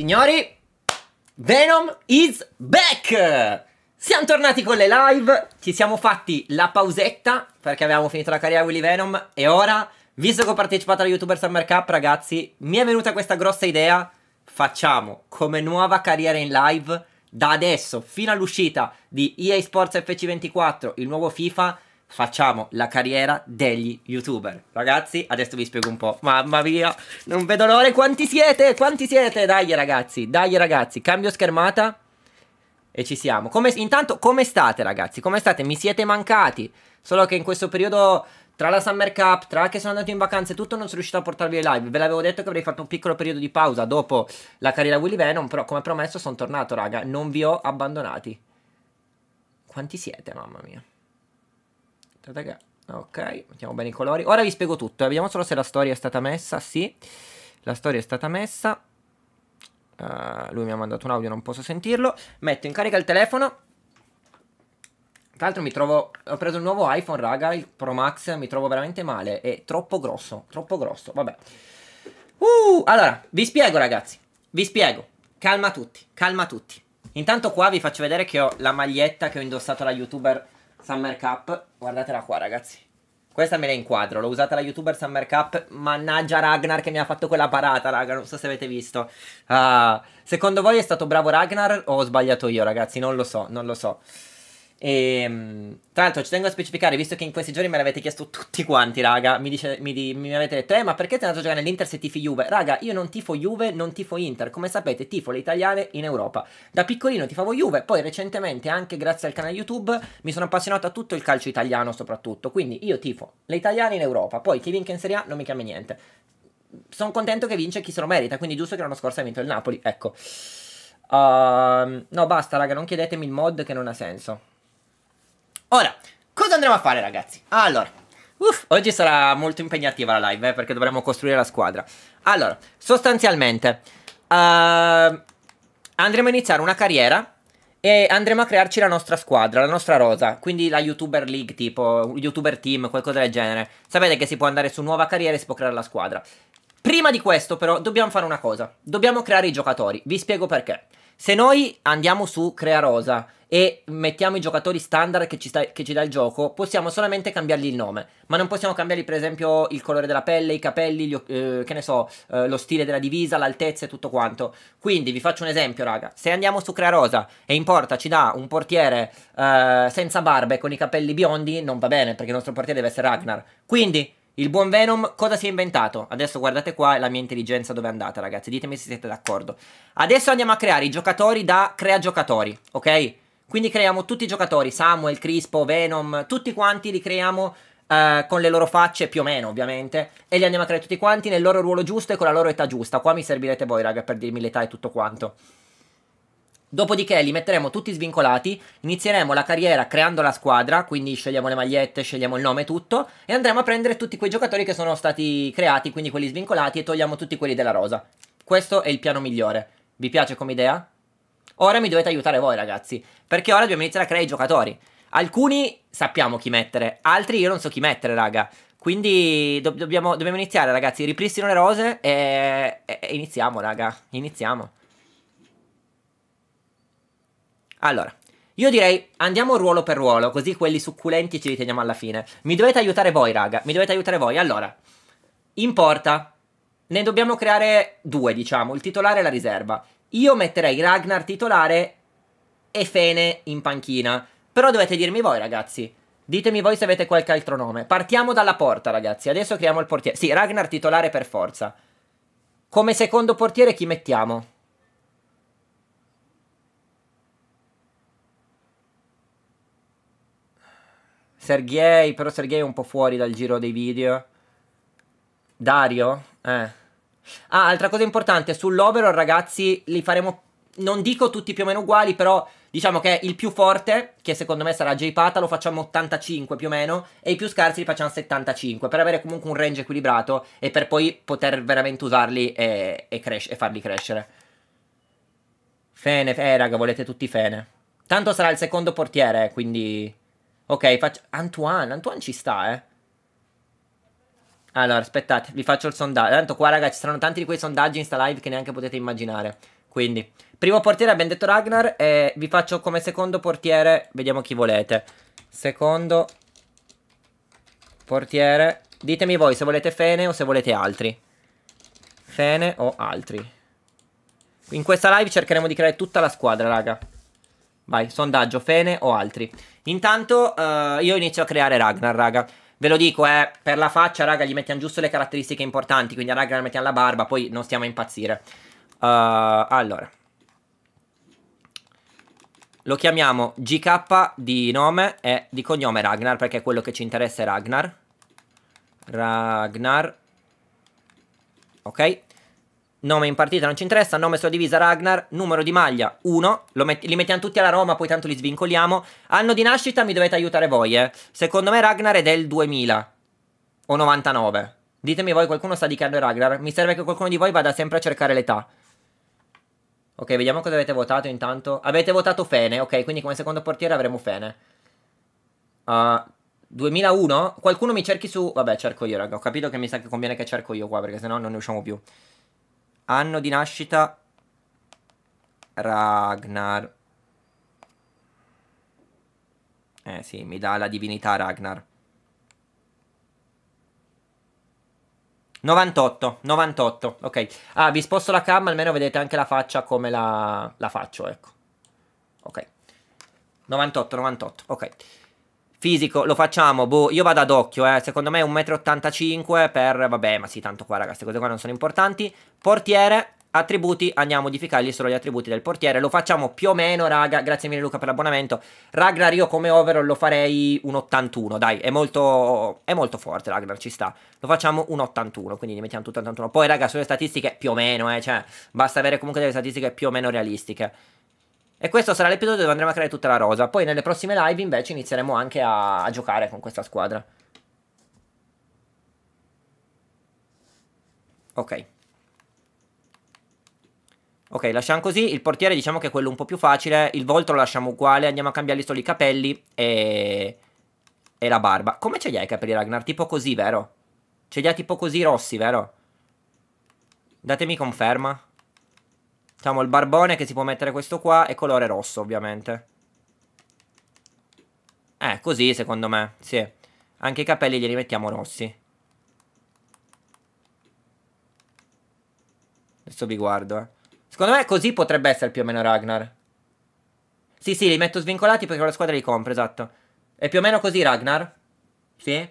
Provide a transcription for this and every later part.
Signori, Venom is back! Siamo tornati con le live, ci siamo fatti la pausetta perché avevamo finito la carriera Willy Venom e ora, visto che ho partecipato alla YouTuber Summer Cup, ragazzi, mi è venuta questa grossa idea, facciamo come nuova carriera in live da adesso fino all'uscita di EA Sports FC24, il nuovo FIFA, facciamo la carriera degli youtuber. Ragazzi, adesso vi spiego un po'. Mamma mia, non vedo l'ora quanti siete, quanti siete? Dai ragazzi, dai ragazzi, cambio schermata e ci siamo. Come, intanto, come state ragazzi? Come state? Mi siete mancati? Solo che in questo periodo tra la Summer Cup, tra che sono andato in vacanza e tutto, non sono riuscito a portarvi le live. Ve l'avevo detto che avrei fatto un piccolo periodo di pausa dopo la carriera Willy Venom, però come promesso sono tornato, raga. Non vi ho abbandonati. Quanti siete, mamma mia? Ok, mettiamo bene i colori. Ora vi spiego tutto, eh. vediamo solo se la storia è stata messa. Sì, la storia è stata messa. Uh, lui mi ha mandato un audio, non posso sentirlo. Metto in carica il telefono. Tra l'altro mi trovo... Ho preso il nuovo iPhone, raga, il Pro Max, mi trovo veramente male. È troppo grosso, troppo grosso, vabbè. Uh, allora, vi spiego ragazzi, vi spiego. Calma tutti, calma tutti. Intanto qua vi faccio vedere che ho la maglietta che ho indossato alla youtuber Summer Cup, guardatela qua ragazzi. Questa me la inquadro, l'ho usata la youtuber Summer Cup, mannaggia Ragnar che mi ha fatto quella parata, raga, non so se avete visto. Uh, secondo voi è stato bravo Ragnar o ho sbagliato io, ragazzi? Non lo so, non lo so. E, ehm, tra l'altro ci tengo a specificare, visto che in questi giorni me l'avete chiesto tutti quanti, raga, mi, dice, mi, di, mi avete detto, eh ma perché sei andato a giocare nell'Inter se tifi Juve? Raga, io non tifo Juve, non tifo Inter, come sapete tifo le italiane in Europa. Da piccolino tifavo Juve, poi recentemente anche grazie al canale YouTube mi sono appassionato a tutto il calcio italiano soprattutto, quindi io tifo le italiane in Europa, poi chi vinca in Serie A non mi cambia niente. Sono contento che vince chi se lo merita, quindi giusto che l'anno scorso ha vinto il Napoli, ecco. Uh, no, basta, raga, non chiedetemi il mod che non ha senso. Ora, cosa andremo a fare ragazzi? Allora, uff, oggi sarà molto impegnativa la live, eh, perché dovremo costruire la squadra. Allora, sostanzialmente, uh, andremo a iniziare una carriera e andremo a crearci la nostra squadra, la nostra rosa, quindi la YouTuber League tipo, YouTuber Team, qualcosa del genere. Sapete che si può andare su nuova carriera e si può creare la squadra. Prima di questo però dobbiamo fare una cosa, dobbiamo creare i giocatori, vi spiego perché. Se noi andiamo su Crea Rosa e mettiamo i giocatori standard che ci, sta, che ci, dà il gioco, possiamo solamente cambiargli il nome, ma non possiamo cambiargli per esempio il colore della pelle, i capelli, gli, eh, che ne so, eh, lo stile della divisa, l'altezza e tutto quanto. Quindi vi faccio un esempio, raga, se andiamo su Crea Rosa e in porta ci dà un portiere eh, senza e con i capelli biondi, non va bene perché il nostro portiere deve essere Ragnar. Quindi il buon Venom cosa si è inventato? Adesso guardate qua la mia intelligenza dove è andata ragazzi, ditemi se siete d'accordo. Adesso andiamo a creare i giocatori da crea giocatori, ok? Quindi creiamo tutti i giocatori, Samuel, Crispo, Venom, tutti quanti li creiamo Uh, con le loro facce più o meno ovviamente e li andiamo a creare tutti quanti nel loro ruolo giusto e con la loro età giusta qua mi servirete voi raga per dirmi l'età e tutto quanto Dopodiché li metteremo tutti svincolati, inizieremo la carriera creando la squadra, quindi scegliamo le magliette, scegliamo il nome e tutto, e andremo a prendere tutti quei giocatori che sono stati creati, quindi quelli svincolati, e togliamo tutti quelli della rosa. Questo è il piano migliore. Vi piace come idea? Ora mi dovete aiutare voi ragazzi, perché ora dobbiamo iniziare a creare i giocatori. Alcuni sappiamo chi mettere, altri io non so chi mettere raga. Quindi do dobbiamo, dobbiamo, iniziare ragazzi, ripristino le rose e, e, e iniziamo raga, iniziamo. Allora, io direi andiamo ruolo per ruolo, così quelli succulenti ci riteniamo alla fine. Mi dovete aiutare voi, raga. Mi dovete aiutare voi. Allora, in porta ne dobbiamo creare due, diciamo, il titolare e la riserva. Io metterei Ragnar titolare e Fene in panchina. Però dovete dirmi voi, ragazzi. Ditemi voi se avete qualche altro nome. Partiamo dalla porta, ragazzi. Adesso creiamo il portiere. Sì, Ragnar titolare per forza. Come secondo portiere chi mettiamo? Sergei, però Sergei è un po' fuori dal giro dei video. Dario? Eh. Ah, altra cosa importante, sull'overall ragazzi li faremo, non dico tutti più o meno uguali, però diciamo che il più forte, che secondo me sarà J-Pata, lo facciamo 85 più o meno, e i più scarsi li facciamo 75, per avere comunque un range equilibrato e per poi poter veramente usarli e, e, cres e farli crescere. Fene, eh raga, volete tutti Fene. Tanto sarà il secondo portiere, eh, quindi Ok, faccio... Antoine, Antoine ci sta, eh. Allora, aspettate, vi faccio il sondaggio. Tanto qua, ragazzi, ci saranno tanti di quei sondaggi in sta live che neanche potete immaginare. Quindi, primo portiere abbiamo detto Ragnar e vi faccio come secondo portiere, vediamo chi volete. Secondo portiere, ditemi voi se volete Fene o se volete altri. Fene o altri. In questa live cercheremo di creare tutta la squadra, raga. Vai, sondaggio, Fene o altri. Intanto uh, io inizio a creare Ragnar, raga. Ve lo dico, eh, per la faccia, raga, gli mettiamo giusto le caratteristiche importanti, quindi a Ragnar mettiamo la barba, poi non stiamo a impazzire. Uh, allora. Lo chiamiamo GK di nome e di cognome Ragnar, perché è quello che ci interessa è Ragnar. Ragnar. Ok, Nome in partita non ci interessa, nome sulla divisa Ragnar, numero di maglia 1, met li mettiamo tutti alla Roma, poi tanto li svincoliamo. Anno di nascita mi dovete aiutare voi, eh. Secondo me Ragnar è del 2000 o 99. Ditemi voi, qualcuno sta dicendo Ragnar? Mi serve che qualcuno di voi vada sempre a cercare l'età. Ok, vediamo cosa avete votato intanto. Avete votato Fene, ok, quindi come secondo portiere avremo Fene. Uh, ah, 2001? Qualcuno mi cerchi su... Vabbè, cerco io, raga. Ho capito che mi sa che conviene che cerco io qua, perché sennò non ne usciamo più. Anno di nascita Ragnar. Eh sì, mi dà la divinità Ragnar. 98, 98, ok. Ah, vi sposto la cam, almeno vedete anche la faccia come la, la faccio, ecco. Ok. 98, 98, ok. Fisico, lo facciamo, boh, io vado ad occhio, eh. Secondo me 1,85 m per... Vabbè, ma sì, tanto qua, ragazzi, queste cose qua non sono importanti. Portiere, attributi, andiamo a modificargli solo gli attributi del portiere, lo facciamo più o meno raga, grazie mille Luca per l'abbonamento, Ragnar io come overall lo farei un 81, dai, è molto, è molto forte Ragnar, ci sta, lo facciamo un 81, quindi ne mettiamo tutto 81, poi raga sulle statistiche più o meno, eh, cioè, basta avere comunque delle statistiche più o meno realistiche. E questo sarà l'episodio dove andremo a creare tutta la rosa. Poi nelle prossime live invece inizieremo anche a, a giocare con questa squadra. Ok. Ok, lasciamo così. Il portiere diciamo che è quello un po' più facile. Il volto lo lasciamo uguale. Andiamo a cambiargli solo i capelli e... e la barba. Come ce li hai i capelli, Ragnar? Tipo così, vero? Ce li ha tipo così rossi, vero? Datemi conferma. Siamo il barbone che si può mettere questo qua e colore rosso ovviamente. Eh, così secondo me, sì. Anche i capelli li rimettiamo rossi. Adesso vi guardo, eh. Secondo me così potrebbe essere più o meno Ragnar. Sì, sì, li metto svincolati perché la squadra li compra, esatto. È più o meno così Ragnar? Sì?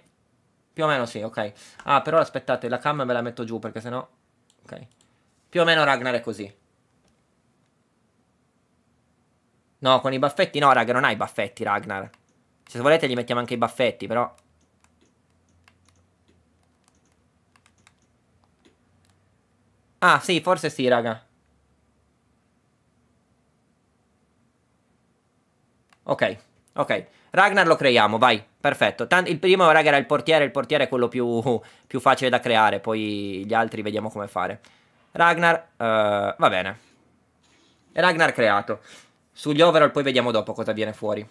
Più o meno sì, ok. Ah, però aspettate, la cam me la metto giù perché sennò... Ok. Più o meno Ragnar è così. No, con i baffetti no, raga, non hai i baffetti, Ragnar. Se volete gli mettiamo anche i baffetti, però... Ah, sì, forse sì, raga. Ok, ok. Ragnar lo creiamo, vai. Perfetto. Tant il primo, raga, era il portiere. Il portiere è quello più, più facile da creare. Poi gli altri vediamo come fare. Ragnar, uh, va bene. Ragnar creato. Sugli overall poi vediamo dopo cosa viene fuori.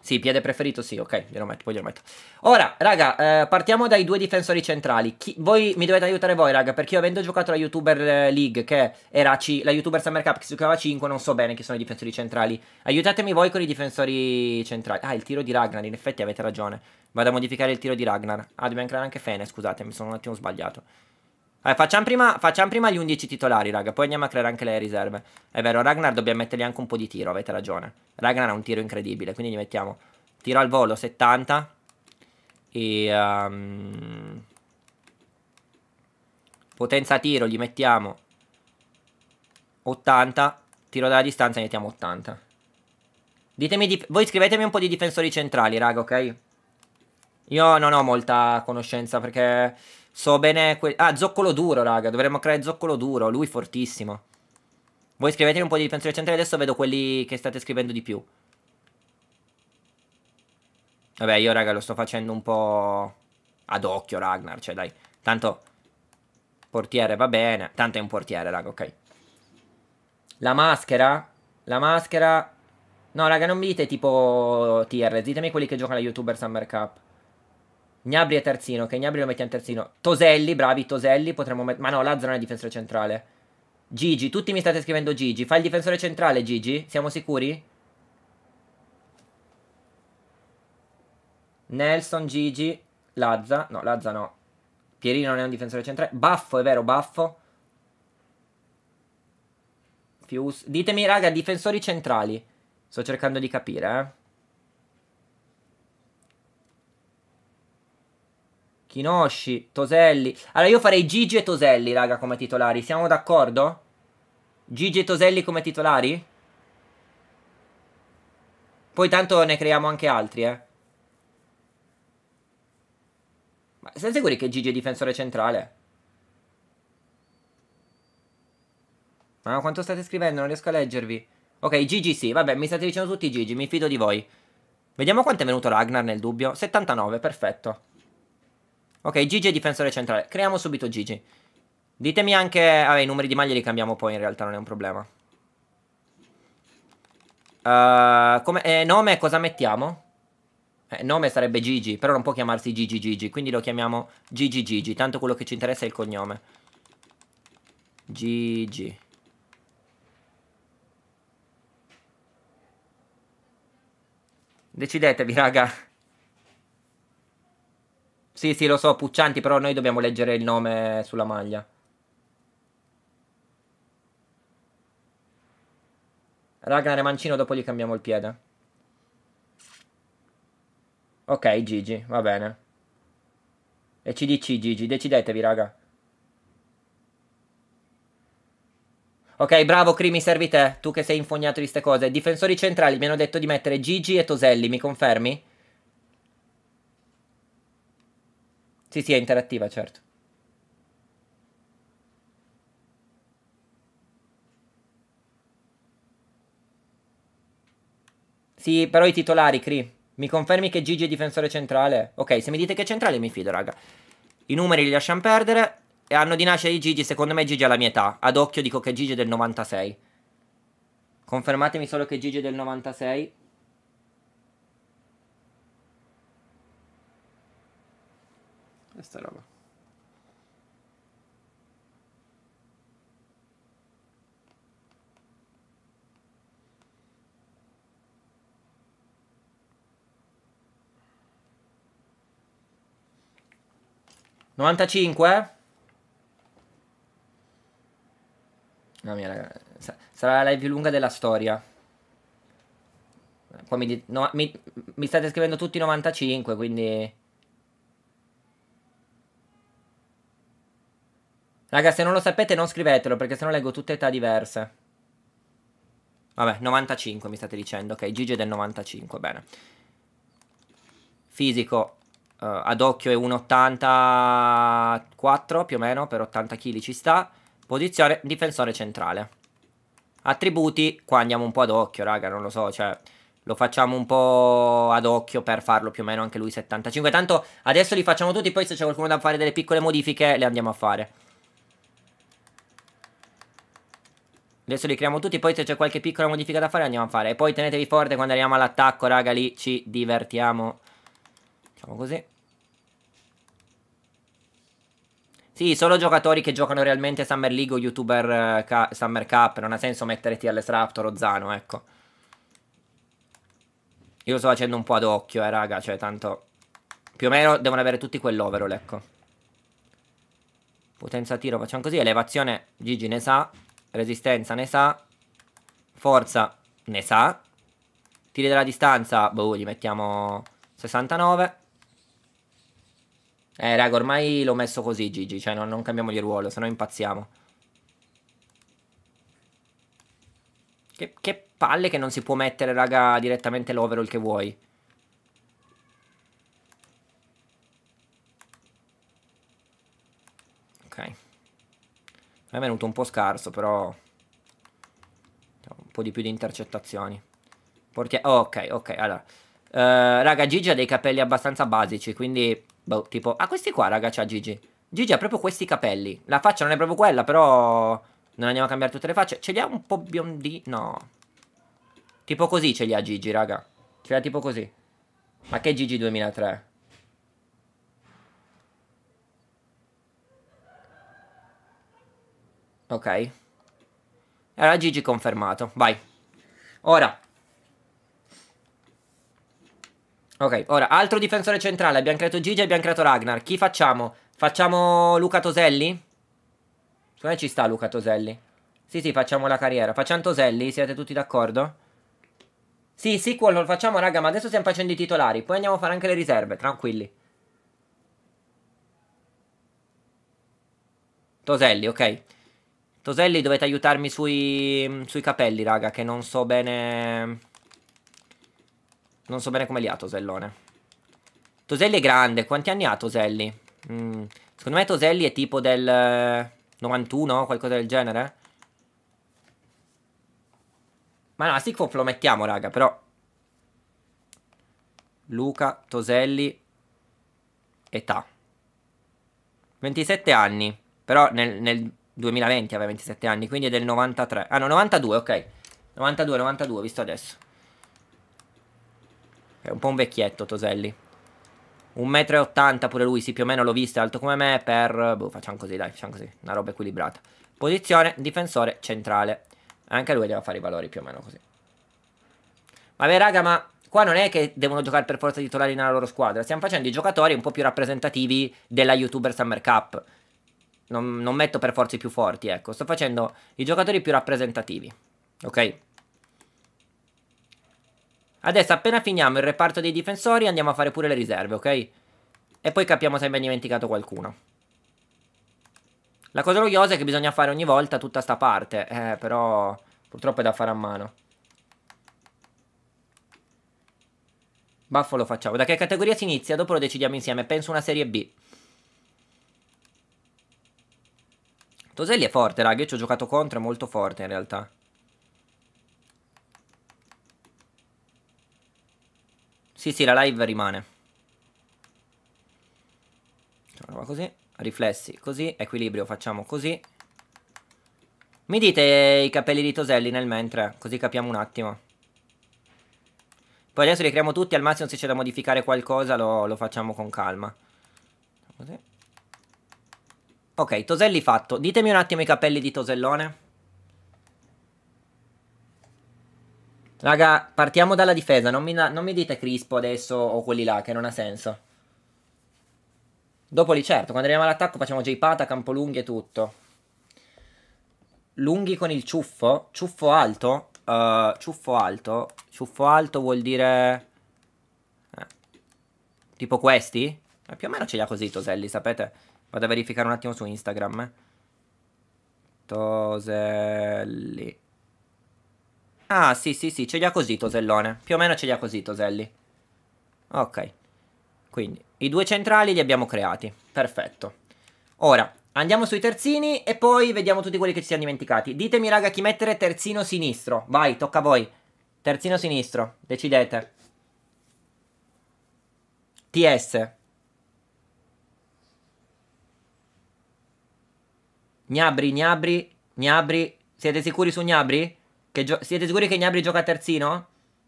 Sì, piede preferito, sì, ok, glielo metto, poi glielo metto. Ora, raga, eh, partiamo dai due difensori centrali. Chi, voi mi dovete aiutare voi, raga, perché io avendo giocato la YouTuber eh, League, che era C, la YouTuber Summer Cup, che si giocava 5, non so bene chi sono i difensori centrali. Aiutatemi voi con i difensori centrali. Ah, il tiro di Ragnar, in effetti avete ragione. Vado a modificare il tiro di Ragnar. Ah, dobbiamo creare anche Fene, scusate, mi sono un attimo sbagliato. Allora, facciamo, prima, facciamo prima, gli 11 titolari, raga. Poi andiamo a creare anche le riserve. È vero, Ragnar dobbiamo mettergli anche un po' di tiro, avete ragione. Ragnar ha un tiro incredibile, quindi gli mettiamo tiro al volo 70. E... Um, potenza tiro gli mettiamo 80. Tiro dalla distanza gli mettiamo 80. Ditemi di, voi scrivetemi un po' di difensori centrali, raga, ok? Io non ho molta conoscenza perché... So bene... Que- ah, zoccolo duro, raga. Dovremmo creare zoccolo duro. Lui fortissimo. Voi scrivetemi un po' di pensieri centrale. Adesso vedo quelli che state scrivendo di più. Vabbè, io, raga, lo sto facendo un po' ad occhio, Ragnar. Cioè, dai. Tanto... Portiere va bene. Tanto è un portiere, raga, ok. La maschera? La maschera... No, raga, non mi dite tipo TR. Ditemi quelli che giocano alla YouTuber Summer Cup. Gnabri e terzino, che Gnabri lo mettiamo terzino. Toselli, bravi, Toselli, potremmo mettere... Ma no, Lazzo non è difensore centrale. Gigi, tutti mi state scrivendo Gigi. Fai il difensore centrale, Gigi? Siamo sicuri? Nelson, Gigi, Lazza. No, Lazza no. Pierino non è un difensore centrale. Baffo, è vero, Baffo. Fius. Ditemi, raga, difensori centrali. Sto cercando di capire, eh. Kinoshi, Toselli. Allora io farei Gigi e Toselli, raga, come titolari. Siamo d'accordo? Gigi e Toselli come titolari? Poi tanto ne creiamo anche altri, eh. Ma siete sicuri che Gigi è difensore centrale? Ma quanto state scrivendo? Non riesco a leggervi. Ok, Gigi sì, vabbè, mi state dicendo tutti Gigi, mi fido di voi. Vediamo quanto è venuto Ragnar nel dubbio. 79, perfetto. Ok, Gigi è difensore centrale. Creiamo subito Gigi. Ditemi anche... Vabbè, i numeri di maglie li cambiamo poi, in realtà non è un problema. Uh, come... Eh, nome cosa mettiamo? Eh, nome sarebbe Gigi, però non può chiamarsi Gigi Gigi, quindi lo chiamiamo Gigi Gigi. Tanto quello che ci interessa è il cognome. Gigi. Decidetevi, raga. Sì, sì, lo so, Puccianti, però noi dobbiamo leggere il nome sulla maglia. Ragnar e Mancino, dopo gli cambiamo il piede. Ok, Gigi, va bene. E ci dici Gigi, decidetevi, raga. Ok, bravo Cri, mi servi te, tu che sei infognato di ste cose. Difensori centrali mi hanno detto di mettere Gigi e Toselli, mi confermi? Sì, sì, è interattiva, certo. Sì, però i titolari, Cri. Mi confermi che Gigi è difensore centrale? Ok, se mi dite che è centrale mi fido, raga. I numeri li lasciamo perdere. E anno di nascita di Gigi, secondo me Gigi ha la mia età. Ad occhio dico che Gigi è del 96. Confermatemi solo che Gigi è del 96. è sta roba? Novantacinque? No, mia raga. Sarà la live più lunga della storia. Poi mi, no, mi, mi state scrivendo tutti 95, quindi... Raga, se non lo sapete non scrivetelo, perché sennò leggo tutte età diverse. Vabbè, 95 mi state dicendo. Ok, Gigi è del 95, bene. Fisico, uh, ad occhio è 1,84 più o meno, per 80 kg ci sta. Posizione, difensore centrale. Attributi, qua andiamo un po' ad occhio, raga, non lo so, cioè lo facciamo un po' ad occhio per farlo più o meno anche lui 75. Tanto adesso li facciamo tutti, poi se c'è qualcuno da fare delle piccole modifiche le andiamo a fare. Adesso li creiamo tutti, poi se c'è qualche piccola modifica da fare andiamo a fare. E poi tenetevi forte quando arriviamo all'attacco, raga, lì ci divertiamo. Facciamo così. Sì, solo giocatori che giocano realmente Summer League o YouTuber uh, Summer Cup. Non ha senso mettere TLS Raptor o Zano, ecco. Io lo sto facendo un po' ad occhio, eh, raga. Cioè, tanto... Più o meno devono avere tutti quell'overall, ecco. Potenza tiro, facciamo così. Elevazione, Gigi ne sa. Resistenza ne sa. Forza ne sa. Tiri della distanza, boh, gli mettiamo 69. Eh, raga, ormai l'ho messo così, Gigi, cioè non, non cambiamo di ruolo, se no impazziamo. Che, che palle che non si può mettere, raga, direttamente l'overall che vuoi. è venuto un po' scarso, però... Un po' di più di intercettazioni. Portiere... Oh, ok, ok, allora. Uh, raga, Gigi ha dei capelli abbastanza basici, quindi... Boh, tipo... Ah, questi qua, raga, c'ha Gigi. Gigi ha proprio questi capelli. La faccia non è proprio quella, però... Non andiamo a cambiare tutte le facce. Ce li ha un po' biondi... No. Tipo così ce li ha Gigi, raga. Ce li ha tipo così. Ma che Gigi 2003? Ok. Allora Gigi confermato, vai. Ora. Ok, ora, altro difensore centrale. Abbiamo creato Gigi e abbiamo creato Ragnar. Chi facciamo? Facciamo Luca Toselli? Secondo me ci sta Luca Toselli. Sì, sì, facciamo la carriera. Facciamo Toselli, siete tutti d'accordo? Sì, sì, quello lo facciamo, raga, ma adesso stiamo facendo i titolari. Poi andiamo a fare anche le riserve, tranquilli. Toselli, ok. Toselli dovete aiutarmi sui, sui capelli, raga, che non so bene... Non so bene come li ha Tosellone. Toselli è grande, quanti anni ha Toselli? Mm. Secondo me Toselli è tipo del 91 qualcosa del genere. Ma no, Sigfop lo mettiamo, raga, però... Luca, Toselli, età. 27 anni, però nel, nel 2020 aveva 27 anni, quindi è del 93. Ah no, 92, ok. 92, 92, visto adesso. È un po' un vecchietto Toselli. 1,80 m pure lui, sì, più o meno l'ho visto, è alto come me, per... Boh, facciamo così, dai, facciamo così, una roba equilibrata. Posizione, difensore, centrale. Anche lui deve fare i valori più o meno così. Vabbè, raga, ma qua non è che devono giocare per forza titolari nella loro squadra, stiamo facendo i giocatori un po' più rappresentativi della YouTuber Summer Cup non, non metto per forza i più forti, ecco, sto facendo i giocatori più rappresentativi, ok? Adesso appena finiamo il reparto dei difensori andiamo a fare pure le riserve, ok? E poi capiamo se abbiamo dimenticato qualcuno. La cosa rogliosa è che bisogna fare ogni volta tutta sta parte, eh, però purtroppo è da fare a mano. Buffo lo facciamo. Da che categoria si inizia? Dopo lo decidiamo insieme. Penso una serie B. Toselli è forte, raga. Io ci ho giocato contro, è molto forte in realtà. Sì, sì, la live rimane. Una così. Riflessi così. Equilibrio facciamo così. Mi dite i capelli di Toselli nel mentre, così capiamo un attimo. Poi adesso li creiamo tutti, al massimo se c'è da modificare qualcosa lo, lo facciamo con calma. Così. Ok, toselli fatto. Ditemi un attimo i capelli di tosellone. Raga, partiamo dalla difesa. Non mi, non mi dite Crispo adesso o quelli là, che non ha senso. Dopo lì, certo, quando arriviamo all'attacco facciamo J-Pata, campolunghi e tutto. Lunghi con il ciuffo. Ciuffo alto. Uh, ciuffo alto. Ciuffo alto vuol dire... Eh. Tipo questi? Eh, più o meno ce li ha così Toselli, sapete? Vado a verificare un attimo su Instagram. Eh. Toselli. Ah, sì, sì, sì, ce li ha così Tosellone. Più o meno ce li ha così Toselli. Ok. Quindi, i due centrali li abbiamo creati. Perfetto. Ora, andiamo sui terzini e poi vediamo tutti quelli che ci siamo dimenticati. Ditemi, raga, chi mettere terzino sinistro. Vai, tocca a voi. Terzino sinistro, decidete. TS. Gnabri, Gnabri, Gnabri. Siete sicuri su Gnabri? Che siete sicuri che Gnabri gioca a terzino?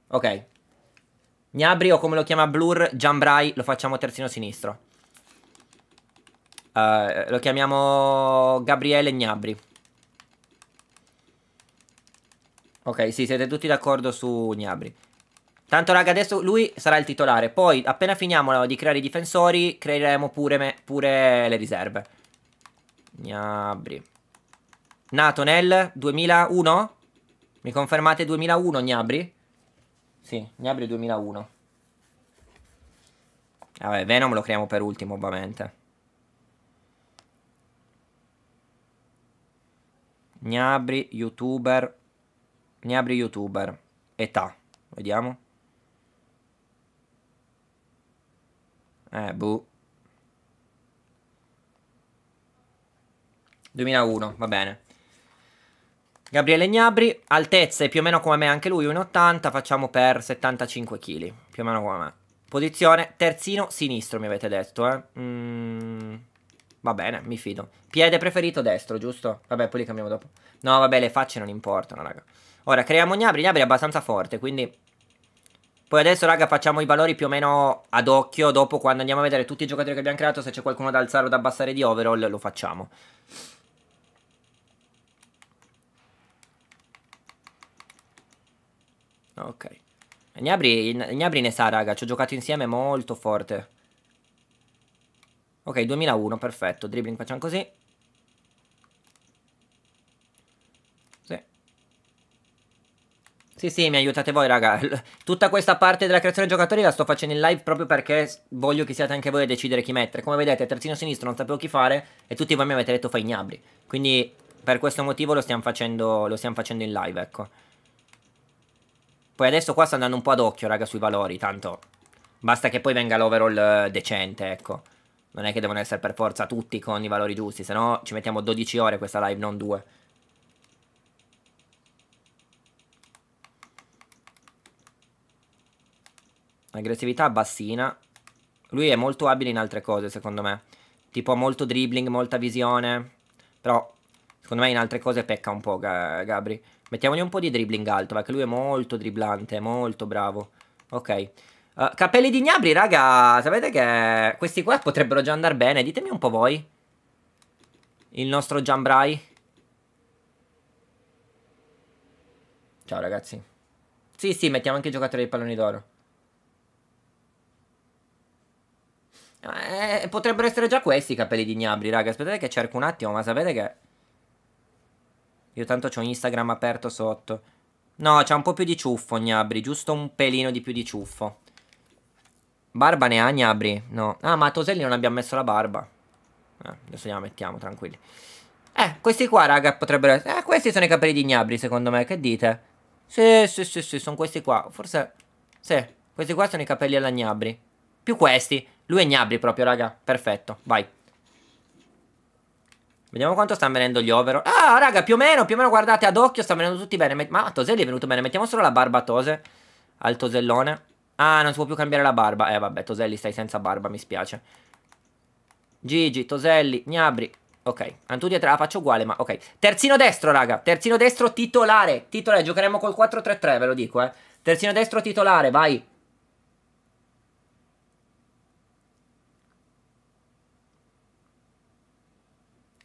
Ok. Gnabri o come lo chiama Blur, Jambrai, lo facciamo terzino sinistro. Uh, lo chiamiamo Gabriele Gnabri. Ok, sì, siete tutti d'accordo su Gnabri. Tanto raga, adesso lui sarà il titolare. Poi, appena finiamo di creare i difensori, creeremo pure, me, pure le riserve. Gnabri. Nato nel 2001? Mi confermate 2001 Gnabri? Sì, Gnabri 2001. Vabbè, Venom lo creiamo per ultimo, ovviamente. Gnabri, youtuber. Gnabri, youtuber. Età. Vediamo. Eh, buh. 2001, va bene. Gabriele Gnabri, altezze più o meno come me, anche lui 1,80, facciamo per 75 kg, più o meno come me. Posizione, terzino sinistro mi avete detto, eh. Mm, va bene, mi fido. Piede preferito destro, giusto? Vabbè, poi li cambiamo dopo. No, vabbè, le facce non importano, raga. Ora, creiamo Gnabri, Gnabri è abbastanza forte, quindi... Poi adesso, raga, facciamo i valori più o meno ad occhio, dopo quando andiamo a vedere tutti i giocatori che abbiamo creato, se c'è qualcuno da alzare o da abbassare di overall, lo facciamo. Ok. Gnabri, Gnabri ne sa, raga. Ci ho giocato insieme molto forte. Ok, 2001, perfetto. Dribbling facciamo così. Sì. Sì, sì, mi aiutate voi, raga. Tutta questa parte della creazione dei giocatori la sto facendo in live proprio perché voglio che siate anche voi a decidere chi mettere. Come vedete, terzino sinistro non sapevo chi fare e tutti voi mi avete detto fai Gnabri. Quindi per questo motivo lo stiamo facendo, lo stiamo facendo in live, ecco. Poi adesso qua sta andando un po' ad occhio, raga, sui valori, tanto basta che poi venga l'overall eh, decente, ecco. Non è che devono essere per forza tutti con i valori giusti, se no ci mettiamo 12 ore questa live, non 2. Aggressività bassina. Lui è molto abile in altre cose, secondo me. Tipo molto dribbling, molta visione. Però, secondo me in altre cose pecca un po', Gabri. Mettiamogli un po' di dribbling alto, perché lui è molto dribblante, molto bravo. Ok. Uh, capelli di Gnabri, raga, sapete che questi qua potrebbero già andare bene. Ditemi un po' voi. Il nostro Jambrai. Ciao ragazzi. Sì, sì, mettiamo anche i giocatori dei palloni d'oro. Eh, potrebbero essere già questi i capelli di Gnabri, raga. Aspettate che cerco un attimo, ma sapete che... Io tanto ho Instagram aperto sotto. No, c'ha un po' più di ciuffo Gnabri, giusto un pelino di più di ciuffo. Barba ne ha Gnabri? No. Ah, ma a Toselli non abbiamo messo la barba. Eh, adesso gliela mettiamo, tranquilli. Eh, questi qua, raga, potrebbero essere... Eh, questi sono i capelli di Gnabri, secondo me, che dite? Sì, sì, sì, sì, sono questi qua. Forse... Sì, questi qua sono i capelli alla Gnabri. Più questi. Lui è Gnabri proprio, raga. Perfetto, vai. Vediamo quanto stanno venendo gli over. Ah, raga, più o meno, più o meno guardate ad occhio, stanno venendo tutti bene. Ma Toselli è venuto bene, mettiamo solo la barba a Tose al Tosellone. Ah, non si può più cambiare la barba. Eh, vabbè, Toselli stai senza barba, mi spiace. Gigi, Toselli, Gnabri. Ok, Antudia te la faccio uguale, ma ok. Terzino destro, raga. Terzino destro titolare. Titolare, giocheremo col 4-3-3, ve lo dico, eh. Terzino destro titolare, vai.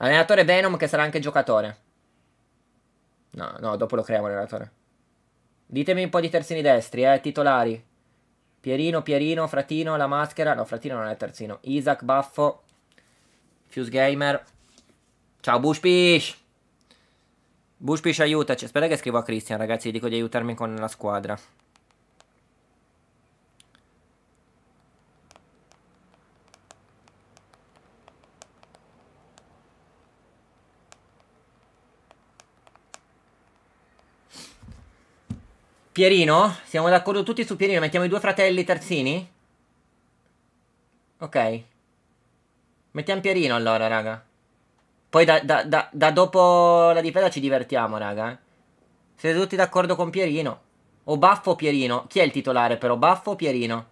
Allenatore Venom che sarà anche giocatore. No, no, dopo lo creiamo allenatore. Ditemi un po' di terzini destri, eh, titolari. Pierino, Pierino, Fratino, la maschera. No, Fratino non è terzino. Isaac, Baffo. Fuse Gamer. Ciao Bushpish. Bushpish aiutaci. Aspetta che scrivo a Christian, ragazzi, gli dico di aiutarmi con la squadra. Pierino? Siamo d'accordo tutti su Pierino? Mettiamo i due fratelli terzini? Ok. Mettiamo Pierino allora, raga. Poi da, da, da, da dopo la difesa ci divertiamo, raga. Eh. Siete tutti d'accordo con Pierino? O Baffo o Pierino? Chi è il titolare però? Baffo o Pierino?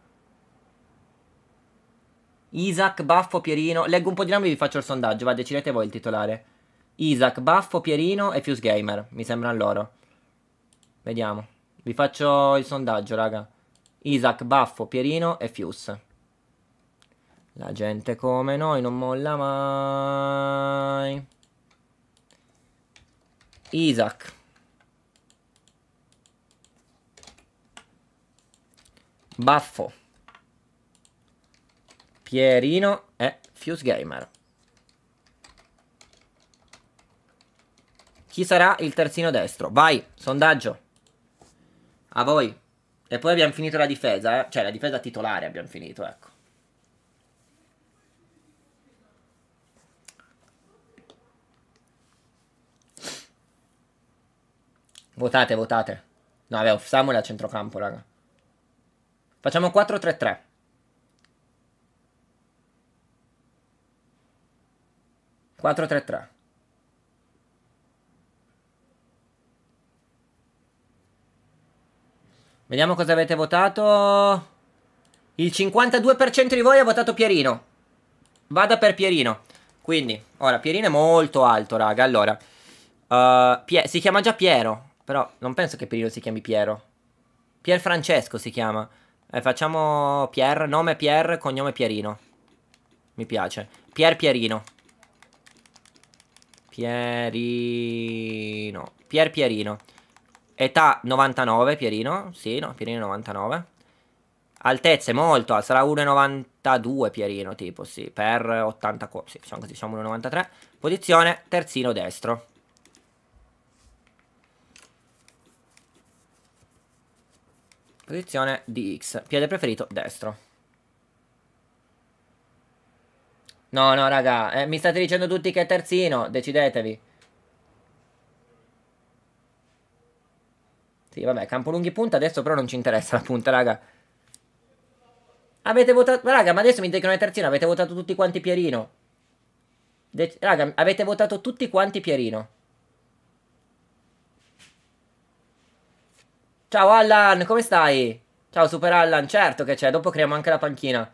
Isaac, Baffo, Pierino. Leggo un po' di nomi e vi faccio il sondaggio. Va, decidete voi il titolare. Isaac, Baffo, Pierino e Fuse Gamer. Mi sembrano loro. Vediamo. Vi faccio il sondaggio, raga. Isaac, Baffo, Pierino e Fius. La gente come noi non molla mai. Isaac. Baffo. Pierino e Fuse Gamer. Chi sarà il terzino destro? Vai, sondaggio. A voi. E poi abbiamo finito la difesa, eh? cioè la difesa titolare abbiamo finito, ecco. Votate, votate. No, vabbè, Samuel a centrocampo, raga. Facciamo 4-3-3. 4-3-3. Vediamo cosa avete votato. Il 52% di voi ha votato Pierino. Vada per Pierino. Quindi, ora, Pierino è molto alto, raga. Allora, uh, eh, Pier si chiama già Piero. Però non penso che Pierino si chiami Piero. Pier Francesco si chiama. Eh, facciamo Pier, nome Pier, cognome Pierino. Mi piace. Pier Pierino. Pierino. Pier Pierino. Età 99, Pierino. Sì, no, Pierino 99. Altezze molto, sarà 1,92 Pierino, tipo, sì, per 84, sì, diciamo così, diciamo 1,93. Posizione, terzino destro. Posizione DX, piede preferito destro. No, no, raga, eh, mi state dicendo tutti che è terzino, decidetevi. Sì, vabbè, campo lunghi punta, adesso però non ci interessa la punta, raga. Avete votato... Raga, ma adesso mi dicono che non è terzino, avete votato tutti quanti Pierino. De... Raga, avete votato tutti quanti Pierino. Ciao Allan, come stai? Ciao Super Allan, certo che c'è, dopo creiamo anche la panchina.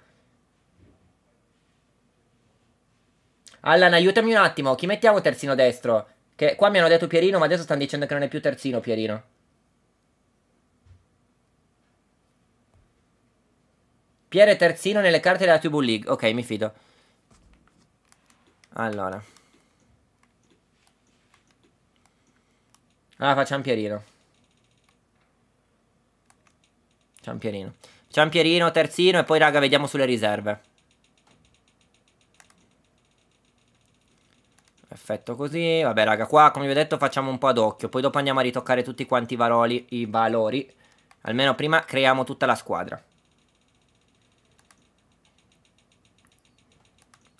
Allan, aiutami un attimo, chi mettiamo terzino destro? Che qua mi hanno detto Pierino, ma adesso stanno dicendo che non è più terzino Pierino. Pierre terzino nelle carte della Tube League. Ok, mi fido. Allora. Allora ah, facciamo Pierino. Facciamo Pierino. Facciamo Pierino, terzino e poi raga vediamo sulle riserve. Perfetto così. Vabbè raga, qua come vi ho detto facciamo un po' ad occhio. Poi dopo andiamo a ritoccare tutti quanti i valori. I valori. Almeno prima creiamo tutta la squadra.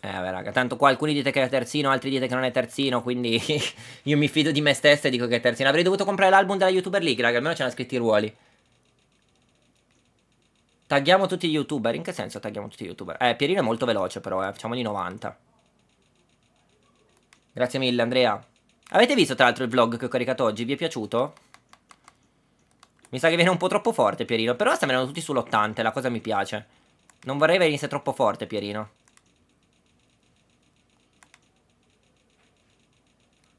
Eh vabbè raga, tanto qua alcuni dite che è terzino, altri dite che non è terzino, quindi io mi fido di me stessa e dico che è terzino. Avrei dovuto comprare l'album della YouTuber League, raga, almeno ce l'hanno scritti i ruoli. Tagghiamo tutti gli YouTuber, in che senso tagghiamo tutti gli YouTuber? Eh, Pierino è molto veloce però, eh, facciamogli 90. Grazie mille Andrea. Avete visto tra l'altro il vlog che ho caricato oggi? Vi è piaciuto? Mi sa che viene un po' troppo forte Pierino, però sta venendo tutti sull'80, la cosa mi piace. Non vorrei venisse troppo forte Pierino.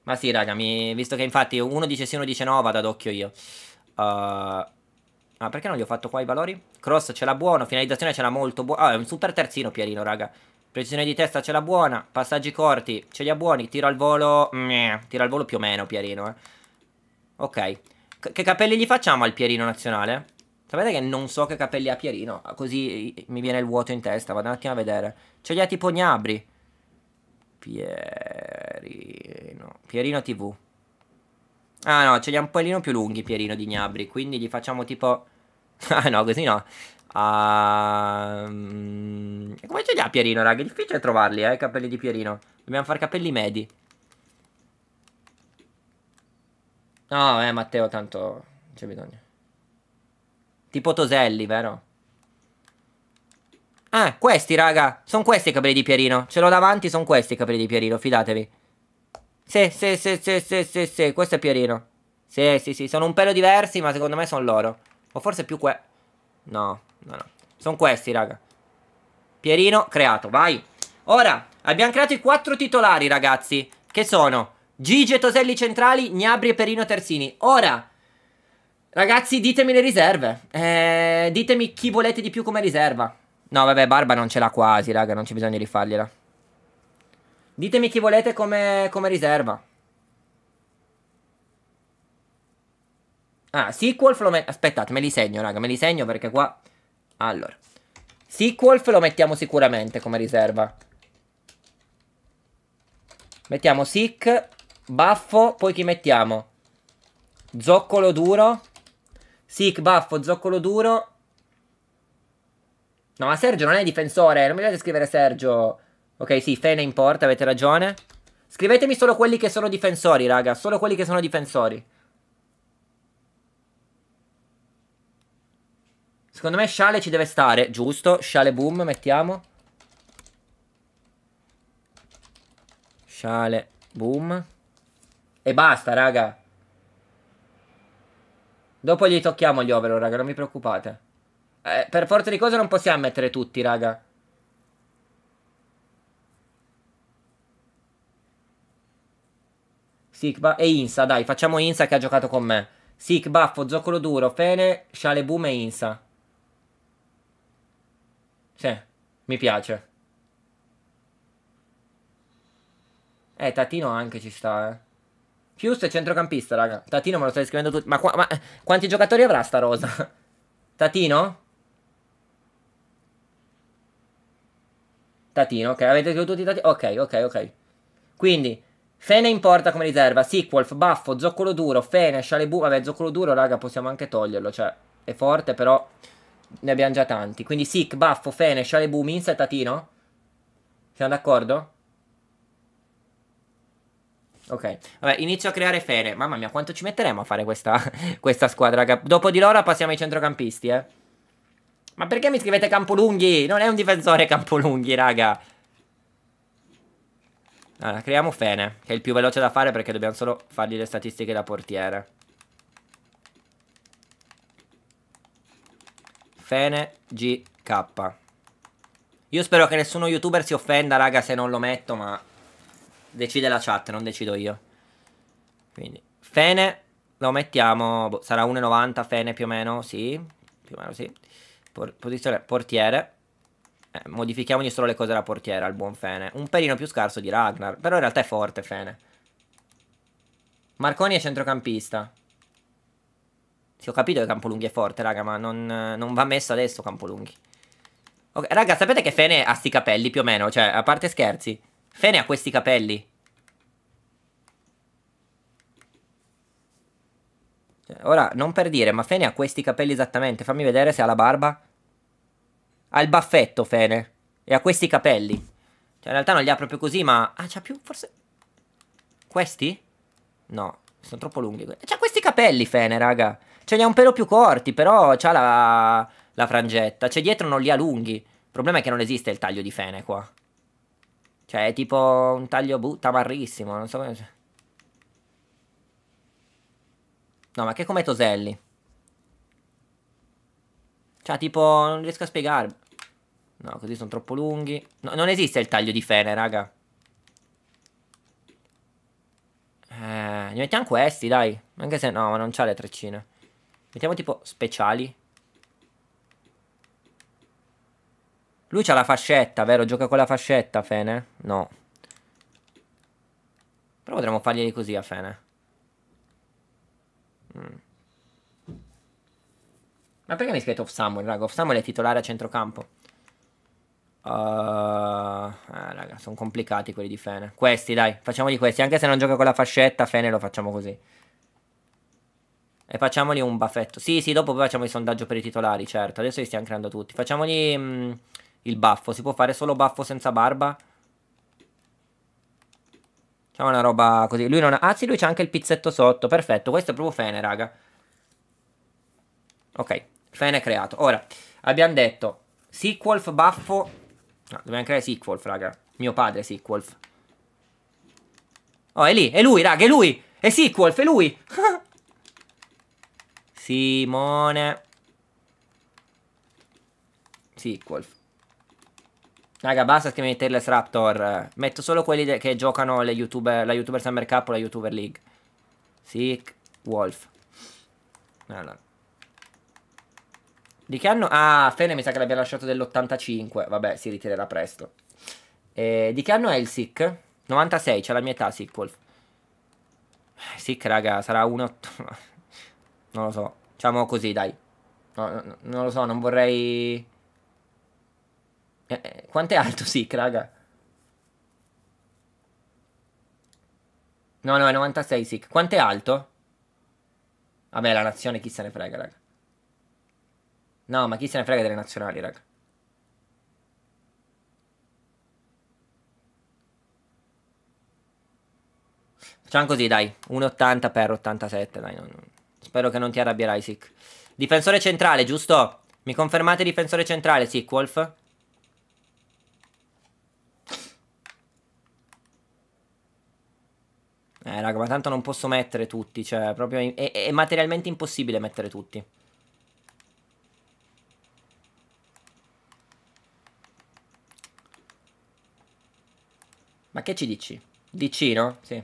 Ma sì, raga, mi... visto che infatti uno dice sì, uno dice no, vado ad occhio io. Uh... Ah, perché non gli ho fatto qua i valori? Cross ce l'ha buono, finalizzazione ce l'ha molto buona. Ah, è un super terzino Pierino, raga. Precisione di testa ce l'ha buona, passaggi corti ce li ha buoni, tiro al volo... Meh, tiro al volo più o meno Pierino, eh. Ok. C che capelli gli facciamo al Pierino nazionale? Sapete che non so che capelli ha Pierino, così mi viene il vuoto in testa, vado un attimo a vedere. Ce li ha tipo Gnabri. Pierino. Pierino TV. Ah no, ce li ha un pochino più lunghi Pierino di Gnabri, quindi gli facciamo tipo... ah no, così no. Um... Come ce li ha Pierino, raga? È difficile trovarli, eh, i capelli di Pierino. Dobbiamo fare capelli medi. No, eh, Matteo, tanto... Non c'è bisogno. Tipo Toselli, vero? Ah, questi, raga. Sono questi i capelli di Pierino. Ce l'ho davanti, sono questi i capelli di Pierino, fidatevi. Sì, sì, sì, sì, sì, sì, sì, questo è Pierino. Sì, sì, sì, sono un pelo diversi, ma secondo me sono loro. O forse più que... No, no, no. Sono questi, raga. Pierino creato, vai. Ora, abbiamo creato i quattro titolari, ragazzi. Che sono Gigi e Toselli centrali, Gnabri e Perino terzini. Ora... Ragazzi, ditemi le riserve. Eh, ditemi chi volete di più come riserva. No, vabbè, barba non ce l'ha quasi, raga, non c'è bisogno di rifargliela. Ditemi chi volete come, come riserva. Ah, sequel lo mettiamo... Aspettate, me li segno, raga, me li segno perché qua... Allora. Sequel lo mettiamo sicuramente come riserva. Mettiamo sick, baffo, poi chi mettiamo? Zoccolo duro. Sick, baffo, zoccolo duro. No, ma Sergio non è difensore. Non mi dovete scrivere Sergio. Ok, sì, frena in porta, avete ragione. Scrivetemi solo quelli che sono difensori, raga. Solo quelli che sono difensori. Secondo me Sciale ci deve stare, giusto? Sciale boom, mettiamo. Sciale boom. E basta, raga. Dopo gli tocchiamo gli overall, raga, non vi preoccupate. Eh, per forza di cose non possiamo mettere tutti, raga. Sikba e Insa, dai, facciamo Insa che ha giocato con me. Sik, Baffo, Zoccolo Duro, Fene, Shalebum e Insa. Sì, mi piace. Eh, Tatino anche ci sta, eh. Pius è centrocampista, raga. Tatino me lo stai scrivendo tutti. Ma, qua, ma eh, quanti giocatori avrà sta rosa? Tatino? Tatino, ok. Avete tutti i tatini? Ok, ok, ok. Quindi, Fene in porta come riserva. Sequolf, Baffo, Zoccolo Duro, Fene, Scialebu. Vabbè, Zoccolo Duro, raga, possiamo anche toglierlo. Cioè, è forte, però ne abbiamo già tanti. Quindi Sick, Baffo, Fene, Scialebu, Minza e Tatino. Siamo d'accordo? Ok, vabbè, inizio a creare Fene. Mamma mia, quanto ci metteremo a fare questa, questa squadra, raga. Dopo di loro passiamo ai centrocampisti, eh. Ma perché mi scrivete Campolunghi? Non è un difensore Campolunghi, raga. Allora, creiamo Fene, che è il più veloce da fare perché dobbiamo solo fargli le statistiche da portiere. Fene GK. Io spero che nessuno youtuber si offenda, raga, se non lo metto, ma decide la chat, non decido io. Quindi, Fene lo mettiamo, boh, sarà 1,90 Fene più o meno, sì, più o meno sì. Por posizione portiere. Eh, modifichiamogli solo le cose da portiere al buon Fene. Un pelino più scarso di Ragnar. Però in realtà è forte Fene. Marconi è centrocampista. Sì, ho capito che Campolunghi è forte, raga, ma non, non va messo adesso Campolunghi. Ok, raga, sapete che Fene ha sti capelli più o meno? Cioè, a parte scherzi, Fene ha questi capelli. Ora, non per dire, ma Fene ha questi capelli esattamente. Fammi vedere se ha la barba. Ha il baffetto, Fene. E ha questi capelli. Cioè, in realtà non li ha proprio così, ma... Ah, c'ha più, forse... Questi? No, sono troppo lunghi. C'ha questi capelli, Fene, raga. Ce li ha un pelo più corti, però c'ha la... la frangetta. Cioè, dietro non li ha lunghi. Il problema è che non esiste il taglio di Fene qua. Cioè, è tipo un taglio bu- tamarrissimo, non so come... No, ma che come Toselli? Cioè, tipo, non riesco a spiegarmi. No, così sono troppo lunghi. No, non esiste il taglio di fene, raga. Eh, ne mettiamo questi, dai. Anche se no, ma non c'ha le treccine. Mettiamo tipo speciali. Lui c'ha la fascetta, vero? Gioca con la fascetta, Fene? No. Però potremmo farglieli così a Fene. Mm. Ma perché mi scritto Off Samuel, raga? Off Samuel è titolare a centrocampo. Uh, eh, raga, sono complicati quelli di Fene. Questi, dai, facciamoli questi. Anche se non gioca con la fascetta, Fene lo facciamo così. E facciamogli un baffetto. Sì, sì, dopo poi facciamo il sondaggio per i titolari, certo. Adesso li stiamo creando tutti. Facciamogli mh, mm, il baffo. Si può fare solo baffo senza barba? C'è una roba così. Lui non ha... Ah sì, lui c'ha anche il pizzetto sotto. Perfetto, questo è proprio fene, raga. Ok, fene creato. Ora, abbiamo detto Sequolf baffo. No, dobbiamo creare Sequolf, raga. Mio padre Sequolf. Oh, è lì, è lui, raga, è lui. È Sequolf, è lui. Simone. Sequolf. Raga, basta scrivere Taylor's Raptor. Metto solo quelli che giocano YouTuber, la YouTuber Summer Cup o la YouTuber League. Sick Wolf. Allora. Di che anno? Ah, Fene mi sa che l'abbia lasciato dell'85. Vabbè, si ritirerà presto. Eh, di che anno è il Sick? 96, c'è la mia età, Sick Wolf. Sick, raga, sarà 1... non lo so. Diciamo così, dai. No, no, non lo so, non vorrei... Eh, eh quanto è alto Sick, raga? No, no, è 96 Sick. Quanto è alto? Vabbè, la nazione chi se ne frega, raga. No, ma chi se ne frega delle nazionali, raga. Facciamo così, dai. 1,80 per 87, dai. Non... Spero che non ti arrabbierai, Sick. Difensore centrale, giusto? Mi confermate difensore centrale, Sick, Wolf? Eh, raga, ma tanto non posso mettere tutti, cioè, proprio è, è materialmente impossibile mettere tutti. Ma che ci dici? Dici, no? Sì.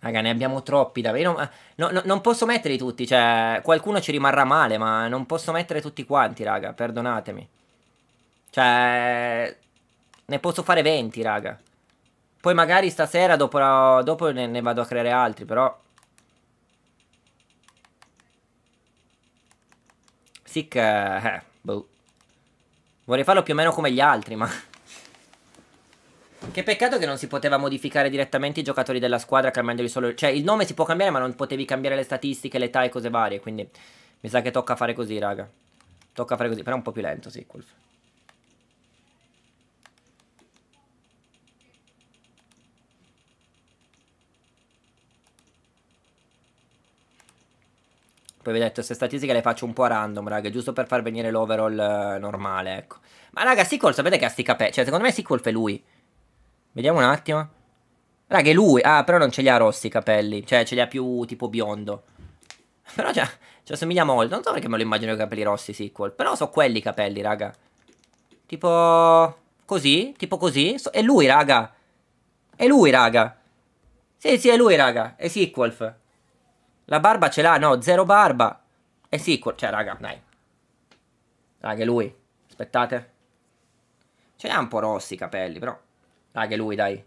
Raga, ne abbiamo troppi davvero. non, eh, no, no, non, posso metterli tutti, cioè... Qualcuno ci rimarrà male, ma non posso mettere tutti quanti, raga. Perdonatemi. Cioè... Ne posso fare 20, raga. Poi magari stasera dopo, dopo ne, ne vado a creare altri, però... Sì eh, eh, boh. Vorrei farlo più o meno come gli altri, ma... Che peccato che non si poteva modificare direttamente i giocatori della squadra cambiandoli solo... Cioè, il nome si può cambiare, ma non potevi cambiare le statistiche, l'età e cose varie, quindi... Mi sa che tocca fare così, raga. Tocca fare così, però è un po' più lento, sì, Wolf. Poi vedete, queste statistiche le faccio un po' a random, raga, giusto per far venire l'overall eh, normale, ecco. Ma raga, Sequel sapete che ha sti capelli? Cioè, secondo me Sequel è lui. Vediamo un attimo. Raga, è lui. Ah, però non ce li ha rossi i capelli. Cioè, ce li ha più tipo biondo. Però già, cioè, ci assomiglia molto. Non so perché me lo immagino i capelli rossi Sequel. Però so quelli i capelli, raga. Tipo... Così? Tipo così? So... è lui, raga. È lui, raga. Sì, sì, è lui, raga. È Sequel. La barba ce l'ha, no, zero barba. Eh sì, cioè raga, dai. Raga, è lui. Aspettate. Ce l'ha un po' rossi i capelli, però. Raga, è lui, dai.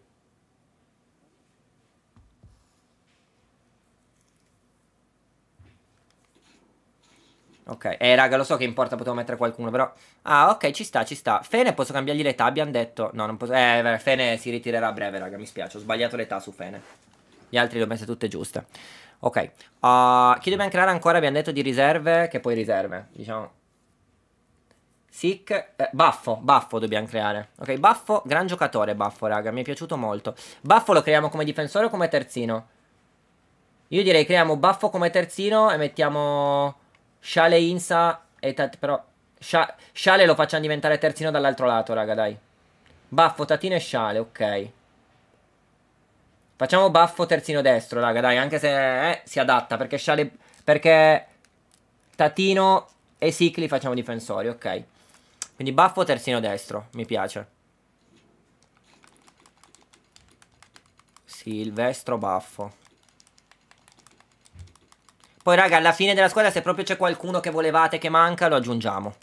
Ok, eh raga, lo so che importa, potevo mettere qualcuno, però... Ah, ok, ci sta, ci sta. Fene, posso cambiargli l'età, abbiamo detto. No, non posso... Eh, Fene si ritirerà a breve, raga, mi spiace. Ho sbagliato l'età su Fene. Gli altri le ho messe tutte giuste. Ok. Uh, chi dobbiamo creare ancora? Abbiamo detto di riserve, che poi riserve, diciamo. Sick, eh, baffo, baffo dobbiamo creare. Ok, baffo, gran giocatore baffo, raga, mi è piaciuto molto. Baffo lo creiamo come difensore o come terzino? Io direi creiamo baffo come terzino e mettiamo Sciale Insa e Tat... però... Sciale lo facciamo diventare terzino dall'altro lato, raga, dai. Baffo, Tatino e Shale, ok. Facciamo baffo terzino destro, raga, dai, anche se eh, si adatta, perché Sciale... Perché Tatino e Sicli facciamo difensori, ok. Quindi baffo terzino destro, mi piace. Silvestro baffo. Poi raga, alla fine della squadra se proprio c'è qualcuno che volevate che manca, lo aggiungiamo.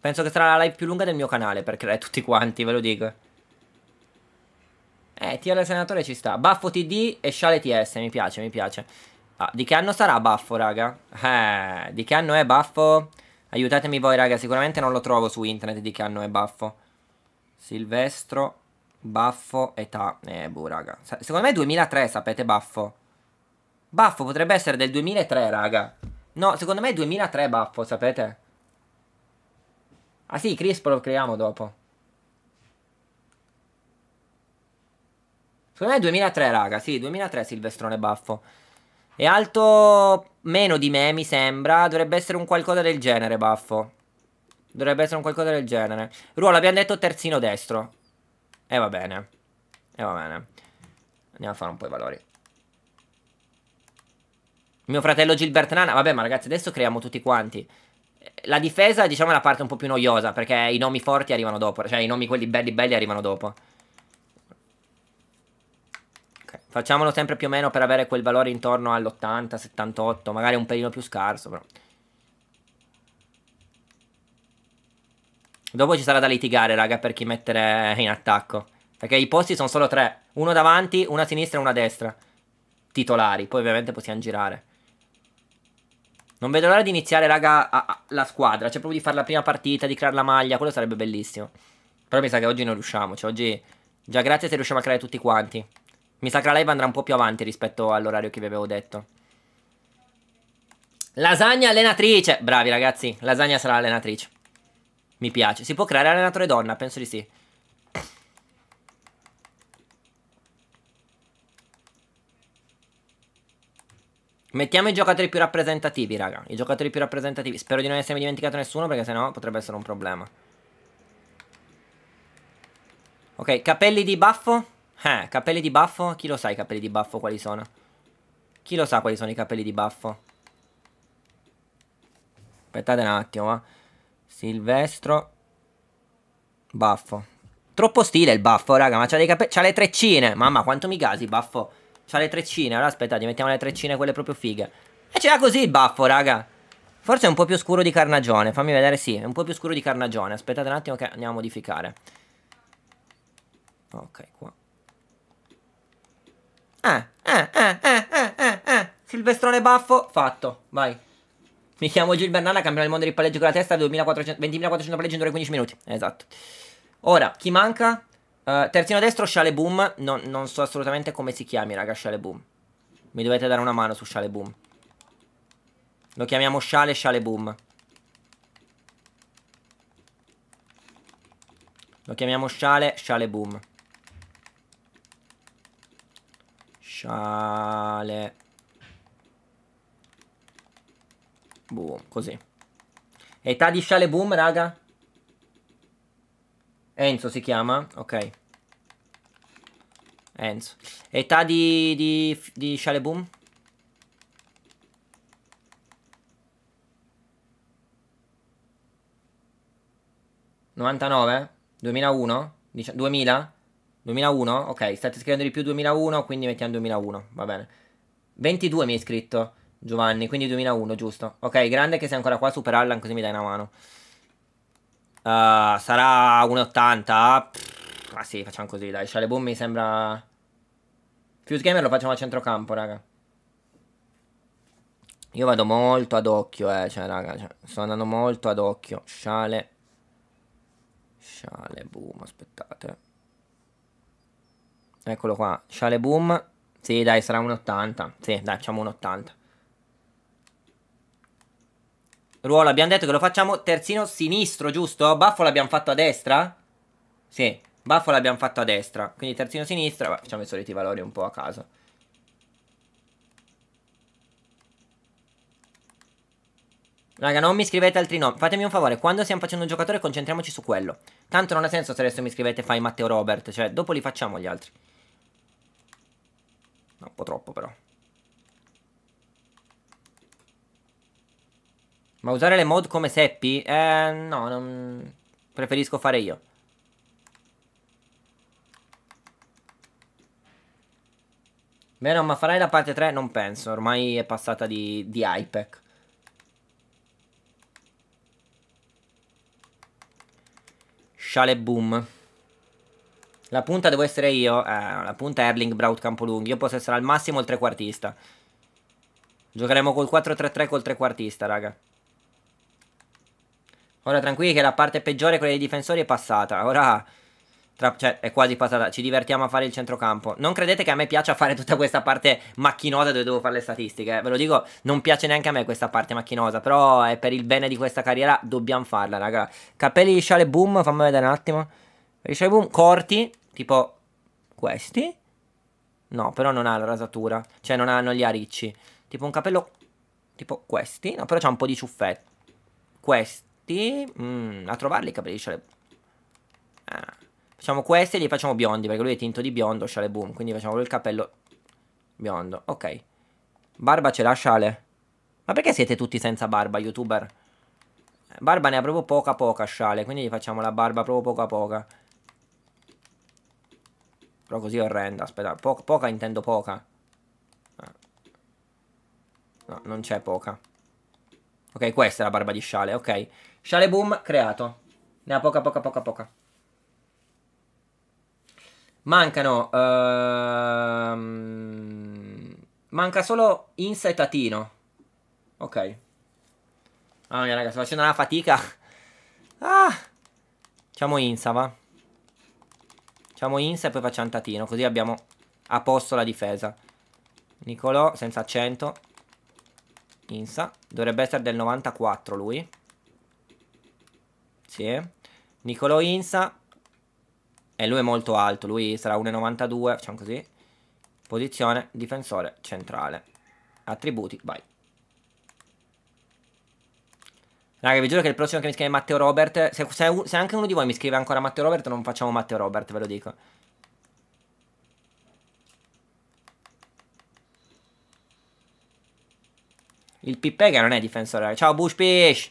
Penso che sarà la live più lunga del mio canale, perché tutti quanti, ve lo dico. Eh, TR senatore ci sta. Baffo TD e sciale TS, mi piace, mi piace. Ah, di che anno sarà baffo, raga? Eh, di che anno è baffo? Aiutatemi voi, raga, sicuramente non lo trovo su internet di che anno è baffo. Silvestro, baffo, età. Eh, boh, raga. secondo me è 2003, sapete, baffo. Baffo potrebbe essere del 2003, raga. No, secondo me è 2003 baffo, sapete? Ah sì, Crispo lo creiamo dopo. Secondo me è 2003, raga, sì, 2003 Silvestrone baffo. È alto meno di me, mi sembra. Dovrebbe essere un qualcosa del genere, baffo. Dovrebbe essere un qualcosa del genere. Ruolo, abbiamo detto terzino destro. E va bene. E va bene. Andiamo a fare un po' i valori. Mio fratello Gilbert Nana. Vabbè, ma ragazzi, adesso creiamo tutti quanti. La difesa, diciamo, è la parte un po' più noiosa, perché i nomi forti arrivano dopo. Cioè, i nomi quelli belli belli arrivano dopo. Facciamolo sempre più o meno per avere quel valore intorno all'80, 78, magari un pelino più scarso, però. Dopo ci sarà da litigare, raga, per chi mettere in attacco. Perché i posti sono solo tre. Uno davanti, una a sinistra e una a destra. Titolari. Poi ovviamente possiamo girare. Non vedo l'ora di iniziare, raga, a, a, la squadra. Cioè proprio di fare la prima partita, di creare la maglia. Quello sarebbe bellissimo. Però mi sa che oggi non riusciamo. Cioè oggi... Già grazie se riusciamo a creare tutti quanti. Mi sa che la live andrà un po' più avanti rispetto all'orario che vi avevo detto. Lasagna allenatrice. Bravi ragazzi, lasagna sarà allenatrice. Mi piace. Si può creare allenatore donna? Penso di sì. Mettiamo i giocatori più rappresentativi, raga. I giocatori più rappresentativi. Spero di non essermi dimenticato nessuno perché sennò potrebbe essere un problema. Ok, capelli di baffo. Eh, capelli di baffo? Chi lo sa i capelli di baffo quali sono? Chi lo sa quali sono i capelli di baffo? Aspettate un attimo, eh. Silvestro. Baffo. Troppo stile il baffo, raga, ma c'ha, c'ha le treccine. Mamma, quanto mi gasi, baffo. C'ha le treccine. Allora aspettate, mettiamo le treccine quelle proprio fighe. E c'era così il baffo, raga. Forse è un po' più scuro di carnagione. Fammi vedere, sì, è un po' più scuro di carnagione. Aspettate un attimo che andiamo a modificare. Ok, qua eh, eh, eh, eh, eh, ah, Silvestrone baffo, fatto, vai. Mi chiamo Gil Bernala, campione del mondo di palleggio con la testa, 20.400 palleggi in 2 15 minuti. Esatto. Ora, chi manca? Uh, terzino destro, Shale Boom. No, non so assolutamente come si chiami, raga, Shale Boom. Mi dovete dare una mano su Shale Boom. Lo chiamiamo Shale Shale Boom. Lo chiamiamo Shale Shale Boom. Sciale. Boom, così. Età di sciale boom, raga? Enzo si chiama? Ok. Enzo. Età di, di, di sciale boom? Novantanove? Duemilauno? Duemila? 2001? Ok, state scrivendo di più 2001, quindi mettiamo 2001, va bene. 22 mi hai scritto, Giovanni, quindi 2001, giusto. Ok, grande che sei ancora qua, super Allan, così mi dai una mano. Uh, sarà 1,80? Pff, ah sì, facciamo così, dai. Shaleboom mi sembra... Fuse Gamer lo facciamo a centrocampo, raga. Io vado molto ad occhio, eh, cioè, raga, cioè, sto andando molto ad occhio. Sciale. Sciale, boom, aspettate. Eccolo qua. Shale boom. Sì, dai, sarà un 80. Sì, dai, facciamo un 80. Ruolo, abbiamo detto che lo facciamo terzino sinistro, giusto? Baffo l'abbiamo fatto a destra? Sì, baffo l'abbiamo fatto a destra. Quindi terzino sinistra. Beh, facciamo i soliti valori un po' a caso. Raga, non mi scrivete altri nomi. Fatemi un favore, quando stiamo facendo un giocatore concentriamoci su quello. Tanto non ha senso se adesso mi scrivete fai Matteo Robert, cioè dopo li facciamo gli altri. È un po' troppo però. Ma usare le mod come seppi? Eh, no, non... Preferisco fare io. Beh, ma farai la parte 3? Non penso, ormai è passata di, di IPEC. Shale boom. La punta devo essere io? Eh, la punta è Erling Braut Campolunghi. Io posso essere al massimo il trequartista. Giocheremo col 4-3-3 col trequartista, raga. Ora tranquilli che la parte peggiore, quella dei difensori, è passata. Ora... Tra, cioè, è quasi passata. Ci divertiamo a fare il centrocampo. Non credete che a me piaccia fare tutta questa parte macchinosa dove devo fare le statistiche. Eh? Ve lo dico, non piace neanche a me questa parte macchinosa. Però è per il bene di questa carriera, dobbiamo farla, raga. Capelli di Sciale Boom, fammi vedere un attimo. Riceve boom corti, tipo questi. No, però non ha la rasatura. Cioè, non, hanno gli aricci. Tipo un capello... Tipo questi. No, però c'ha un po' di ciuffetti. Questi. Mm, a trovarli i capelli di ah. Facciamo questi e li facciamo biondi, perché lui è tinto di biondo, Shale Boom. Quindi facciamo il capello biondo. Ok. Barba ce l'ha Shale. Ma perché siete tutti senza barba, youtuber? Barba ne ha proprio poca poca Shale, quindi gli facciamo la barba proprio poca poca. Però così è orrenda, aspetta, po poca intendo poca. Eh. No, non c'è poca. Ok, questa è la barba di sciale, ok. Sciale boom creato. Ne ha poca, poca, poca, poca. Mancano... Uh, manca solo Insa e Tatino. Ok. Ah, mia raga, sto facendo una fatica. Ah! Facciamo Insa, va. Facciamo Insa e poi facciamo Tatino, così abbiamo a posto la difesa. Nicolò senza accento. Insa. Dovrebbe essere del 94 lui. Sì. Nicolò Insa. E lui è molto alto, lui sarà 1,92, facciamo così. Posizione, difensore, centrale. Attributi, vai. Raga, vi giuro che il prossimo che mi scrive Matteo Robert. Se, se, se, anche uno di voi mi scrive ancora Matteo Robert, non facciamo Matteo Robert, ve lo dico. Il Pippega non è difensore. Ciao Bushpish!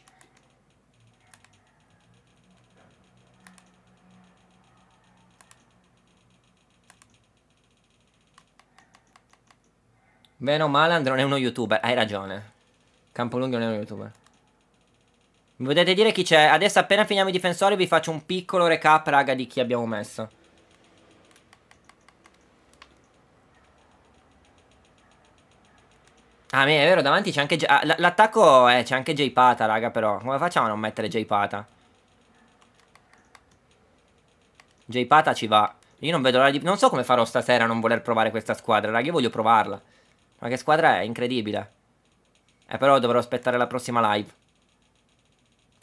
Meno male, Andrea non è uno youtuber. Hai ragione. Campolunghi non è uno youtuber. Mi potete dire chi c'è? Adesso appena finiamo i difensori vi faccio un piccolo recap, raga, di chi abbiamo messo. Ah, è vero, davanti c'è anche... Ah, l'attacco eh, c'è anche J Pata, raga, però. Come facciamo a non mettere J Pata? J Pata ci va. Io non vedo l'ora di... Non so come farò stasera a non voler provare questa squadra, raga. Io voglio provarla. Ma che squadra è? Incredibile. Eh, però dovrò aspettare la prossima live.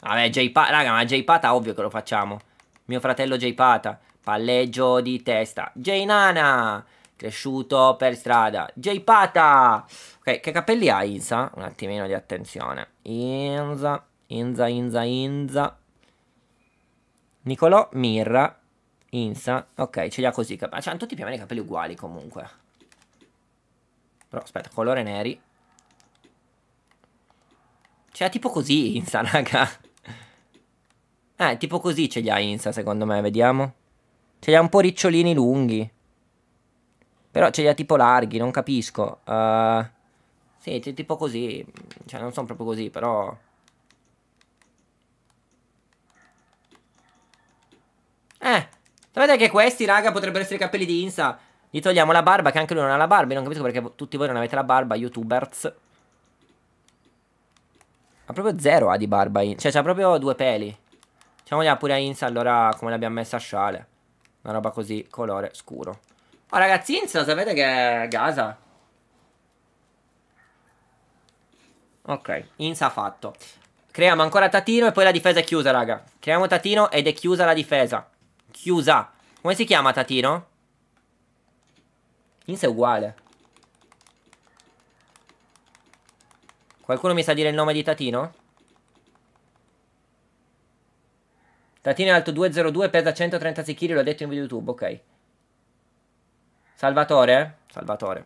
Vabbè, J-Pata, raga, ma J-Pata ovvio che lo facciamo. Mio fratello J-Pata, palleggio di testa. J-Nana, cresciuto per strada. J-Pata! Ok, che capelli ha Inza? Un attimino di attenzione. Inza, Inza, Inza, Inza. Nicolò, Mirra, Inza. Ok, ce li ha così. Ma c'hanno tutti più o meno i capelli uguali comunque. Però aspetta, colore neri. Cioè, tipo così, Insa, raga. Eh, tipo così ce li ha Insa, secondo me, vediamo. Ce li ha un po' ricciolini lunghi. Però ce li ha tipo larghi, non capisco. Uh, sì, tipo così. Cioè, non sono proprio così, però... Eh, sapete che questi, raga, potrebbero essere i capelli di Insa. Gli togliamo la barba, che anche lui non ha la barba. Io non capisco perché tutti voi non avete la barba, youtubers. Ha proprio zero ha di barba. Cioè, c'ha proprio due peli. Facciamogliela pure a Inz, allora come l'abbiamo messa a sciale. Una roba così, colore scuro. Oh ragazzi, Inz, sapete che è Gaza? Ok, Inz ha fatto. Creiamo ancora Tatino e poi la difesa è chiusa, raga. Creiamo Tatino ed è chiusa la difesa. Chiusa. Come si chiama Tatino? Inz è uguale. Qualcuno mi sa dire il nome di Tatino? Tatine alto 202, pesa 136 kg, l'ho detto in video YouTube, ok. Salvatore? Salvatore.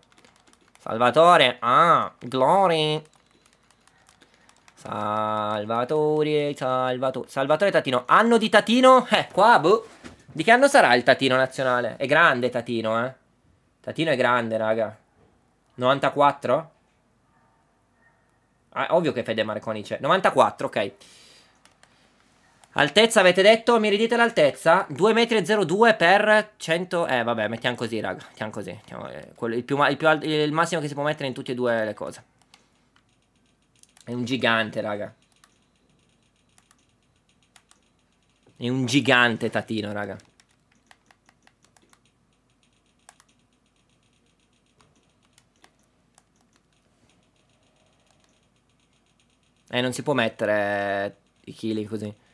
Salvatore, ah, glory. Salvatore, Salvatore. Salvatore Tatino. Anno di Tatino? Eh, qua, boh. Di che anno sarà il Tatino nazionale? È grande Tatino, eh. Tatino è grande, raga. 94? Ah, ovvio che Fede Marconi c'è. 94, ok. Altezza avete detto? Mi ridite l'altezza? 2,02 m per 100... Eh vabbè, mettiamo così raga, mettiamo così. Mettiamo, eh, quello, il, più, il, più alto, il massimo che si può mettere in tutte e due le cose. È un gigante raga. È un gigante Tatino raga. Eh, non si può mettere i killing così.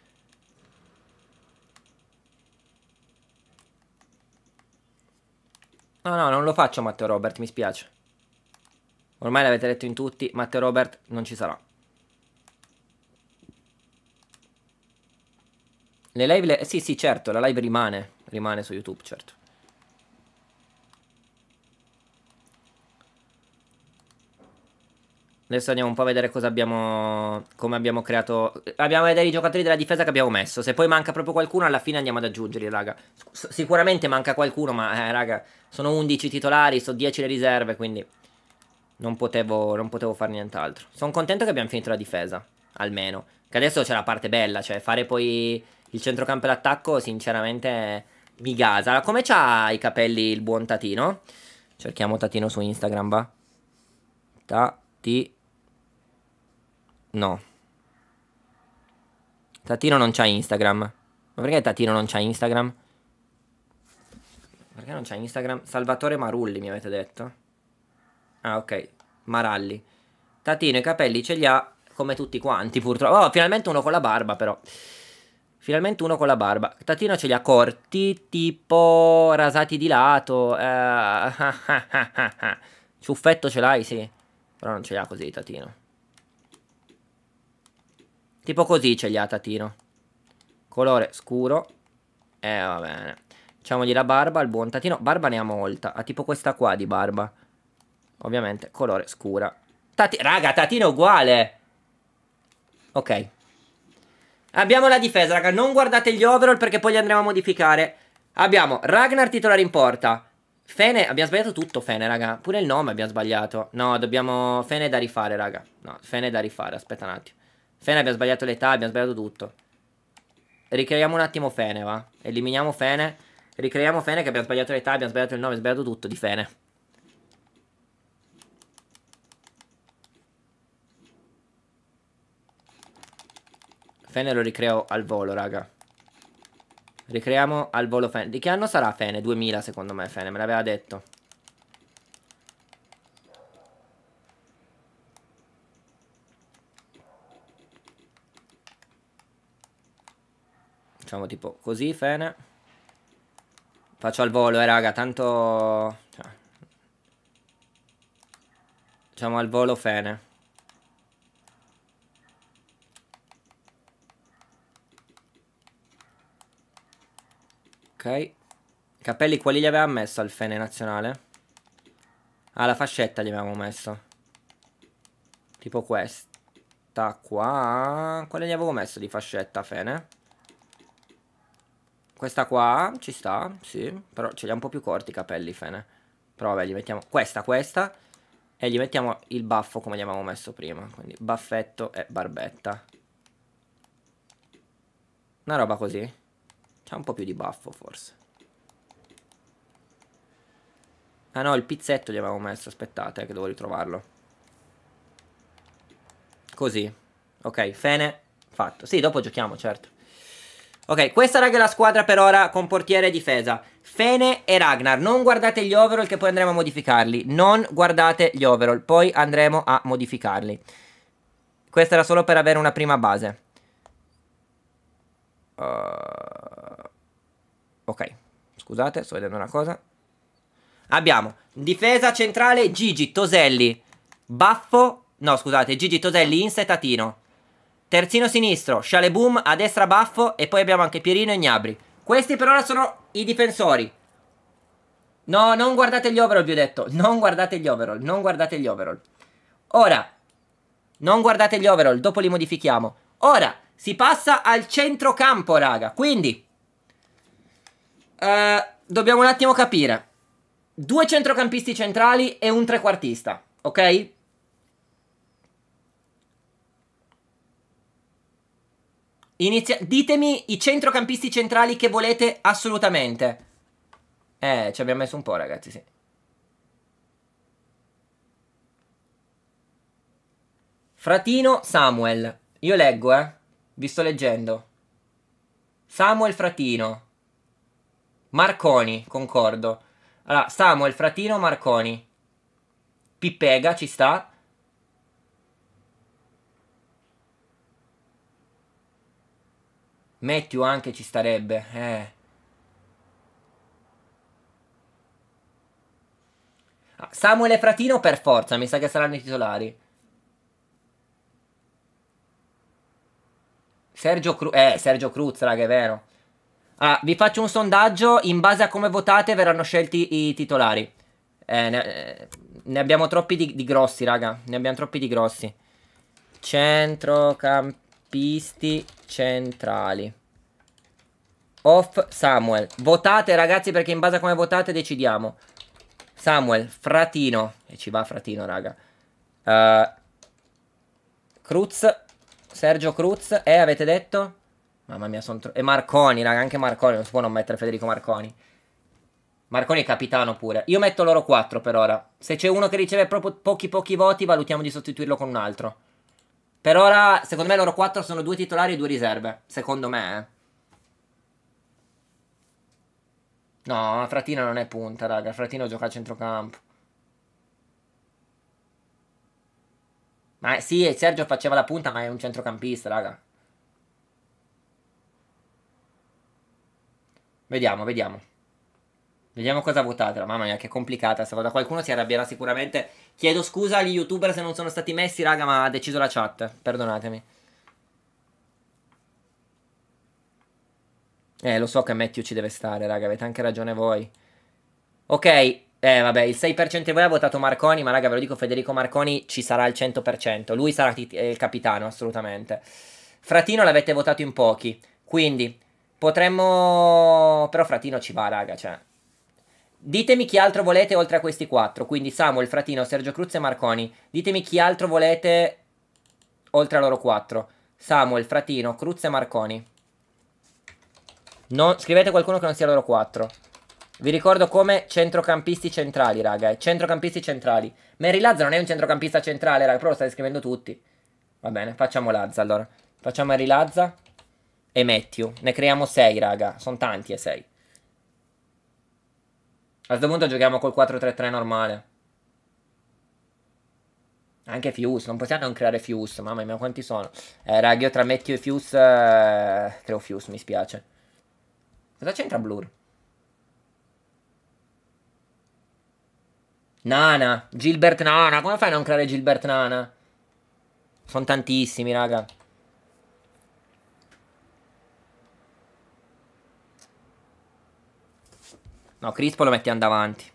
No, no, non lo faccio Matteo Robert, mi spiace. Ormai l'avete detto in tutti, Matteo Robert non ci sarà. Le live... Le... Sì, sì, certo, la live rimane. Rimane su YouTube, certo. Adesso andiamo un po' a vedere cosa abbiamo... Come abbiamo creato... Abbiamo a vedere i giocatori della difesa che abbiamo messo. Se poi manca proprio qualcuno, alla fine andiamo ad aggiungerli, raga. Sicuramente manca qualcuno, ma, eh, raga... Sono 11 titolari, sono 10 le riserve, quindi non potevo, non potevo fare nient'altro. Sono contento che abbiamo finito la difesa, almeno. Che adesso c'è la parte bella, cioè fare poi il centrocampo e l'attacco, sinceramente, mi gasa. Come c'ha i capelli il buon Tatino? Cerchiamo Tatino su Instagram, va. Tati... No. Tatino non c'ha Instagram. Ma perché Tatino non c'ha Instagram? Perché non c'è Instagram? Salvatore Marulli mi avete detto. Ah, ok. Maralli. Tatino i capelli ce li ha come tutti quanti, purtroppo. Oh, finalmente uno con la barba, però. Finalmente uno con la barba. Tatino ce li ha corti, tipo rasati di lato. Eh... Ciuffetto ce l'hai, sì. Però non ce li ha così, Tatino. Tipo così ce li ha, Tatino. Colore scuro. E eh, va bene. Facciamogli la barba al buon tatino. Barba ne ha molta. Ha tipo questa qua di barba. Ovviamente colore scura. Tati raga, tatino uguale. Ok. Abbiamo la difesa, raga. Non guardate gli overall perché poi li andremo a modificare. Abbiamo Ragnar titolare in porta. Fene, abbiamo sbagliato tutto Fene, raga. Pure il nome abbiamo sbagliato. No, dobbiamo... Fene è da rifare, raga. No, Fene è da rifare, aspetta un attimo. Fene abbiamo sbagliato l'età, abbiamo sbagliato tutto. Ricreiamo un attimo Fene, va. Eliminiamo Fene. Ricreiamo Fene che abbiamo sbagliato l'età, abbiamo sbagliato il nome, abbiamo sbagliato tutto di Fene. Fene lo ricreo al volo, raga. Ricreiamo al volo Fene. Di che anno sarà Fene? 2000 secondo me Fene, me l'aveva detto. Facciamo tipo così Fene. Faccio al volo, eh, raga, tanto... Cioè. Facciamo al volo Fene. Ok. Capelli quali gli aveva messo al Fene nazionale? Ah, la fascetta gli avevamo messo. Tipo questa qua. Quale gli avevo messo di fascetta, Fene? Questa qua ci sta, sì. Però ce li ha un po' più corti i capelli, Fene. Però vabbè, gli mettiamo questa, questa. E gli mettiamo il baffo come gli avevamo messo prima. Quindi baffetto e barbetta. Una roba così. C'è un po' più di baffo, forse. Ah no, il pizzetto gli avevamo messo. Aspettate, eh, che devo ritrovarlo. Così. Ok, Fene, fatto. Sì, dopo giochiamo, certo. Ok, questa raga è la squadra per ora con portiere e difesa. Fene e Ragnar, non guardate gli overall che poi andremo a modificarli. Non guardate gli overall, poi andremo a modificarli. Questa era solo per avere una prima base. Uh, ok, scusate, sto vedendo una cosa. Abbiamo difesa centrale Gigi Toselli, Baffo, no scusate, Gigi Toselli, Insetatino. Terzino sinistro, Scialeboom, a destra Baffo e poi abbiamo anche Pierino e Gnabri. Questi per ora sono i difensori. No, non guardate gli overall, vi ho detto. Non guardate gli overall, non guardate gli overall. Ora, non guardate gli overall, dopo li modifichiamo. Ora, si passa al centrocampo, raga. Quindi, eh, dobbiamo un attimo capire. Due centrocampisti centrali e un trequartista, ok? Inizia... Ditemi i centrocampisti centrali che volete assolutamente. Eh, ci abbiamo messo un po', ragazzi, sì. Fratino Samuel. Io leggo, eh. Vi sto leggendo. Samuel Fratino. Marconi, concordo. Allora, Samuel Fratino Marconi. Pippega ci sta. Matthew anche ci starebbe, eh. Ah, Samuel e Fratino per forza, mi sa che saranno i titolari. Sergio, Cru- eh, Sergio Cruz, raga, è vero. Ah, vi faccio un sondaggio, in base a come votate verranno scelti i titolari. Eh, ne, eh, ne abbiamo troppi di, di, grossi, raga, ne abbiamo troppi di grossi. Centrocamp... Pisti centrali. Off Samuel. Votate ragazzi perché in base a come votate decidiamo. Samuel, Fratino. E ci va Fratino raga. Uh, Cruz. Sergio Cruz. Eh, avete detto? Mamma mia, sono... troppo. E Marconi, raga, anche Marconi. Non si può non mettere Federico Marconi. Marconi è capitano pure. Io metto loro 4 per ora. Se c'è uno che riceve proprio pochi pochi voti, valutiamo di sostituirlo con un altro. Per ora, secondo me loro quattro sono due titolari e due riserve. Secondo me, eh. No, Fratino non è punta, raga. Fratino gioca a centrocampo. Ma eh, sì, Sergio faceva la punta, ma è un centrocampista, raga. Vediamo, vediamo. Vediamo cosa votate. Mamma mia, che complicata questa cosa. Qualcuno si arrabbierà sicuramente. Chiedo scusa agli youtuber se non sono stati messi, raga, ma ha deciso la chat. Perdonatemi. Eh, lo so che Matthew ci deve stare, raga. Avete anche ragione voi. Ok, eh, vabbè, il 6% di voi ha votato Marconi, ma raga, ve lo dico, Federico Marconi ci sarà al 100%. Lui sarà eh, il capitano, assolutamente. Fratino l'avete votato in pochi. Quindi, potremmo... Però Fratino ci va, raga, cioè... Ditemi chi altro volete oltre a questi quattro, quindi Samuel, Fratino, Sergio Cruz e Marconi. Ditemi chi altro volete oltre a loro quattro. Samuel, Fratino, Cruz e Marconi. Non, scrivete qualcuno che non sia loro quattro. Vi ricordo come centrocampisti centrali, raga. Eh. Centrocampisti centrali. Mary Lazza non è un centrocampista centrale, raga, però lo state scrivendo tutti. Va bene, facciamo Lazza allora. Facciamo Mary Lazza e Matthew. Ne creiamo sei, raga. Sono tanti e sei. A questo punto giochiamo col 4-3-3 normale. Anche Fuse, non possiamo non creare Fuse, mamma mia quanti sono. Eh raga, io tra Matthew e Fuse eh, creo Fuse, mi spiace. Cosa c'entra Blur? Nana, Gilbert Nana, come fai a non creare Gilbert Nana? Sono tantissimi raga. No, Crispo lo mettiamo davanti.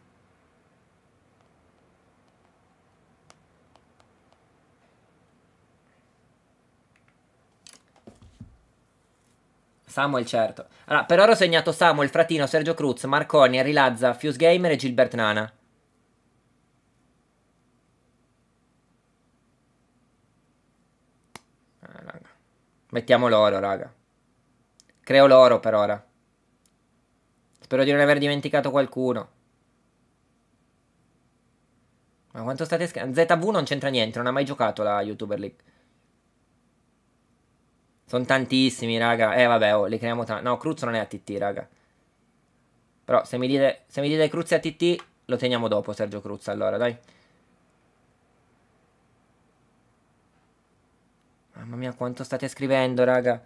Samuel certo. Allora, per ora ho segnato Samuel, Fratino, Sergio Cruz, Marconi, Henry Lazza, Fuse Gamer e Gilbert Nana. Ah, raga. Mettiamo l'oro, raga. Creo l'oro per ora. Spero di non aver dimenticato qualcuno. Ma quanto state scherzando? ZV non c'entra niente, non ha mai giocato la YouTuber League. Sono tantissimi, raga. Eh, vabbè, oh, li creiamo tanti. No, Cruz non è ATT, raga. Però se mi dite, se mi dite Cruz e ATT, lo teniamo dopo, Sergio Cruz, allora, dai. Mamma mia, quanto state scrivendo, raga.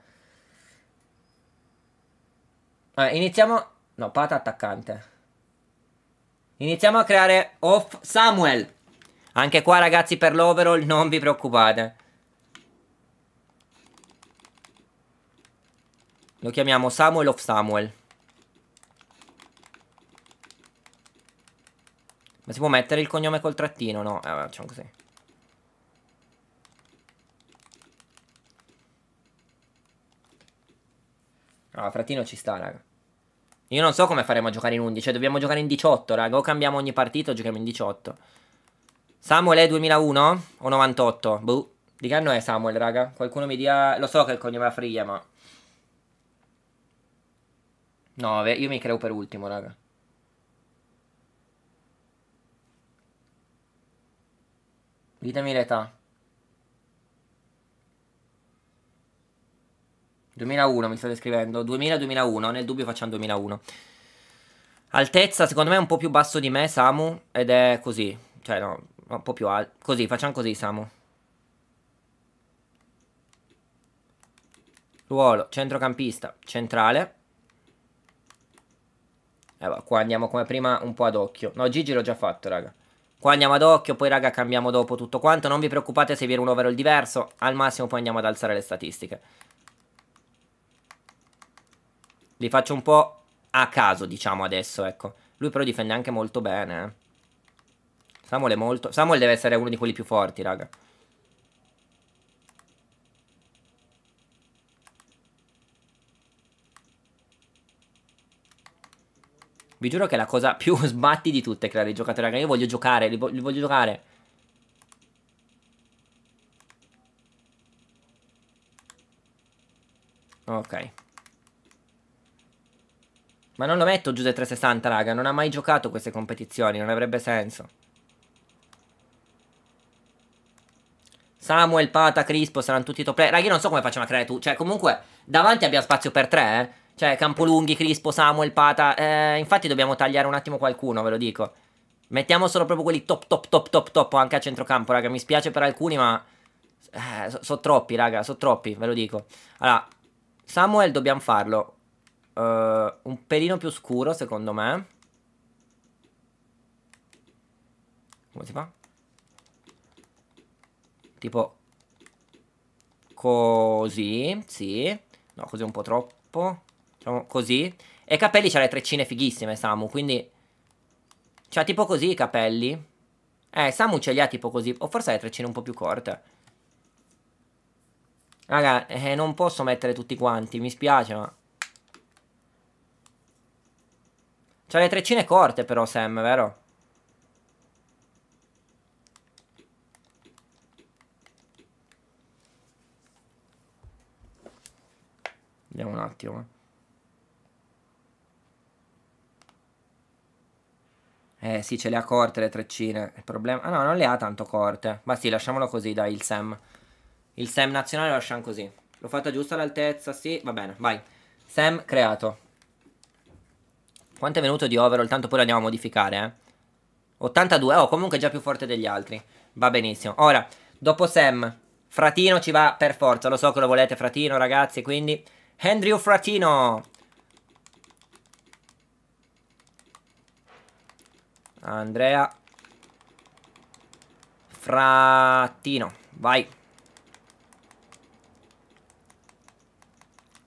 Allora, ah, iniziamo No, pata attaccante. Iniziamo a creare off Samuel. Anche qua ragazzi per l'overall non vi preoccupate. Lo chiamiamo Samuel of Samuel. Ma si può mettere il cognome col trattino? No, eh, facciamo così. Ah, trattino ci sta, raga. Io non so come faremo a giocare in 11. Cioè dobbiamo giocare in 18, raga. O cambiamo ogni partita o giochiamo in 18. Samuel è 2001 o 98? Boh. Di che anno è Samuel, raga? Qualcuno mi dia... Lo so che è il cognome Friglia, ma... 9. Io mi creo per ultimo, raga. Ditemi l'età. 2001 mi state scrivendo. 2000-2001, nel dubbio facciamo 2001. Altezza, secondo me è un po' più basso di me, Samu, ed è così. Cioè, no, un po' più alto. Così, facciamo così, Samu. Ruolo, centrocampista, centrale. Eh, va, qua andiamo come prima un po' ad occhio. No, Gigi l'ho già fatto, raga. Qua andiamo ad occhio, poi raga cambiamo dopo tutto quanto. Non vi preoccupate se vi era un overall diverso. Al massimo poi andiamo ad alzare le statistiche. Li faccio un po' a caso, diciamo, adesso, ecco. Lui però difende anche molto bene, eh. Samuel è molto... Samuel deve essere uno di quelli più forti, raga. Vi giuro che è la cosa più sbatti di tutte creare i giocatori, raga. Io voglio giocare, li, voglio, li voglio giocare. Ok. Ma non lo metto giù da 360, raga. Non ha mai giocato queste competizioni. Non avrebbe senso. Samuel, Pata, Crispo saranno tutti top player. Raga, io non so come facciamo a creare tu. Cioè, comunque, davanti abbiamo spazio per tre, eh. Cioè, Campolunghi, Crispo, Samuel, Pata. Eh, infatti dobbiamo tagliare un attimo qualcuno, ve lo dico. Mettiamo solo proprio quelli top, top, top, top, top anche a centrocampo, raga. Mi spiace per alcuni, ma... Eh, sono so troppi, raga, sono troppi, ve lo dico. Allora, Samuel dobbiamo farlo uh, un pelino più scuro, secondo me. Come si fa? Tipo così, sì. No, così è un po' troppo. Diciamo così. E i capelli c'ha le treccine fighissime, Samu, quindi... C'ha tipo così i capelli. Eh, Samu ce li ha tipo così. O forse ha le treccine un po' più corte. Raga, eh, non posso mettere tutti quanti, mi spiace, ma... C'ha le treccine corte però Sam, vero? Vediamo un attimo. Eh. eh sì, ce le ha corte le treccine. Il problema... Ah no, non le ha tanto corte. Ma sì, lasciamolo così, dai, il Sam. Il Sam nazionale lo lasciamo così. L'ho fatta giusta l'altezza, sì, va bene, vai. Sam creato. Quanto è venuto di overall? Tanto poi lo andiamo a modificare, eh. 82, oh, comunque già più forte degli altri. Va benissimo. Ora, dopo Sam, Fratino ci va per forza. Lo so che lo volete, Fratino, ragazzi, quindi... Andrew Fratino! Andrea Fratino, vai.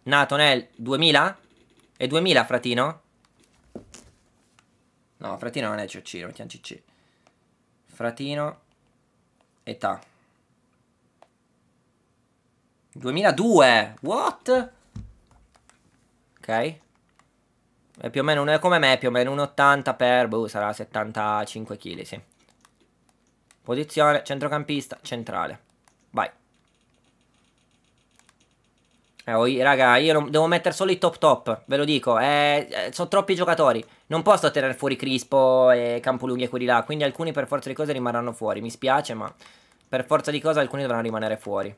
Nato nel 2000? E 2000, Fratino? No, fratino non è CC, lo mettiamo CC. Fratino, età. 2002, what? Ok. È più o meno, è come me, più o meno un 80 per, boh, sarà 75 kg, sì. Posizione, centrocampista, centrale. Vai. Eh, raga, io non, devo mettere solo i top top, ve lo dico. Eh, eh sono troppi giocatori. Non posso tenere fuori Crispo e Campolunghi e quelli là, quindi alcuni per forza di cose rimarranno fuori. Mi spiace, ma per forza di cose alcuni dovranno rimanere fuori.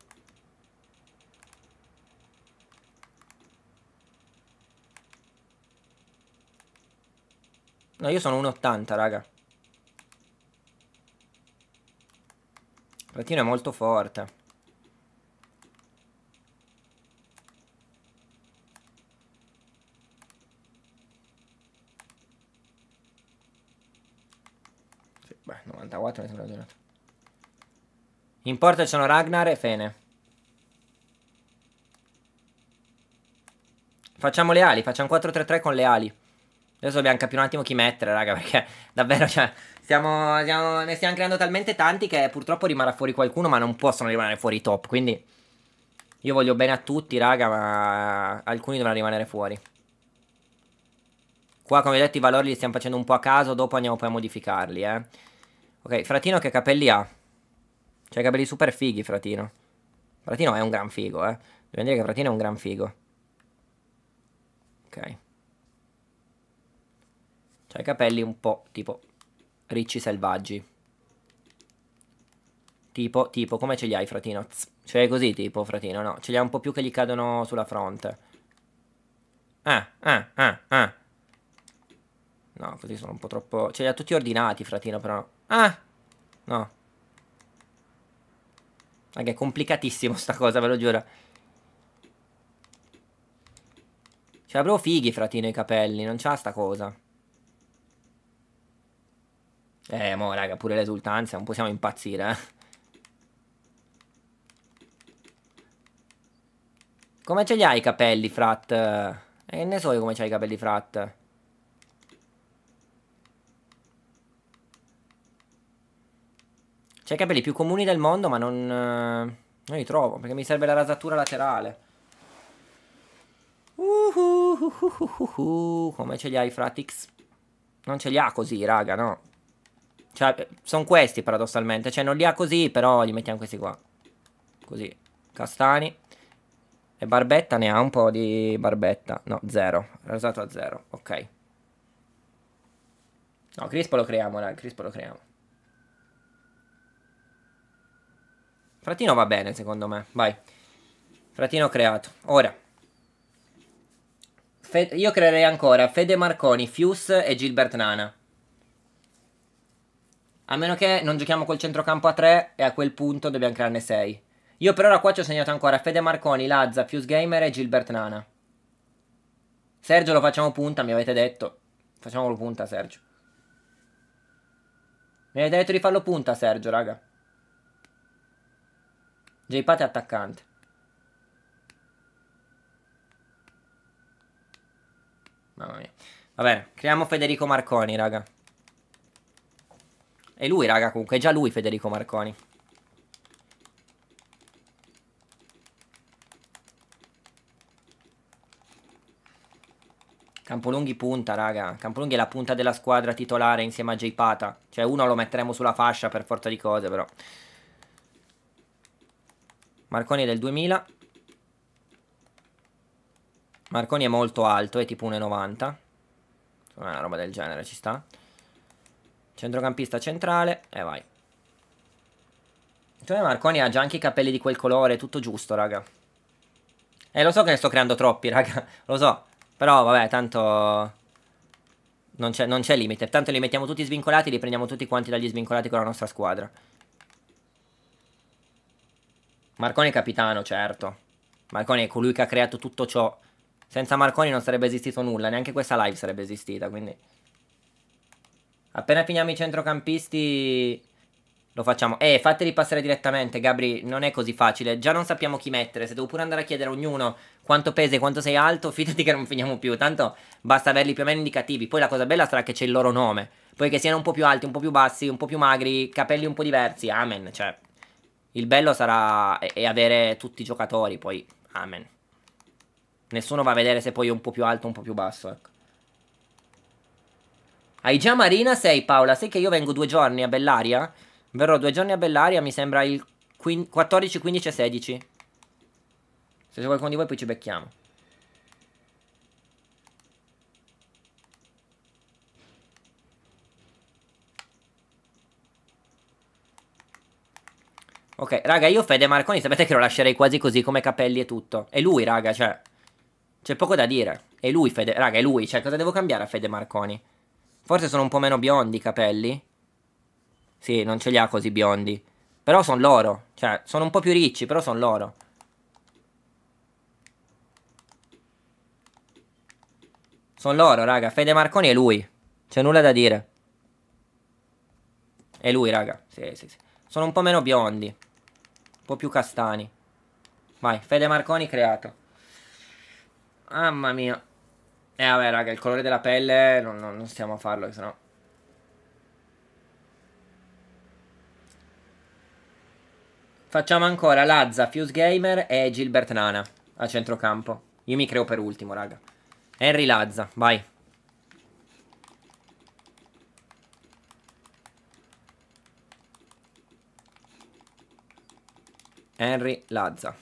No, io sono 1,80, raga. Platino è molto forte. 94 mi sembra ragionato. giornata. In porta c'erano Ragnar e Fene. Facciamo le ali, facciamo 4-3-3 con le ali. Adesso dobbiamo capire un attimo chi mettere, raga, perché davvero, cioè, stiamo, stiamo, ne stiamo creando talmente tanti che purtroppo rimarrà fuori qualcuno, ma non possono rimanere fuori i top, quindi... Io voglio bene a tutti, raga, ma alcuni dovranno rimanere fuori. Qua, come ho detto, i valori li stiamo facendo un po' a caso, dopo andiamo poi a modificarli, eh. Ok, Fratino che capelli ha? C'ha cioè, i capelli super fighi, Fratino. Fratino è un gran figo, eh. Dobbiamo dire che Fratino è un gran figo. Ok. C'ha cioè, i capelli un po' tipo ricci selvaggi. Tipo, tipo, come ce li hai, Fratino? Ce li hai così tipo, Fratino, no. Ce li ha un po' più che gli cadono sulla fronte. Ah, ah, ah, ah. No, così sono un po' troppo... Ce li ha tutti ordinati, Fratino, però... Ah, no. Raga, ah, è complicatissimo sta cosa, ve lo giuro. Ce l'avrò fighi, fratino, i capelli. Non c'ha sta cosa. Eh, mo, raga, pure le esultanze. Non possiamo impazzire, eh. Come ce li hai i capelli, frat? E eh, ne so io come c'hai i capelli, frat. C'è i capelli più comuni del mondo, ma non, eh, non li trovo, perché mi serve la rasatura laterale. Uh, Come ce li hai Fratix? Non ce li ha così, raga, no. Cioè, sono questi paradossalmente. Cioè, non li ha così, però li mettiamo questi qua. Così. Castani. E barbetta ne ha un po' di barbetta. No, zero. Rasato a zero. Ok. No, Crispo lo creiamo, raga. Crispo lo creiamo. Fratino va bene, secondo me. Vai. Fratino creato. Ora. Fe io creerei ancora Fede Marconi, Fius e Gilbert Nana. A meno che non giochiamo col centrocampo a 3 e a quel punto dobbiamo crearne 6. Io per ora qua ci ho segnato ancora Fede Marconi, Lazza, Fius Gamer e Gilbert Nana. Sergio lo facciamo punta, mi avete detto. Facciamolo punta, Sergio. Mi avete detto di farlo punta, Sergio, raga. J-Pat è attaccante. Mamma mia. Va bene, creiamo Federico Marconi, raga. È lui, raga, comunque. È già lui Federico Marconi. Campolunghi punta, raga. Campolunghi è la punta della squadra titolare insieme a J-Pata. Cioè, uno lo metteremo sulla fascia per forza di cose, però. Marconi è del 2000. Marconi è molto alto, è tipo 1,90. Una roba del genere, ci sta. Centrocampista centrale, e eh vai. Cioè Marconi ha già anche i capelli di quel colore, tutto giusto, raga. Eh, lo so che ne sto creando troppi, raga, lo so. Però, vabbè, tanto... Non c'è limite. Tanto li mettiamo tutti svincolati, li prendiamo tutti quanti dagli svincolati con la nostra squadra. Marconi è capitano, certo. Marconi è colui che ha creato tutto ciò. Senza Marconi non sarebbe esistito nulla, neanche questa live sarebbe esistita, quindi... Appena finiamo i centrocampisti... Lo facciamo. Eh, fateli passare direttamente, Gabri, non è così facile. Già non sappiamo chi mettere, se devo pure andare a chiedere a ognuno quanto pesa e quanto sei alto, fidati che non finiamo più, tanto basta averli più o meno indicativi. Poi la cosa bella sarà che c'è il loro nome. Poi che siano un po' più alti, un po' più bassi, un po' più magri, capelli un po' diversi, amen, cioè... Il bello sarà e avere tutti i giocatori, poi amen. Nessuno va a vedere se poi è un po' più alto o un po' più basso, ecco. Hai già Marina? Sei Paola, sai che io vengo due giorni a Bellaria? Verrò due giorni a Bellaria, mi sembra il 14, 15 e 16. Se c'è qualcuno di voi poi ci becchiamo. Ok, raga, io Fede Marconi sapete che lo lascerei quasi così come capelli e tutto. È lui, raga, cioè... C'è poco da dire. È lui, Fede... Raga, è lui. Cioè, cosa devo cambiare a Fede Marconi? Forse sono un po' meno biondi i capelli. Sì, non ce li ha così biondi. Però sono loro. Cioè, sono un po' più ricci, però sono loro. Sono loro, raga. Fede Marconi è lui. C'è nulla da dire. È lui, raga. Sì, sì, sì. Sono un po' meno biondi po' più castani. Vai, Fede Marconi creato. Mamma mia. Eh vabbè raga, il colore della pelle non, non, non stiamo a farlo, sennò... Facciamo ancora Lazza, Fuse Gamer e Gilbert Nana a centrocampo. Io mi creo per ultimo, raga. Henry Lazza, vai. Henry Lazza.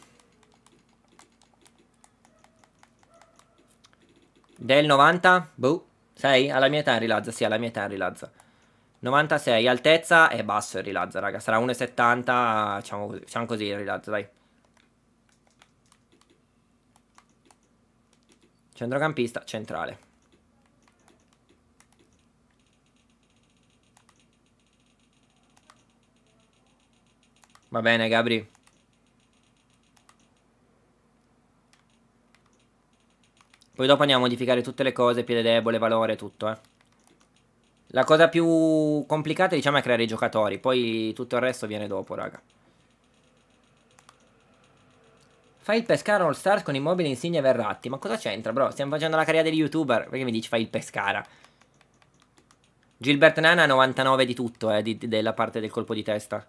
Del 90? Buh Sei Alla mia età Henry Lazza, sì, alla mia età Henry Lazza. 96, altezza è basso Henry Lazza, raga. Sarà 1,70, facciamo, diciamo così Henry Lazza, dai. Centrocampista, centrale. Va bene, Gabri. Poi dopo andiamo a modificare tutte le cose, piede debole, valore, tutto, eh. La cosa più complicata, diciamo, è creare i giocatori. Poi tutto il resto viene dopo, raga. Fai il Pescara All Stars con immobile insigne Verratti. Ma cosa c'entra, bro? Stiamo facendo la carriera degli youtuber. Perché mi dici fai il Pescara? Gilbert Nana 99 di tutto, eh, di, della parte del colpo di testa.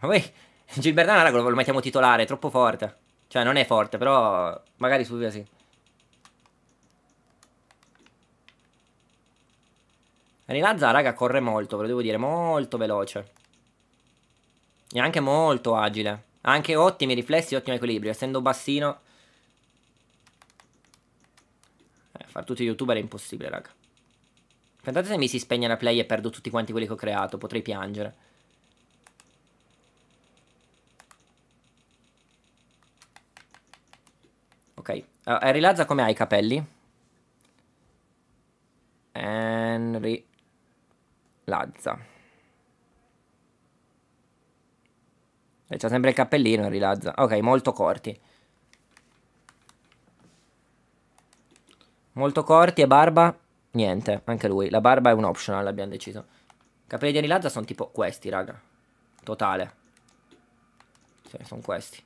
Ma poi, Gilbert Nana, raga, lo mettiamo titolare, è troppo forte. Cioè, non è forte, però magari su sì. Rilazza, raga, corre molto, ve lo devo dire, molto veloce. E anche molto agile. Ha anche ottimi riflessi, ottimo equilibrio, essendo bassino... Eh, far tutti youtuber è impossibile, raga. Pensate se mi si spegne la play e perdo tutti quanti quelli che ho creato, potrei piangere. Ok, uh, eh, Larza, come hai i capelli? Henry rilazza. E c'ha sempre il cappellino Henry Lazza. Ok, molto corti. Molto corti e barba? Niente, anche lui. La barba è un optional, abbiamo deciso. Capelli di rilazza sono tipo questi, raga. Totale. Sì, sono questi.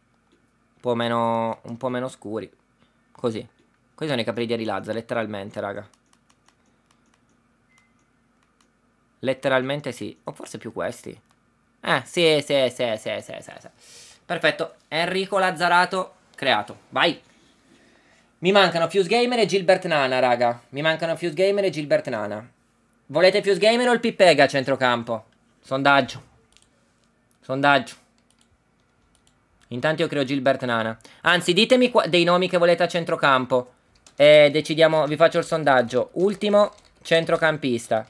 Un po' meno, un po' meno scuri. Così. Questi sono i capelli di rilazza, letteralmente, raga. Letteralmente sì. O forse più questi. Eh, sì, sì, sì, sì, sì, sì, sì. Perfetto. Enrico Lazzarato creato. Vai. Mi mancano Fuse Gamer e Gilbert Nana, raga. Mi mancano Fuse Gamer e Gilbert Nana. Volete Fuse Gamer o il Pipega a centrocampo? Sondaggio. Sondaggio. Intanto io creo Gilbert Nana. Anzi, ditemi dei nomi che volete a centrocampo. E decidiamo, vi faccio il sondaggio. Ultimo centrocampista.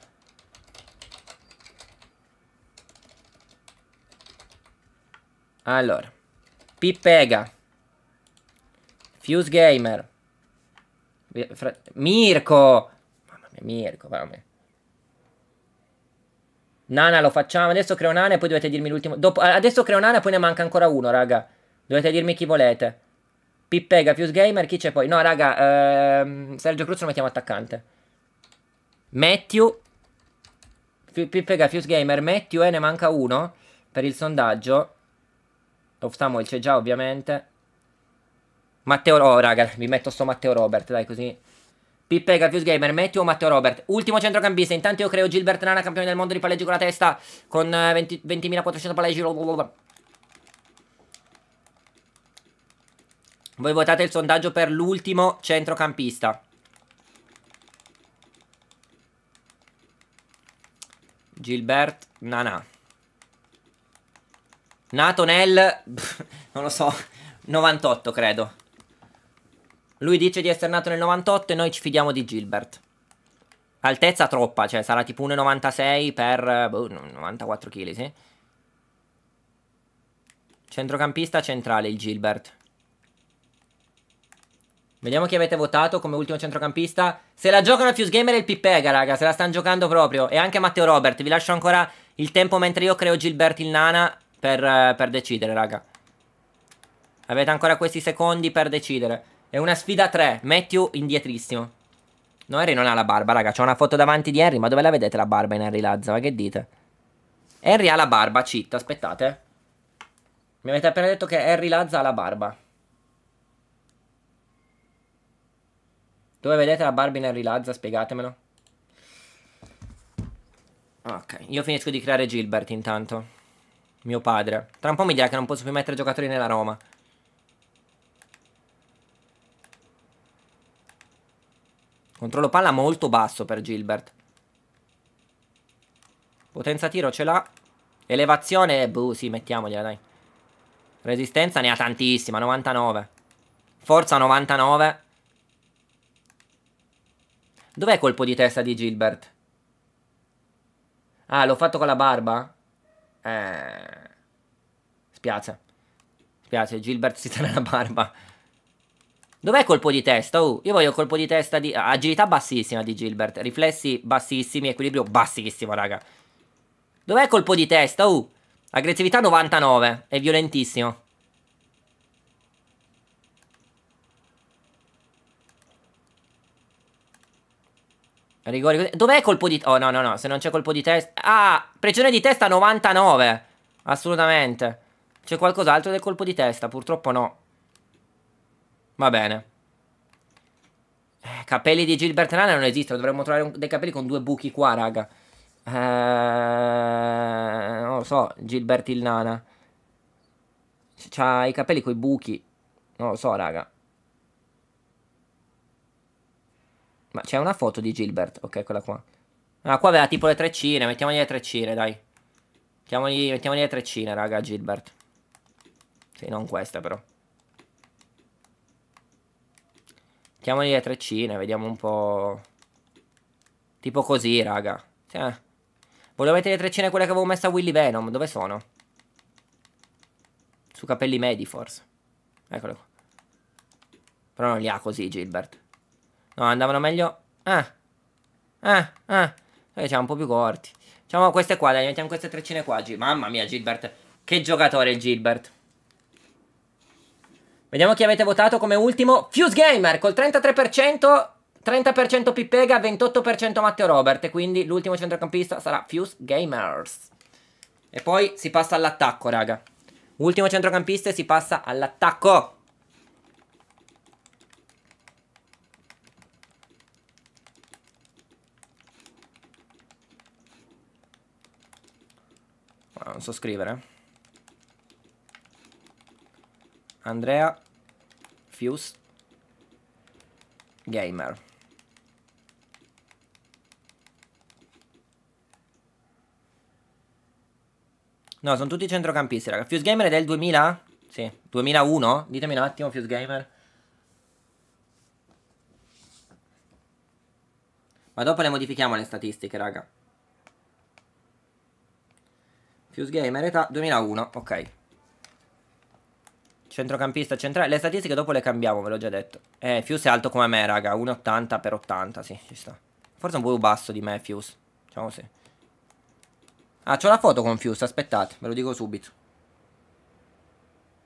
Allora, Pippega, Fuse Gamer, Fra Mirko, mamma mia, Mirko, mamma mia. Nana lo facciamo, adesso creo Nana e poi dovete dirmi l'ultimo. adesso creo Nana e poi ne manca ancora uno, raga. Dovete dirmi chi volete. Pippega, Fuse Gamer, chi c'è poi? No, raga, ehm, Sergio Cruz lo mettiamo attaccante. Matthew, Pippega, Fuse Gamer, Matthew e eh, ne manca uno per il sondaggio. Of Oftamol c'è già ovviamente. Matteo, oh raga, vi metto sto Matteo Robert, dai così. Pippe, Gavius Gamer, metti o Matteo Robert. Ultimo centrocampista, intanto io creo Gilbert Nana, campione del mondo di palleggi con la testa, con 20.400 eh, palleggi. Voi votate il sondaggio per l'ultimo centrocampista. Gilbert Nana. Nato nel... non lo so, 98 credo. Lui dice di essere nato nel 98 e noi ci fidiamo di Gilbert. Altezza troppa, cioè sarà tipo 1,96 per... Boh, 94 kg, sì. Centrocampista centrale il Gilbert. Vediamo chi avete votato come ultimo centrocampista. Se la giocano a Fuse Gamer e il Pippega, raga. Se la stanno giocando proprio. E anche Matteo Robert. Vi lascio ancora il tempo mentre io creo Gilbert il Nana per, per decidere, raga. Avete ancora questi secondi per decidere. È una sfida 3. Matthew indietrissimo. No, Harry non ha la barba, raga. C'è una foto davanti di Harry, ma dove la vedete la barba in Harry Lazza? Ma che dite? Harry ha la barba, cheat, aspettate. Mi avete appena detto che Harry Lazza ha la barba. Dove vedete la barba in Harry Lazza? Spiegatemelo. Ok, io finisco di creare Gilbert intanto mio padre. Tra un po' mi dirà che non posso più mettere giocatori nella Roma. Controllo palla molto basso per Gilbert. Potenza tiro ce l'ha. Elevazione, buh, sì, mettiamogliela, dai. Resistenza ne ha tantissima, 99. Forza 99. Dov'è colpo di testa di Gilbert? Ah, l'ho fatto con la barba? Eh, spiace. Spiace, Gilbert si tiene la barba. Dov'è colpo di testa? Oh, io voglio colpo di testa di... Agilità bassissima di Gilbert. Riflessi bassissimi, equilibrio bassissimo, raga. Dov'è colpo di testa? Oh, aggressività 99. È violentissimo. Rigori. Dov'è colpo di... Oh, no, no, no. Se non c'è colpo di testa... Ah, pressione di testa 99. Assolutamente. C'è qualcos'altro del colpo di testa? Purtroppo no. Va bene. Eh, capelli di Gilbert Nana non esistono. Dovremmo trovare un... dei capelli con due buchi qua, raga. Eh... Non lo so, Gilbert il Nana. C'ha i capelli con i buchi. Non lo so, raga. Ma c'è una foto di Gilbert, ok, quella qua. Ah, qua aveva tipo le treccine, mettiamogli le treccine, dai. Mettiamogli, mettiamogli le treccine, raga, Gilbert. Sì, non questa però. Mettiamogli le treccine, vediamo un po'... Tipo così, raga. Cioè, volevo mettere le treccine quelle che avevo messo a Willy Venom, dove sono? Su capelli medi, forse. Eccole qua. Però non li ha così, Gilbert. No, andavano meglio. Ah. Ah, ah. Noi siamo un po' più corti. Facciamo queste qua, dai, mettiamo queste treccine qua. G Mamma mia, Gilbert. Che giocatore il Gilbert. Vediamo chi avete votato come ultimo. Fuse Gamer col 33%, 30% Pippega, 28% Matteo Robert. E quindi l'ultimo centrocampista sarà Fuse Gamers. E poi si passa all'attacco, raga. Ultimo centrocampista e si passa all'attacco. non so scrivere. Andrea Fuse Gamer. No, sono tutti centrocampisti, raga. Fuse Gamer è del 2000? Sì, 2001? Ditemi un attimo, Fuse Gamer. Ma dopo le modifichiamo le statistiche, raga. Fuse Gamer età 2001, ok. Centrocampista centrale. Le statistiche dopo le cambiamo, ve l'ho già detto. Eh, Fuse è alto come me, raga. 1,80 x 80, sì, ci sta. Forse un po' più basso di me, Fuse. Diciamo sì. Ah, c'ho la foto con Fuse, aspettate, ve lo dico subito.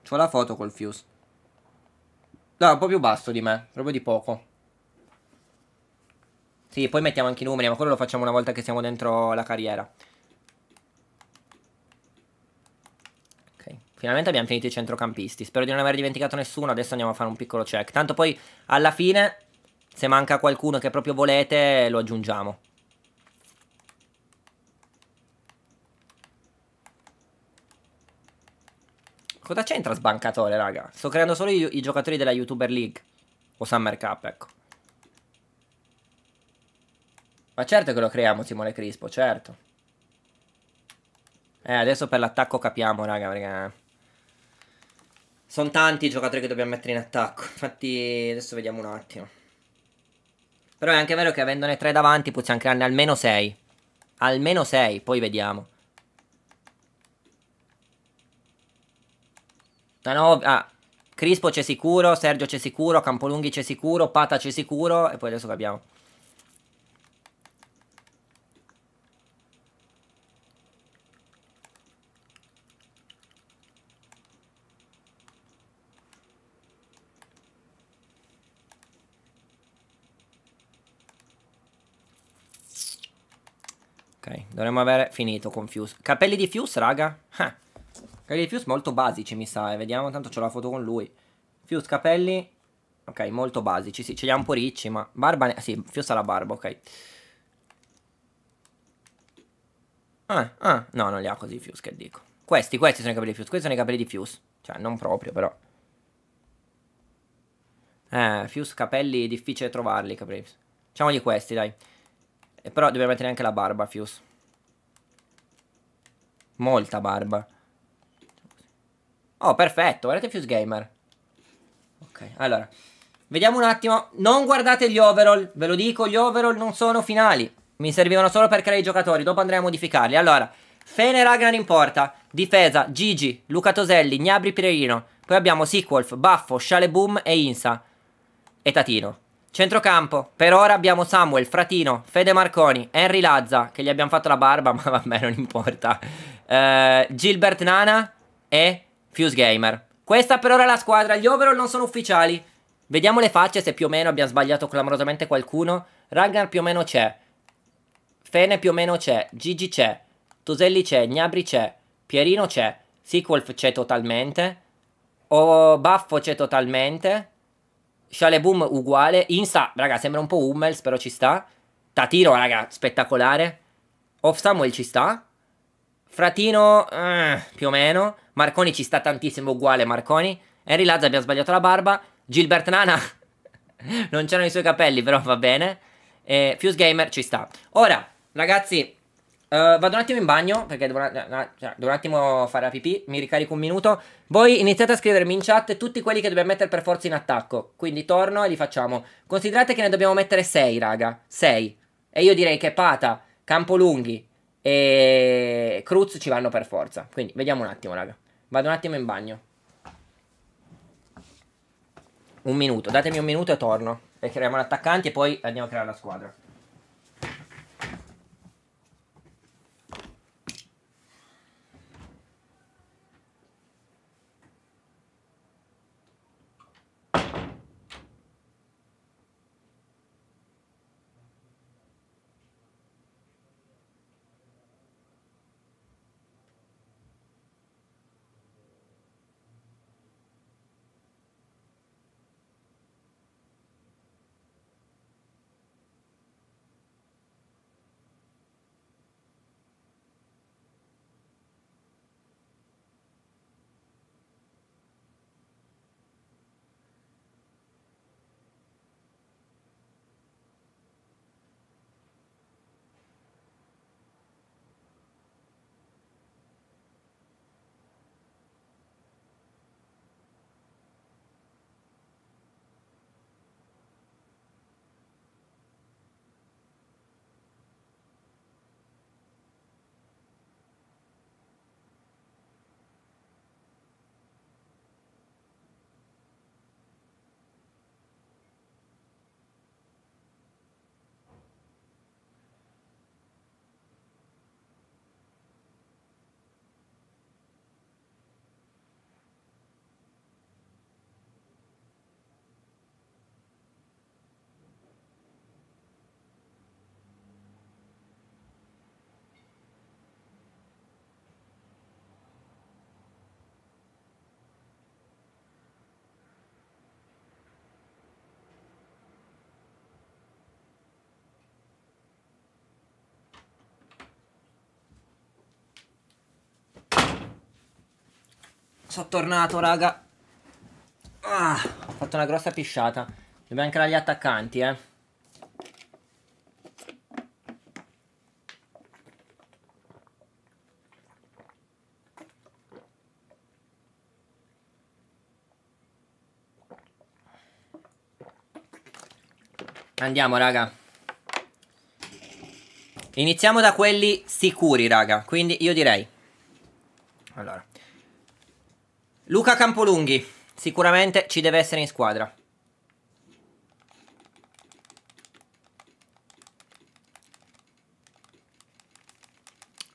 C'ho la foto col Fuse. No, un po' più basso di me, proprio di poco. Sì, poi mettiamo anche i numeri, ma quello lo facciamo una volta che siamo dentro la carriera. Finalmente abbiamo finito i centrocampisti. Spero di non aver dimenticato nessuno. Adesso andiamo a fare un piccolo check. Tanto poi alla fine, se manca qualcuno che proprio volete, lo aggiungiamo. Cosa c'entra sbancatore, raga? Sto creando solo i, i giocatori della YouTuber League. O Summer Cup, ecco. Ma certo che lo creiamo, Simone Crispo, certo. Eh, adesso per l'attacco capiamo, raga, perché... Sono tanti i giocatori che dobbiamo mettere in attacco. Infatti adesso vediamo un attimo. Però è anche vero che avendone tre davanti possiamo crearne almeno sei. Almeno sei, poi vediamo. Da no, ah, Crispo c'è sicuro, Sergio c'è sicuro, Campolunghi c'è sicuro, Pata c'è sicuro e poi adesso capiamo. dovremmo aver finito con Fuse. Capelli di Fuse, raga? Eh. Capelli di Fuse molto basici, mi sa. Eh, vediamo, tanto c'ho la foto con lui. Fuse, capelli... Ok, molto basici. Sì, ce li ha un po' ricci, ma... Barba... ne... Sì, Fuse ha la barba, ok. Ah, ah. No, non li ha così Fuse, che dico. Questi, questi sono i capelli di Fuse. Questi sono i capelli di Fuse. Cioè, non proprio, però. Eh, Fuse, capelli, difficile trovarli, capelli. Facciamogli questi, dai. E eh, però dobbiamo mettere anche la barba, Fius. Molta barba. Oh, perfetto. Guardate Fuse Gamer. Ok, allora. Vediamo un attimo. Non guardate gli overall. Ve lo dico, gli overall non sono finali. Mi servivano solo per creare i giocatori. Dopo andrei a modificarli. Allora, Fene Ragnar in porta. Difesa, Gigi, Luca Toselli, Gnabri Pirerino. Poi abbiamo Sequolf, Baffo, Sciale Boom e Insa. E Tatino. Centrocampo, per ora abbiamo Samuel, Fratino, Fede Marconi, Henry Lazza, che gli abbiamo fatto la barba, ma vabbè, non importa. Eh, Gilbert Nana e Fuse Gamer. Questa per ora è la squadra, gli overall non sono ufficiali. Vediamo le facce se più o meno abbiamo sbagliato clamorosamente qualcuno. Ragnar più o meno c'è. Fene più o meno c'è. Gigi c'è. Toselli c'è. Gnabri c'è. Pierino c'è. Sequel c'è totalmente. O Baffo c'è totalmente. Shaleboom uguale. Insta, raga, sembra un po' Hummels, però ci sta. Tatiro, raga, spettacolare. Off Samuel ci sta. Fratino, eh, più o meno. Marconi ci sta tantissimo, uguale Marconi. Henry Lazza abbiamo sbagliato la barba. Gilbert Nana, non c'erano i suoi capelli, però va bene. Eh, Fuse Gamer ci sta. Ora, ragazzi, Uh, vado un attimo in bagno perché devo, cioè, devo, un attimo fare la pipì, mi ricarico un minuto. Voi iniziate a scrivermi in chat tutti quelli che dobbiamo mettere per forza in attacco. Quindi torno e li facciamo. Considerate che ne dobbiamo mettere 6, raga. 6. E io direi che Pata, Campolunghi e Cruz ci vanno per forza. Quindi vediamo un attimo, raga. Vado un attimo in bagno. Un minuto, datemi un minuto e torno. E creiamo l'attaccante e poi andiamo a creare la squadra. Sono tornato, raga. Ah, ho fatto una grossa pisciata. Dobbiamo anche gli attaccanti, eh. Andiamo, raga. Iniziamo da quelli sicuri, raga. Quindi io direi. Allora. Luca Campolunghi, sicuramente ci deve essere in squadra.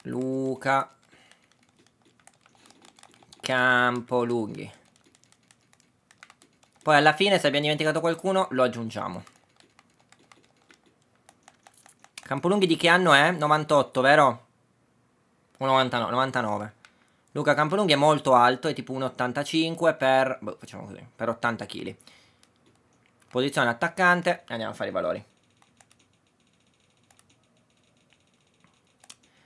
Luca Campolunghi. Poi alla fine se abbiamo dimenticato qualcuno lo aggiungiamo. Campolunghi di che anno è? 98, vero? O 99? 99. Luca Campolunghi è molto alto, è tipo 1,85 per... Boh, facciamo così, per 80 kg. Posizione attaccante e andiamo a fare i valori.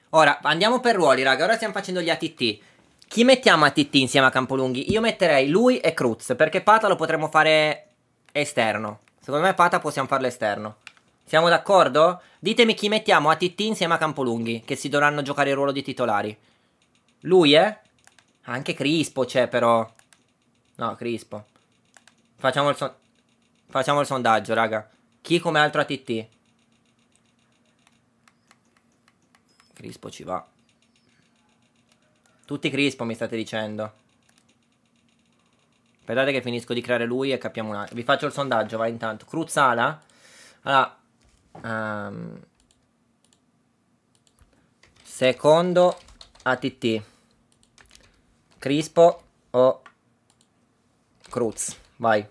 Ora, andiamo per ruoli, raga. Ora stiamo facendo gli ATT. Chi mettiamo ATT insieme a Campolunghi? Io metterei lui e Cruz, perché Pata lo potremmo fare esterno. Secondo me Pata possiamo farlo esterno. Siamo d'accordo? Ditemi chi mettiamo ATT insieme a Campolunghi, che si dovranno giocare il ruolo di titolari. Lui, eh? Anche Crispo c'è, però. No, Crispo. Facciamo il, son Facciamo il sondaggio, raga. Chi come altro ATT? Crispo ci va. Tutti Crispo, mi state dicendo. Aspettate che finisco di creare lui e capiamo un altro. Vi faccio il sondaggio, va intanto. Cruzala. Allora... Um, secondo ATT, Crispo o Cruz. Vai.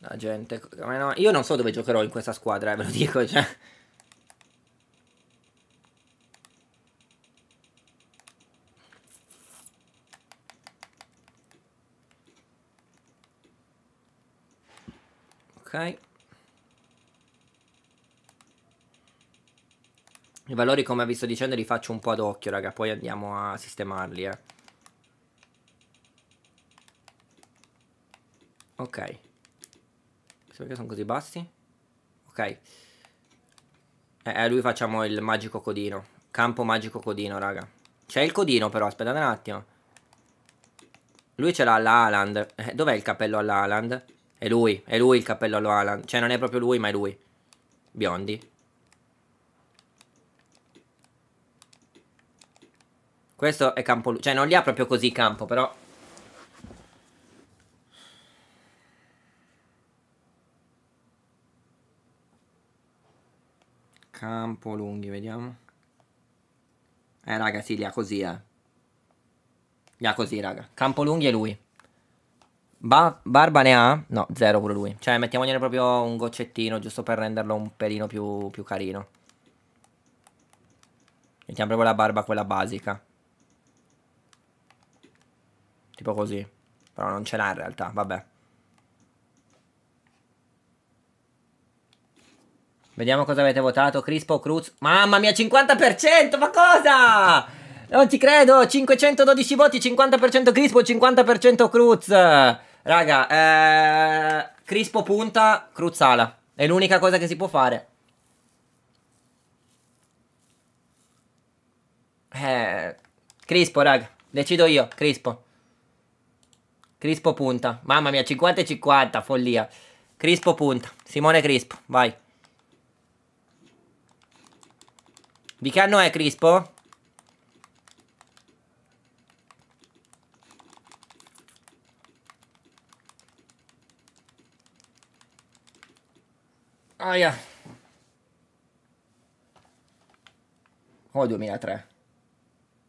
La gente... Io non so dove giocherò in questa squadra, eh, ve lo dico, cioè... Ok. I valori, come vi sto dicendo, li faccio un po' ad occhio, raga. Poi andiamo a sistemarli, eh. Ok. Perché sono così bassi? Ok. Eh, a eh, lui facciamo il magico codino. Campo magico codino, raga. C'è il codino, però. Aspettate un attimo. Lui ce l'ha alla Haaland. Eh, dov'è il cappello alla Haaland? È lui. È lui il cappello alla Haaland. Cioè, non è proprio lui, ma è lui. Biondi. Questo è campo... Cioè, non li ha proprio così campo, però... Campo lunghi, vediamo. Eh, raga, sì, li ha così, eh. Li ha così, raga. Campo lunghi è lui. Ba barba ne ha? No, zero pure lui. Cioè, mettiamogliene proprio un goccettino, giusto per renderlo un pelino più, più carino. Mettiamo proprio la barba quella basica. Tipo così. Però non ce l'ha in realtà, vabbè. Vediamo cosa avete votato, Crispo, Cruz. Mamma mia, 50%, ma cosa? Non ci credo, 512 voti, 50% Crispo, 50% Cruz. Raga, eh, Crispo punta, Cruz ala. È l'unica cosa che si può fare. Eh, Crispo, raga, decido io, Crispo. Crispo punta. Mamma mia, 50 e 50, follia. Crispo punta. Simone Crispo, vai. Di che anno è Crispo? Aia. oh, 2003.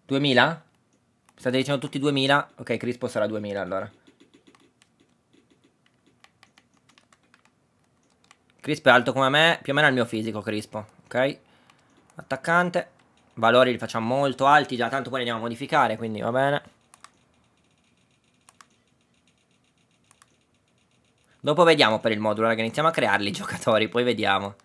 2000? State dicendo tutti 2000? Ok, Crispo sarà 2000 allora. Crispo è alto come me, più o meno è il mio fisico Crispo, ok? Attaccante. Valori li facciamo molto alti, già tanto poi li andiamo a modificare, quindi va bene. Dopo vediamo per il modulo, raga, iniziamo a crearli i giocatori, poi vediamo.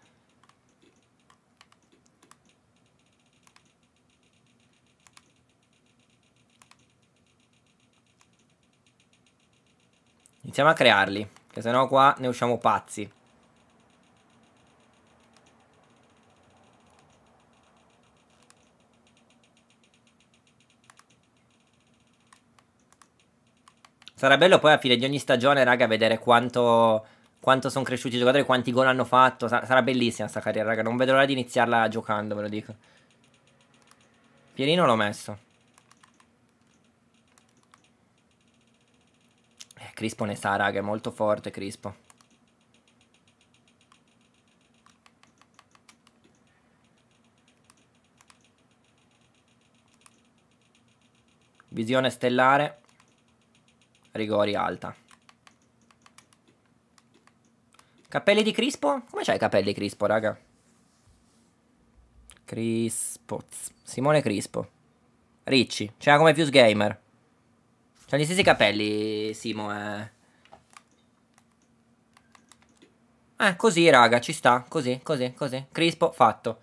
Iniziamo a crearli, che sennò qua ne usciamo pazzi. Sarà bello poi a fine di ogni stagione, raga, vedere quanto, quanto sono cresciuti i giocatori, quanti gol hanno fatto. Sarà, sarà bellissima sta carriera, raga. Non vedo l'ora di iniziarla giocando, ve lo dico. Pierino l'ho messo. Eh, Crispo ne sa, raga, è molto forte Crispo. Visione stellare. Rigori alta. Capelli di Crispo? Come c'hai i capelli Crispo, raga? Crispo. Simone Crispo. Ricci. C'era come Fuse Gamer. C'ha gli stessi capelli, Simo. Eh. eh, così, raga, ci sta. Così, così, così. Crispo, fatto.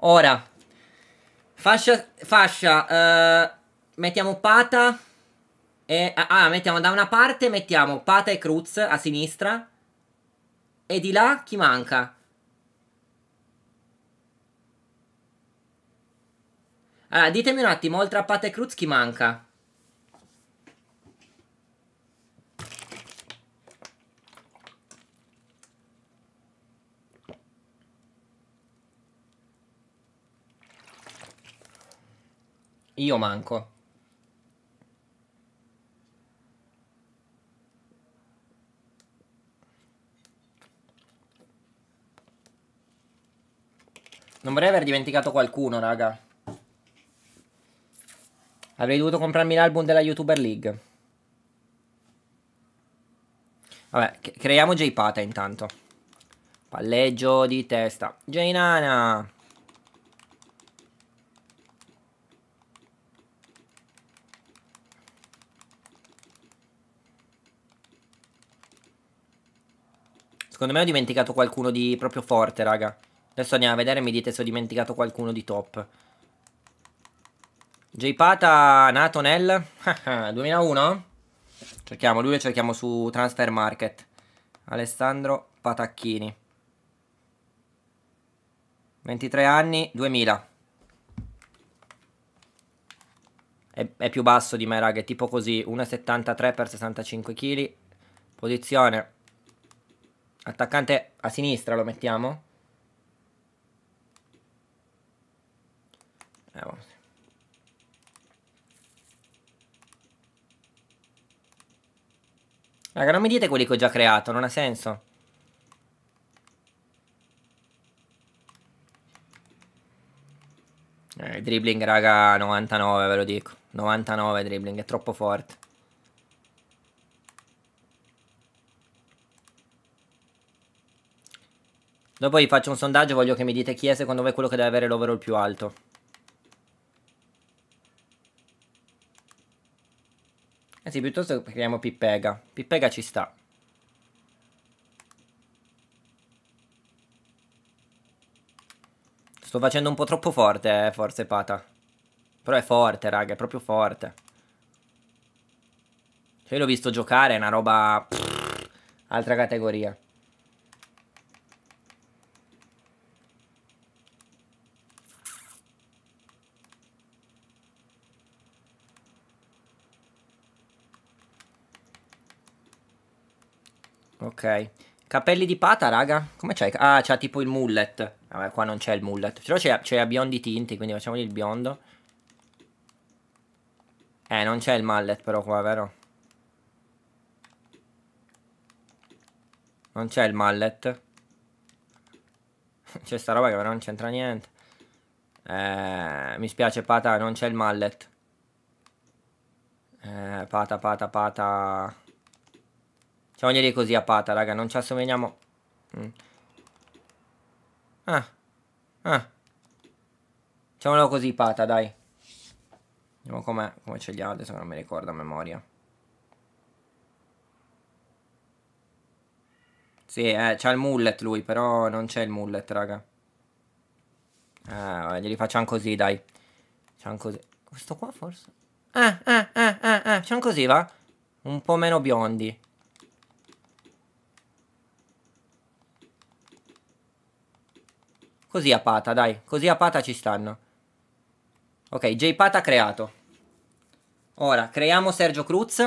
Ora. Fascia, fascia, uh, mettiamo pata. E, ah, ah, mettiamo da una parte, mettiamo Pata e Cruz a sinistra. E di là chi manca? Allora, ditemi un attimo, oltre a Pata e Cruz chi manca? Io manco. Non vorrei aver dimenticato qualcuno, raga. Avrei dovuto comprarmi l'album della YouTuber League. Vabbè, creiamo J-Pata intanto. Palleggio di testa. J-Nana! Secondo me ho dimenticato qualcuno di proprio forte, raga. Adesso andiamo a vedere e mi dite se ho dimenticato qualcuno di top. J-Pata nato nel 2001? Cerchiamo lui e cerchiamo su Transfer Market. Alessandro Patacchini. 23 anni, 2000. È, è più basso di me, raga, è tipo così, 1,73 per 65 kg. Posizione. Attaccante a sinistra lo mettiamo? Eh, Andiamo. Raga, non mi dite quelli che ho già creato, non ha senso. Eh, dribbling, raga, 99, ve lo dico. 99 dribbling, è troppo forte. Dopo vi faccio un sondaggio, voglio che mi dite chi è secondo voi quello che deve avere l'overall più alto. Anzi, piuttosto creiamo Pippega. Pippega ci sta. Sto facendo un po' troppo forte, eh, forse Pata. Però è forte, raga, è proprio forte. Cioè, l'ho visto giocare, è una roba... Pff, altra categoria. Capelli di pata, raga? Come c'hai? Ah, c'ha tipo il mullet. Vabbè, qua non c'è il mullet. Però c'è a biondi tinti, quindi facciamogli il biondo. Eh, non c'è il mullet però qua, vero? Non c'è il mullet. C'è sta roba che però non c'entra niente. Eh, mi spiace, pata, non c'è il mullet. Eh, pata, pata, pata... Facciamoglieli così a pata, raga, non ci assomigliamo. Mm. Ah. Ah. Facciamolo così pata, dai. Vediamo com'è, come ce li ha, adesso non mi ricordo a memoria. Sì, eh, c'ha il mullet lui, però non c'è il mullet, raga. Eh, glieli facciamo così, dai. Facciamo così. Questo qua forse? Eh, eh, eh, eh, eh, facciamo così, va? Un po' meno biondi. Così a pata, dai. Così a pata ci stanno. Ok, J pata creato. Ora, creiamo Sergio Cruz.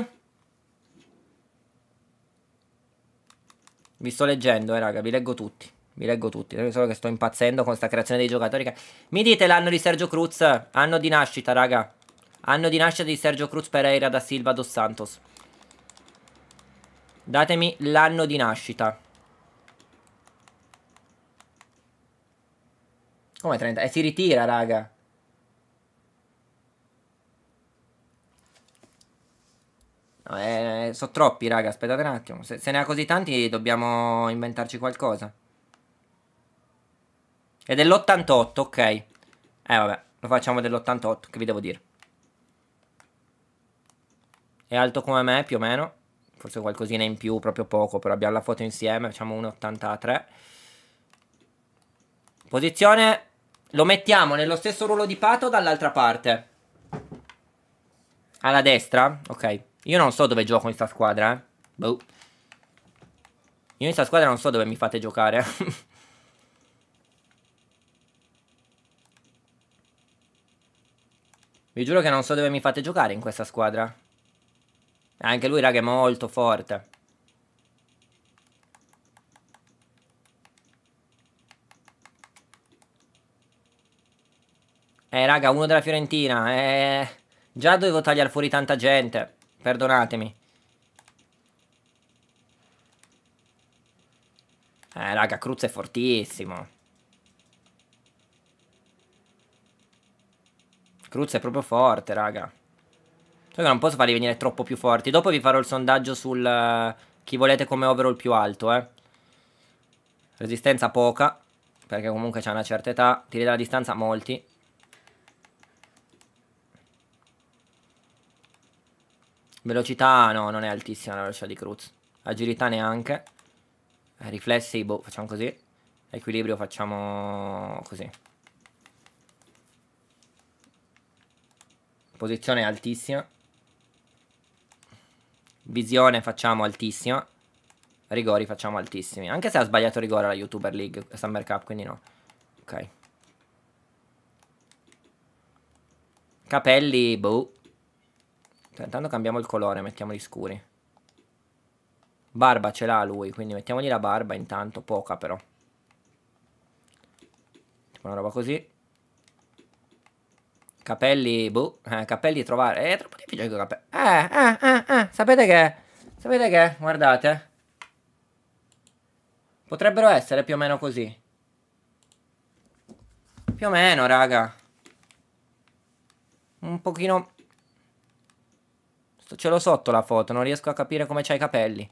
Vi sto leggendo, eh, raga, vi leggo tutti. Vi leggo tutti, solo che sto impazzendo con sta creazione dei giocatori. Che... Mi dite l'anno di Sergio Cruz, anno di nascita, raga. Anno di nascita di Sergio Cruz Pereira da Silva dos Santos. Datemi l'anno di nascita. Come 30? E eh, si ritira, raga. No, eh, eh sono troppi, raga. Aspettate un attimo. Se, se ne ha così tanti, dobbiamo inventarci qualcosa. È dell'88, ok. Eh, vabbè. Lo facciamo dell'88, che vi devo dire. È alto come me, più o meno. Forse qualcosina in più, proprio poco. Però abbiamo la foto insieme. Facciamo un 83. Posizione lo mettiamo nello stesso ruolo di Pato dall'altra parte. Alla destra? Ok. Io non so dove gioco in sta squadra, eh. Boh. Io in sta squadra non so dove mi fate giocare. Vi giuro che non so dove mi fate giocare in questa squadra. Anche lui, raga, è molto forte. Eh, raga, uno della Fiorentina. Eh, già dovevo tagliare fuori tanta gente. Perdonatemi. Eh, raga, Cruz è fortissimo. Cruz è proprio forte, raga. Cioè, non posso farli venire troppo più forti. Dopo vi farò il sondaggio sul... Uh, chi volete come overall più alto, eh. Resistenza poca, perché comunque c'è una certa età. Tiri dalla distanza molti. Velocità no, non è altissima la velocità di Cruz. Agilità neanche. Eh, riflessi, boh, facciamo così. Equilibrio facciamo così. Posizione altissima. Visione facciamo altissima. Rigori facciamo altissimi. Anche se ha sbagliato rigore la YouTuber League Summer Cup, quindi no. Ok. Capelli, boh. Cioè, intanto cambiamo il colore, mettiamoli scuri. Barba ce l'ha lui, quindi mettiamogli la barba intanto, poca però. Tipo una roba così. Capelli, boh, eh, capelli trovare. Eh, è troppo difficile con capelli. Eh, eh, eh, eh, sapete che? Sapete che? Guardate. Potrebbero essere più o meno così. Più o meno, raga. Un pochino ce l'ho sotto la foto, non riesco a capire come c'hai i capelli.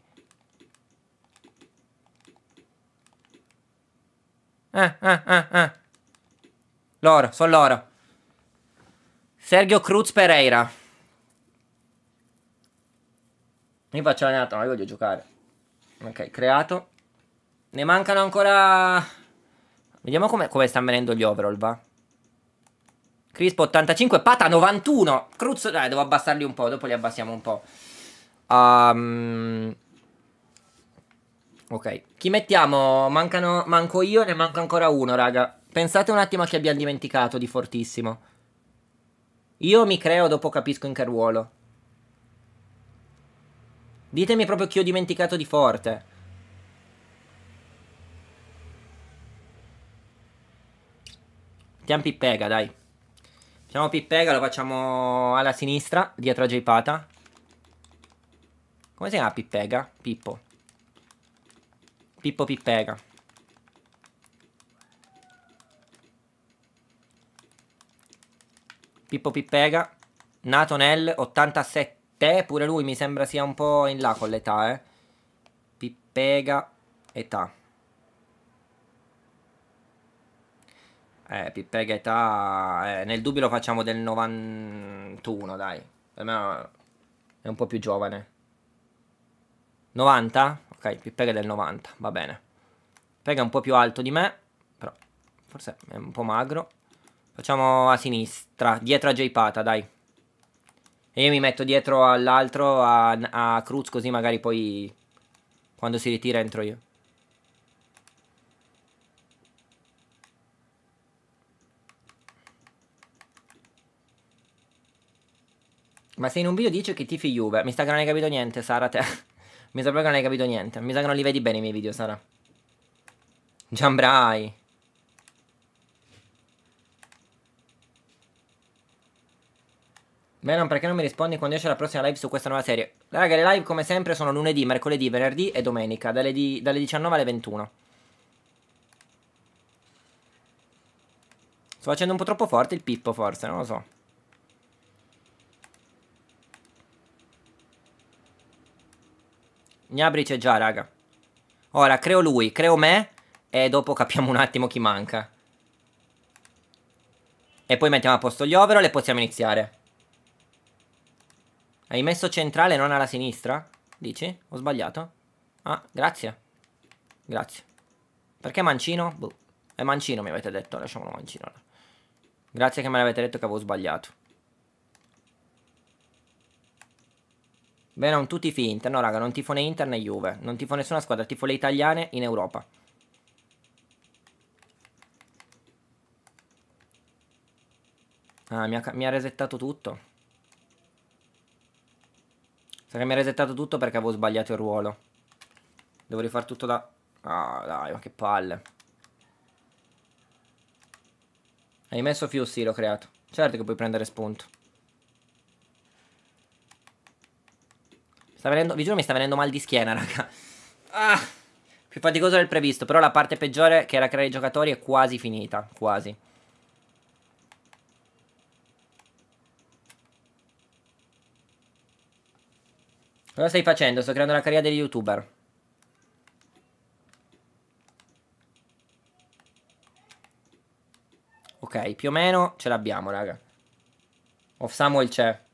Ah, ah, ah, ah. Loro, sono loro. Sergio Cruz Pereira. Mi faccio la nata, ma io voglio giocare. Ok, creato. Ne mancano ancora... Vediamo come, come stanno venendo gli overall, va. Crispo 85, Pata 91. Cruzzo, dai, devo abbassarli un po', dopo li abbassiamo un po'. Um, ok, chi mettiamo? Mancano, manco io, ne manca ancora uno, raga. Pensate un attimo a chi abbiamo dimenticato di fortissimo. Io mi creo, dopo capisco in che ruolo. Ditemi proprio chi ho dimenticato di forte. Tiampi pega, dai. Facciamo pippega, lo facciamo alla sinistra, dietro a J-Pata. Come si chiama pippega? Pippo. Pippo pippega. Pippo Pippega, nato nel 87, pure lui mi sembra sia un po' in là con l'età, eh. Pippega, età. Eh, Pippe Gaetà, eh, nel dubbio lo facciamo del 91, dai. Per me è un po' più giovane. 90? Ok, Pippe è del 90, va bene. è un po' più alto di me, però forse è un po' magro. Facciamo a sinistra, dietro a J-Pata, dai. E io mi metto dietro all'altro, a, a Cruz, così magari poi quando si ritira entro io. Ma se in un video dice che tifi Juve, mi sa che non hai capito niente, Sara, te. mi sa proprio che non hai capito niente. Mi sa che non li vedi bene i miei video, Sara. Giambrai. non perché non mi rispondi quando esce la prossima live su questa nuova serie? Raga, le live come sempre sono lunedì, mercoledì, venerdì e domenica, dalle, di, dalle 19 alle 21. Sto facendo un po' troppo forte il pippo, forse, non lo so. Gnabri c'è già, raga. Ora, creo lui, creo me e dopo capiamo un attimo chi manca. E poi mettiamo a posto gli overall e possiamo iniziare. Hai messo centrale non alla sinistra? Dici? Ho sbagliato? Ah, grazie. Grazie. Perché mancino? Boh. È mancino mi avete detto, lasciamolo mancino. Grazie che me l'avete detto che avevo sbagliato. Beh, non tu tifi Inter. No, raga, non tifo né Inter né Juve. Non tifo nessuna squadra, tifo le italiane in Europa. Ah, mi ha, mi ha resettato tutto. Sa che mi ha resettato tutto perché avevo sbagliato il ruolo. Devo rifare tutto da... Ah, dai, ma che palle. Hai messo Fiussi, l'ho creato. Certo che puoi prendere spunto. sta venendo, vi giuro mi sta venendo mal di schiena, raga. Ah, più faticoso del previsto, però la parte peggiore che era creare i giocatori è quasi finita, quasi. Cosa stai facendo? Sto creando la carriera degli youtuber. Ok, più o meno ce l'abbiamo, raga. Of Samuel c'è.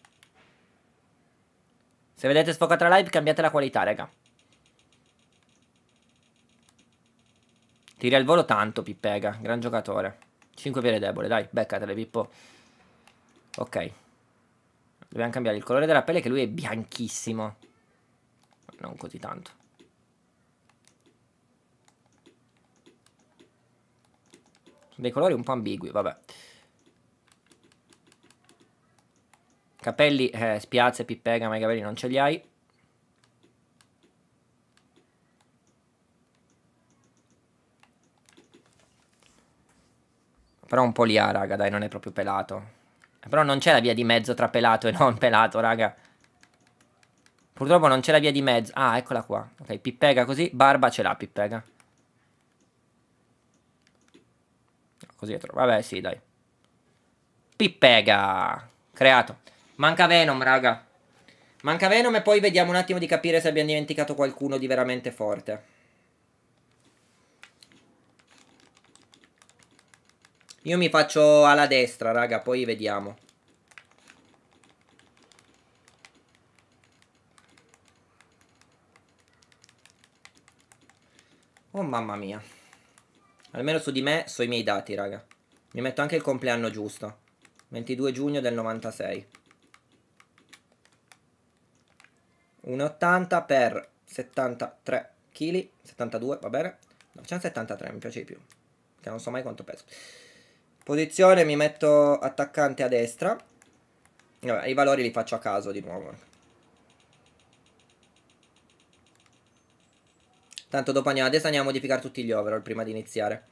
Se vedete sfocata live, cambiate la qualità, raga. Tira il volo tanto, Pippega. Gran giocatore. 5 piede debole, dai, beccatele, Pippo. Ok. Dobbiamo cambiare il colore della pelle, che lui è bianchissimo. Non così tanto. Sono dei colori un po' ambigui, vabbè. Capelli, eh, spiazza, pippega, ma i capelli non ce li hai. Però un po' li ha, ah, raga, dai, non è proprio pelato. Eh, però non c'è la via di mezzo tra pelato e non pelato, raga. Purtroppo non c'è la via di mezzo. Ah, eccola qua. Ok, pippega così. Barba ce l'ha, pippega. Così è troppo. Vabbè, sì, dai. Pippega. Creato. Manca Venom, raga. Manca Venom e poi vediamo un attimo di capire se abbiamo dimenticato qualcuno di veramente forte. Io mi faccio alla destra, raga, poi vediamo. Oh mamma mia. Almeno su di me so i miei dati, raga. Mi metto anche il compleanno giusto. 22 giugno del 96. 1,80 per 73 kg, 72 va bene, no, 73 mi piace di più, che non so mai quanto peso. Posizione mi metto attaccante a destra, Vabbè, i valori li faccio a caso di nuovo. Tanto dopo andiamo, adesso andiamo a modificare tutti gli overall prima di iniziare.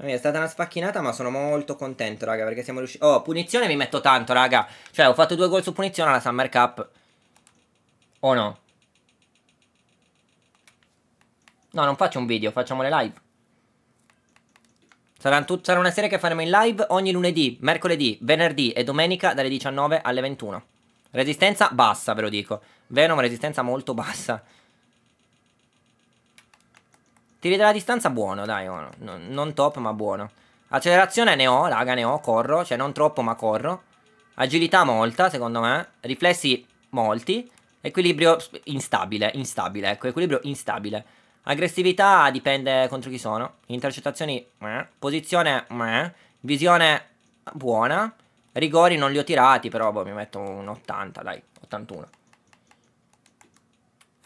È stata una spacchinata, ma sono molto contento, raga, perché siamo riusciti... Oh, punizione mi metto tanto, raga. Cioè, ho fatto due gol su punizione alla Summer Cup. O oh, no? No, non faccio un video, facciamo le live. Sarà, sarà una serie che faremo in live ogni lunedì, mercoledì, venerdì e domenica dalle 19 alle 21. Resistenza bassa, ve lo dico. Venom, resistenza molto bassa. Tiri della distanza buono, dai, oh, no, non top ma buono. Accelerazione ne ho, raga, ne ho, corro, cioè non troppo ma corro. Agilità molta, secondo me. Riflessi molti. Equilibrio instabile, instabile, ecco, equilibrio instabile. Aggressività dipende contro chi sono. Intercettazioni, meh. Posizione, meh. Visione, buona. Rigori non li ho tirati, però boh, mi metto un 80, dai, 81.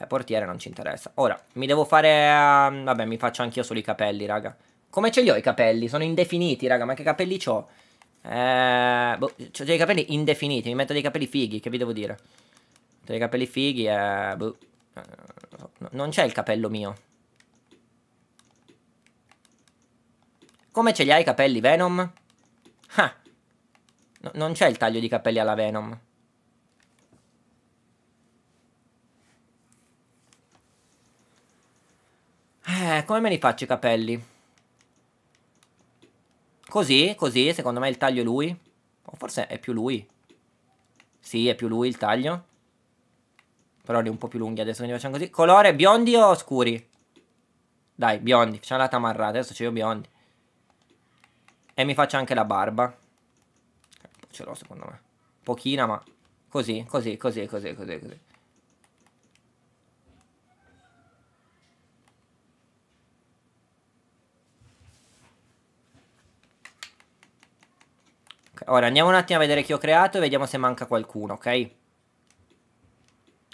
Eh, portiere non ci interessa. Ora, mi devo fare... Uh, vabbè, mi faccio anch'io solo i capelli, raga. Come ce li ho i capelli? Sono indefiniti, raga, ma che capelli ho? Eh, boh, ho dei capelli indefiniti, mi metto dei capelli fighi, che vi devo dire? Dei capelli fighi, eh, boh. Eh, non c'è il capello mio. Come ce li hai i capelli Venom? Ah, no, non c'è il taglio di capelli alla Venom. Eh, come me li faccio i capelli? Così, così, secondo me il taglio è lui. O forse è più lui. Sì, è più lui il taglio. Però li un po' più lunghi adesso, quindi facciamo così. Colore, biondi o scuri? Dai, biondi. Facciamo la tamarra, adesso ce l'ho biondi. E mi faccio anche la barba. Ce l'ho secondo me. Pochina, ma... Così, così, così, così, così, così. Ora andiamo un attimo a vedere chi ho creato e vediamo se manca qualcuno, ok?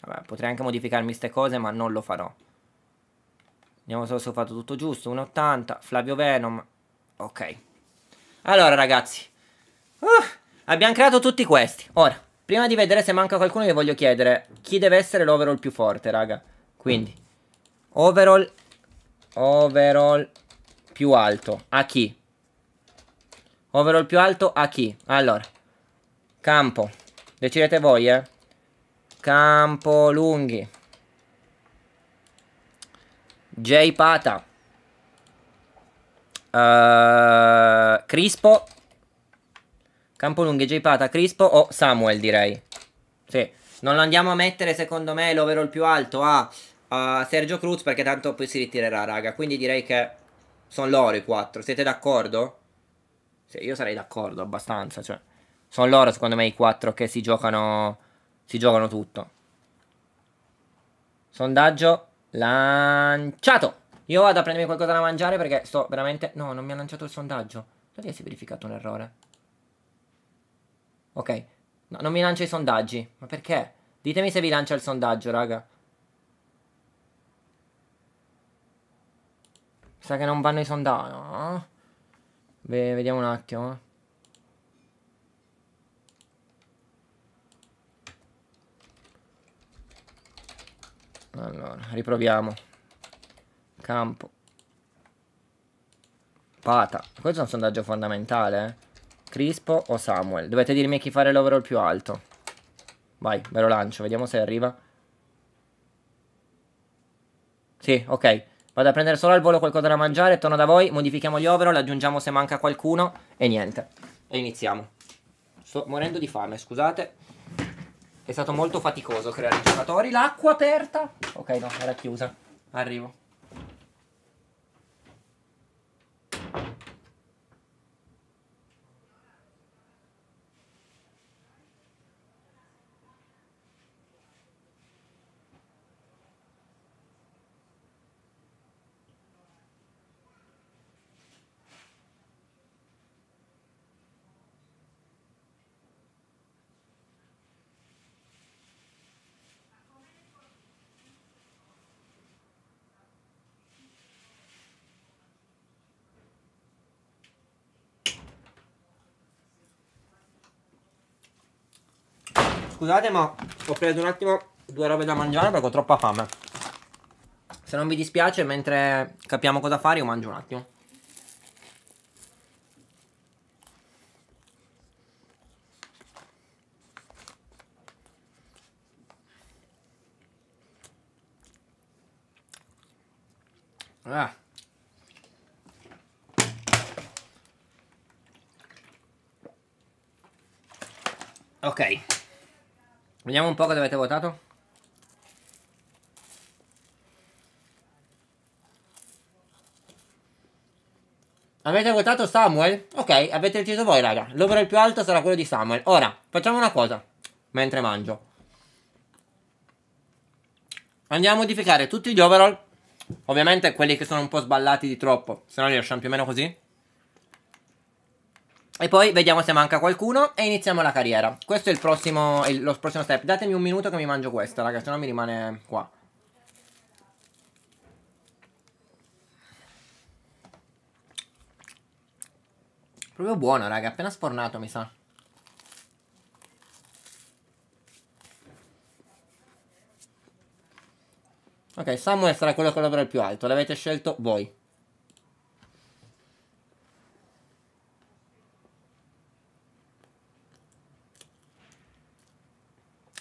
Vabbè, potrei anche modificarmi queste cose, ma non lo farò. Vediamo se ho fatto tutto giusto. 1,80. Flavio Venom. Ok. Allora, ragazzi. Uh, abbiamo creato tutti questi. Ora, prima di vedere se manca qualcuno, vi voglio chiedere chi deve essere l'overall più forte, raga. Quindi, overall, overall più alto. A chi? Overall più alto a chi? Allora, campo. Decidete voi, eh. Campo lunghi. J Pata. Uh, Crispo. Campo lunghi, J Pata, Crispo o Samuel direi. Sì. Non lo andiamo a mettere secondo me l'overall più alto a, a Sergio Cruz perché tanto poi si ritirerà raga. Quindi direi che sono loro i quattro. Siete d'accordo? Sì, cioè, io sarei d'accordo abbastanza. Cioè, sono loro, secondo me, i quattro che si giocano. Si giocano tutto. Sondaggio lanciato. Io vado a prendermi qualcosa da mangiare perché sto veramente... No, non mi ha lanciato il sondaggio. Perché si è verificato un errore? Ok. No, non mi lancia i sondaggi. Ma perché? Ditemi se vi lancia il sondaggio, raga. Sa che non vanno i sondaggi. No? Beh, vediamo un attimo. Eh. Allora, riproviamo. Campo. Pata. Questo è un sondaggio fondamentale, eh. Crispo o Samuel? Dovete dirmi chi fare l'overall più alto. Vai, ve lo lancio, vediamo se arriva. Sì, ok. Vado a prendere solo al volo qualcosa da mangiare, torno da voi, modifichiamo gli overall, aggiungiamo se manca qualcuno e niente. E iniziamo. Sto morendo di fame, scusate. È stato molto faticoso creare i giocatori. L'acqua aperta. Ok, no, era chiusa. Arrivo. Scusate ma ho preso un attimo due robe da mangiare perché ho troppa fame. Se non vi dispiace, mentre capiamo cosa fare, io mangio un attimo. Vediamo un po' cosa avete votato. Avete votato Samuel? Ok, avete deciso voi, raga. L'over più alto sarà quello di Samuel. Ora, facciamo una cosa. Mentre mangio. Andiamo a modificare tutti gli overall. Ovviamente quelli che sono un po' sballati di troppo. Se no li lasciamo più o meno così. E poi vediamo se manca qualcuno e iniziamo la carriera. Questo è il prossimo, è lo prossimo step. Datemi un minuto che mi mangio questa, ragazzi, se no mi rimane qua. Proprio buona, raga, appena sfornato, mi sa. Ok, Samuel sarà quello che avrà il più alto, l'avete scelto voi.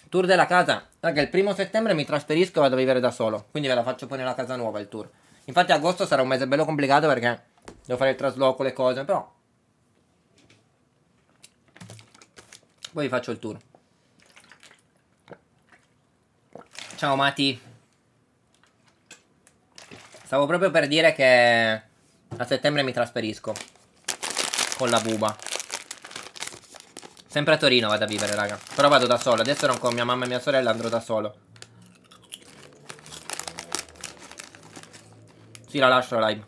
Tour della casa. Raga, il primo settembre mi trasferisco e vado a vivere da solo. Quindi ve la faccio poi nella casa nuova il tour. Infatti agosto sarà un mese bello complicato perché devo fare il trasloco, le cose, però... Poi vi faccio il tour. Ciao Mati. Stavo proprio per dire che a settembre mi trasferisco. Con la buba. Sempre a Torino vado a vivere, raga. Però vado da solo. Adesso non con mia mamma e mia sorella, andrò da solo. Sì, la lascio live.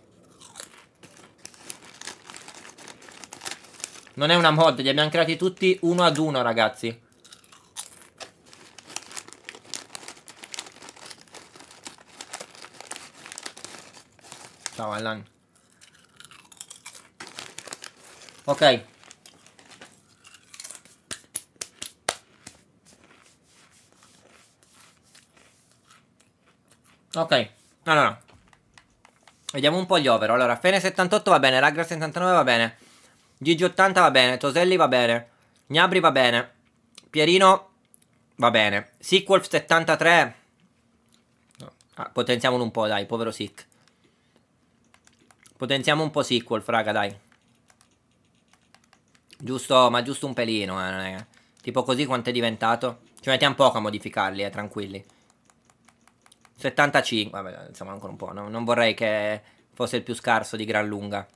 Non è una mod, li abbiamo creati tutti uno ad uno, ragazzi. Ciao, Alan. Ok. Ok, allora, vediamo un po' gli over. Allora, Fene 78 va bene, Ragra 79 va bene, Gigi 80 va bene, Toselli va bene, Gnabri va bene, Pierino va bene, Sequolf 73... Ah, potenziamolo un po', dai, povero Sick. Potenziamo un po' Sequolf, raga, dai. Giusto, ma giusto un pelino, eh, Tipo così quanto è diventato. Ci mettiamo poco a modificarli, eh, tranquilli. 75, vabbè, insomma ancora un po', no? non vorrei che fosse il più scarso di gran lunga.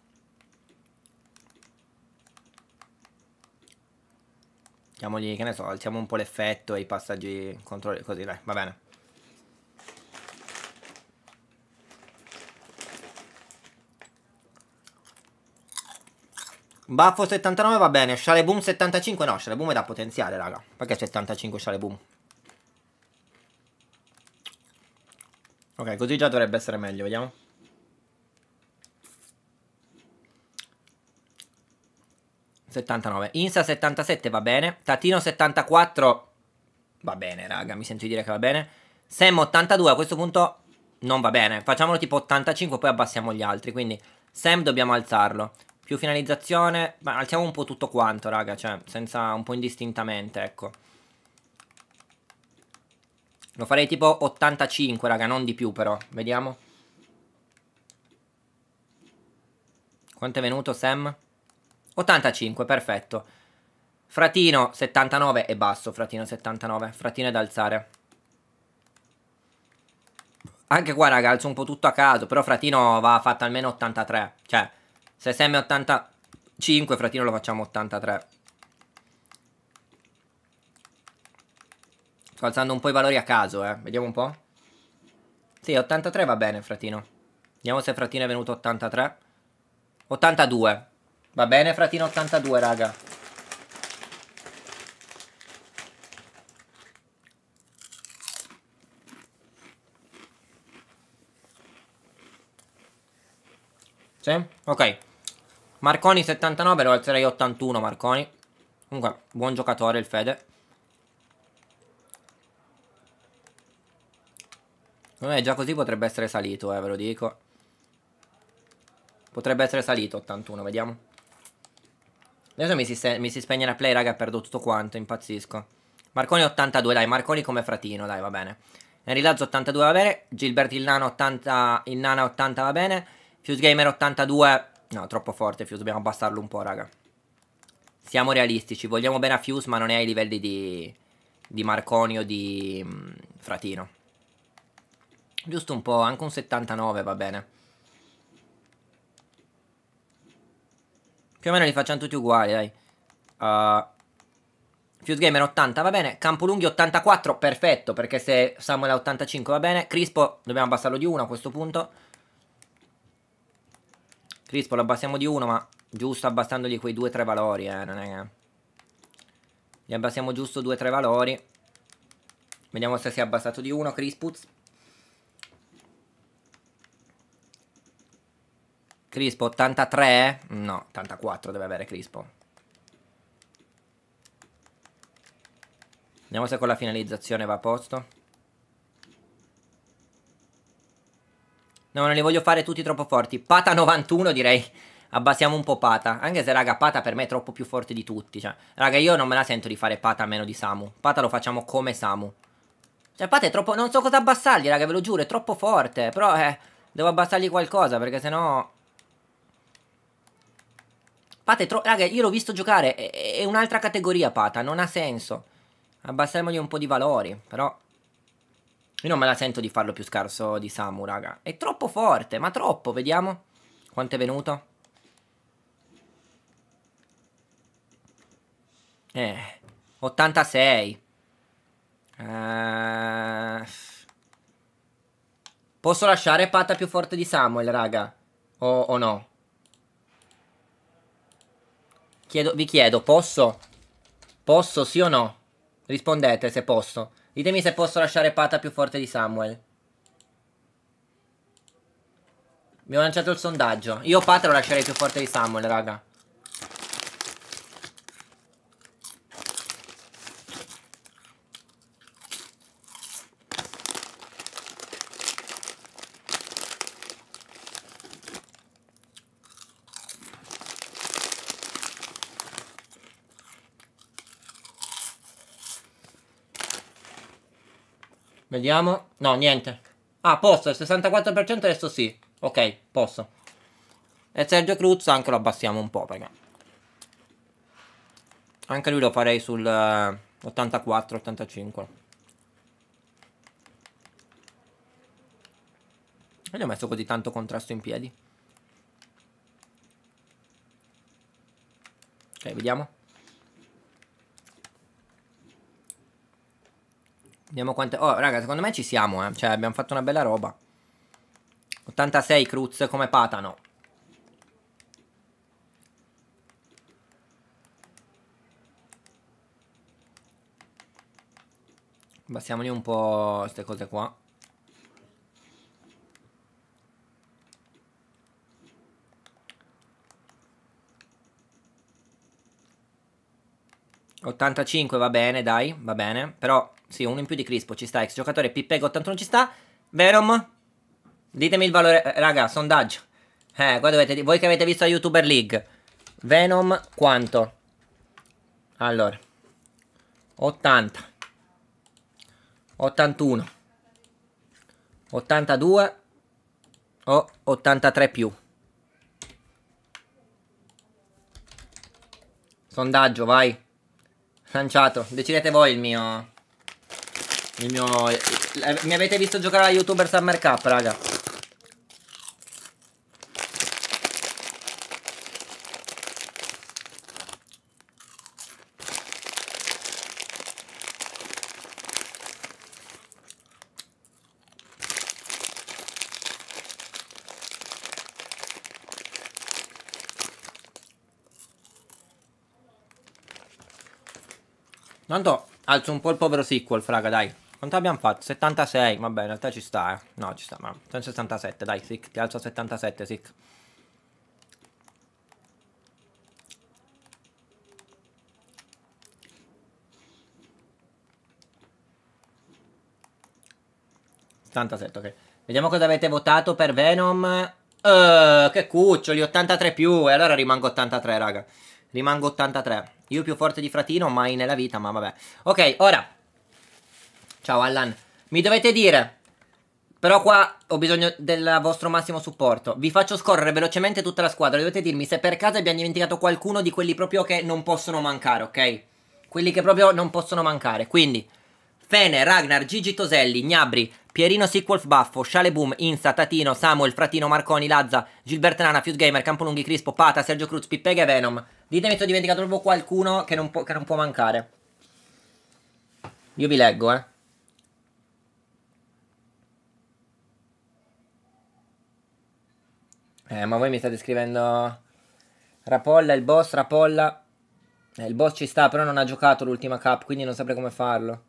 Diamogli, che ne so, alziamo un po' l'effetto e i passaggi controlli, così dai, va bene. Baffo 79 va bene, Shaleboom 75 no, Shaleboom è da potenziale raga, perché 75 Shaleboom? Ok, così già dovrebbe essere meglio, vediamo. ...79... ...Insa 77 va bene... ...Tatino 74... ...va bene raga, mi sento dire che va bene... Sam 82 a questo punto... ...non va bene, facciamolo tipo 85 poi abbassiamo gli altri... ...quindi Sam dobbiamo alzarlo... ...più finalizzazione... ...ma alziamo un po' tutto quanto raga, cioè... ...senza un po' indistintamente, ecco... Lo farei tipo 85, raga, non di più però. Vediamo. Quanto è venuto Sam? 85, perfetto. Fratino 79 è basso, fratino 79. Fratino è da alzare. Anche qua, raga, alzo un po' tutto a caso, però fratino va fatto almeno 83. Cioè, se Sam è 85, fratino lo facciamo 83. Sto alzando un po' i valori a caso, eh. Vediamo un po'. Sì, 83 va bene, fratino. Vediamo se fratino è venuto 83. 82. Va bene, fratino 82, raga. Sì? Ok. Marconi 79, lo alzerei 81, Marconi. Comunque, buon giocatore il Fede. Secondo me già così potrebbe essere salito, eh, ve lo dico. Potrebbe essere salito 81, vediamo. Adesso mi si, mi si spegne la play, raga, perdo tutto quanto, impazzisco. Marconi 82, dai, Marconi come fratino, dai, va bene. Henry Lazzo 82 va bene, Gilbert il nano 80, il nana 80 va bene, Fuse Gamer 82, no, troppo forte Fuse, dobbiamo abbassarlo un po', raga. Siamo realistici, vogliamo bene a Fuse, ma non è ai livelli di, di Marconi o di mh, mm, Fratino. Giusto un po', anche un 79 va bene. Più o meno li facciamo tutti uguali, dai. Uh, Fuse Gamer 80 va bene, Campolunghi 84 perfetto perché se Samuel ha 85 va bene, Crispo dobbiamo abbassarlo di 1 a questo punto. Crispo lo abbassiamo di 1 ma giusto abbassandogli quei 2-3 valori, eh, non è che... Gli abbassiamo giusto 2-3 valori. Vediamo se si è abbassato di 1 Crispuz. Crispo 83? No, 84 deve avere Crispo. Vediamo se con la finalizzazione va a posto. No, non li voglio fare tutti troppo forti. Pata 91 direi. Abbassiamo un po' Pata. Anche se, raga, Pata per me è troppo più forte di tutti. Cioè, raga, io non me la sento di fare Pata a meno di Samu. Pata lo facciamo come Samu. Cioè, Pata è troppo... Non so cosa abbassargli, raga, ve lo giuro. È troppo forte. Però, eh... Devo abbassargli qualcosa, perché sennò... Pata è troppo... Raga, io l'ho visto giocare, è, è un'altra categoria Pata, non ha senso. Abbassiamogli un po' di valori, però... Io non me la sento di farlo più scarso di Samu, raga. È troppo forte, ma troppo, vediamo. Quanto è venuto? Eh, 86. Uh... Eh, posso lasciare Pata più forte di Samuel, raga? O, o no? Chiedo, vi chiedo, posso? Posso sì o no? Rispondete se posso. Ditemi se posso lasciare Pata più forte di Samuel. Mi ho lanciato il sondaggio. Io Pata lo lascerei più forte di Samuel, raga. Vediamo. No, niente. Ah, posso, il 64% adesso sì. Ok, posso. E Sergio Cruz anche lo abbassiamo un po', perché... Anche lui lo farei sul 84-85. Eh, non gli ho messo così tanto contrasto in piedi. Ok, vediamo. Vediamo quante... Oh, raga, secondo me ci siamo, eh. Cioè, abbiamo fatto una bella roba. 86 Cruz come patano. Abbassiamoli un po' queste cose qua. Ottantacinque va bene, dai, va bene. Però sì, uno in più di Crispo ci sta, ex giocatore Pippego 81 ci sta. Verom, ditemi il valore, eh, raga, sondaggio. Eh, qua dovete, voi che avete visto la YouTuber League. Venom quanto? Allora, 80, 81, 82 o 83 più. Sondaggio, vai. Lanciato. Decidete voi il mio... Il mio... Eh, mi avete visto giocare alla YouTuber Summer Cup, raga. Tanto alzo un po' il povero sequel, fraga, dai. Quanto abbiamo fatto? 76, vabbè in realtà ci sta eh. No ci sta, ma 167, dai Sick, ti alzo a 77 Sick ok. Vediamo cosa avete votato per Venom. Uh, che cuccioli, 83 più. E allora rimango 83, raga. Rimango 83. Io più forte di Fratino, mai nella vita, ma vabbè. Ok, ora Ciao Allan. Mi dovete dire. Però qua ho bisogno del vostro massimo supporto. Vi faccio scorrere velocemente tutta la squadra. Dovete dirmi se per caso abbiamo dimenticato qualcuno di quelli proprio che non possono mancare, ok? Quelli che proprio non possono mancare. Quindi, Fene, Ragnar, Gigi Toselli, Gnabri, Pierino Sequolf Baffo, Boom, Insa, Tatino, Samuel, Fratino, Marconi, Lazza, Gilbert Nana, Fuse Campolunghi, Crispo, Pata, Sergio Cruz, Pippega e Venom. Ditemi se ho dimenticato proprio qualcuno che non, che non può mancare. Io vi leggo, eh. Eh, ma voi mi state scrivendo Rapolla, il boss, Rapolla. Eh, il boss ci sta, però non ha giocato l'ultima cup, quindi non saprei come farlo.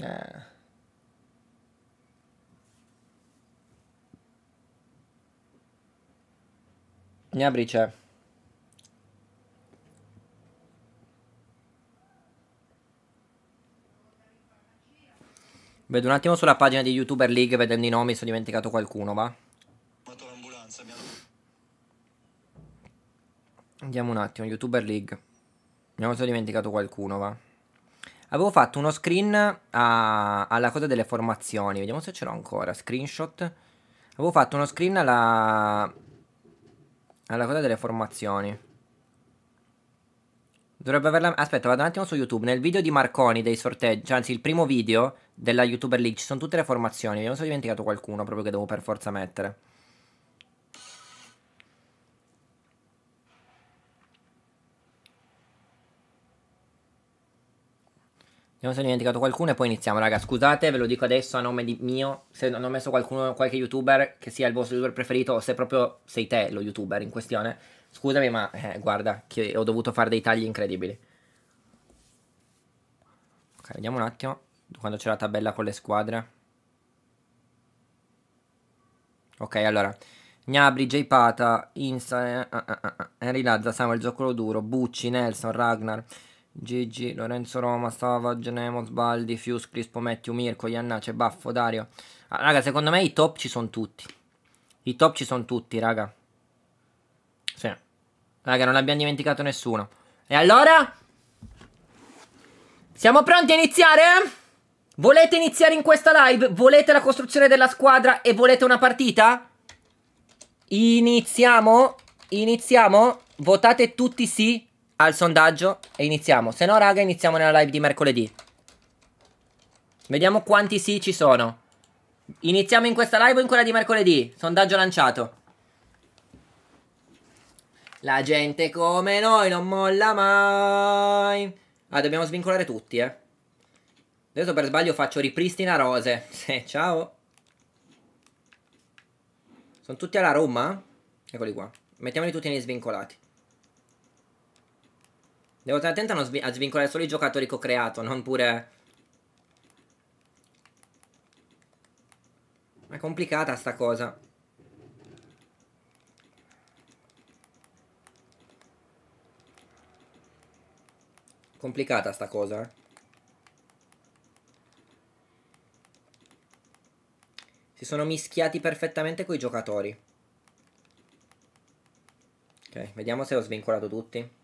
Eh. Gnabri c'è. Vedo un attimo sulla pagina di YouTuber League, vedendo i nomi, sono dimenticato qualcuno, va? Andiamo un attimo, YouTuber League. Vediamo se ho dimenticato qualcuno, va? Avevo fatto uno screen a, alla cosa delle formazioni, vediamo se ce l'ho ancora, screenshot. Avevo fatto uno screen alla, alla cosa delle formazioni. Dovrebbe averla... Aspetta, vado un attimo su YouTube. Nel video di Marconi dei sorteggi, anzi il primo video della YouTuber League, ci sono tutte le formazioni. Vediamo se ho dimenticato qualcuno proprio che devo per forza mettere. Vediamo se ho dimenticato qualcuno e poi iniziamo, raga. Scusate, ve lo dico adesso a nome mio. Se non ho messo qualcuno, qualche youtuber che sia il vostro youtuber preferito, o se proprio sei te lo youtuber in questione Scusami, ma eh, guarda, che ho dovuto fare dei tagli incredibili. Ok, vediamo un attimo. Quando c'è la tabella con le squadre. Ok, allora. Gnabri, J. Pata, Insta, uh, uh, uh, Henry Lazza, Samuel, Zoccolo Duro, Bucci, Nelson, Ragnar, Gigi, Lorenzo Roma, Stava, Genemo, Sbaldi, Fius, Crispo, Mettiu, Mirko, Iannace, Baffo, Dario. Ah, raga, secondo me i top ci sono tutti. I top ci sono tutti, raga. Sì. Raga, non abbiamo dimenticato nessuno. E allora? Siamo pronti a iniziare? Volete iniziare in questa live? Volete la costruzione della squadra e volete una partita? Iniziamo? Iniziamo? Votate tutti sì al sondaggio e iniziamo. Se no, raga, iniziamo nella live di mercoledì. Vediamo quanti sì ci sono. Iniziamo in questa live o in quella di mercoledì? Sondaggio lanciato. La gente come noi non molla mai. Ah, dobbiamo svincolare tutti, eh. Adesso per sbaglio faccio ripristina rose. ciao. Sono tutti alla Roma? Eccoli qua. Mettiamoli tutti nei svincolati. Devo stare attento a, svin a svincolare solo i giocatori che ho creato, non pure... Ma è complicata sta cosa. Complicata sta cosa, eh. Si sono mischiati perfettamente coi giocatori. Ok, vediamo se ho svincolato tutti.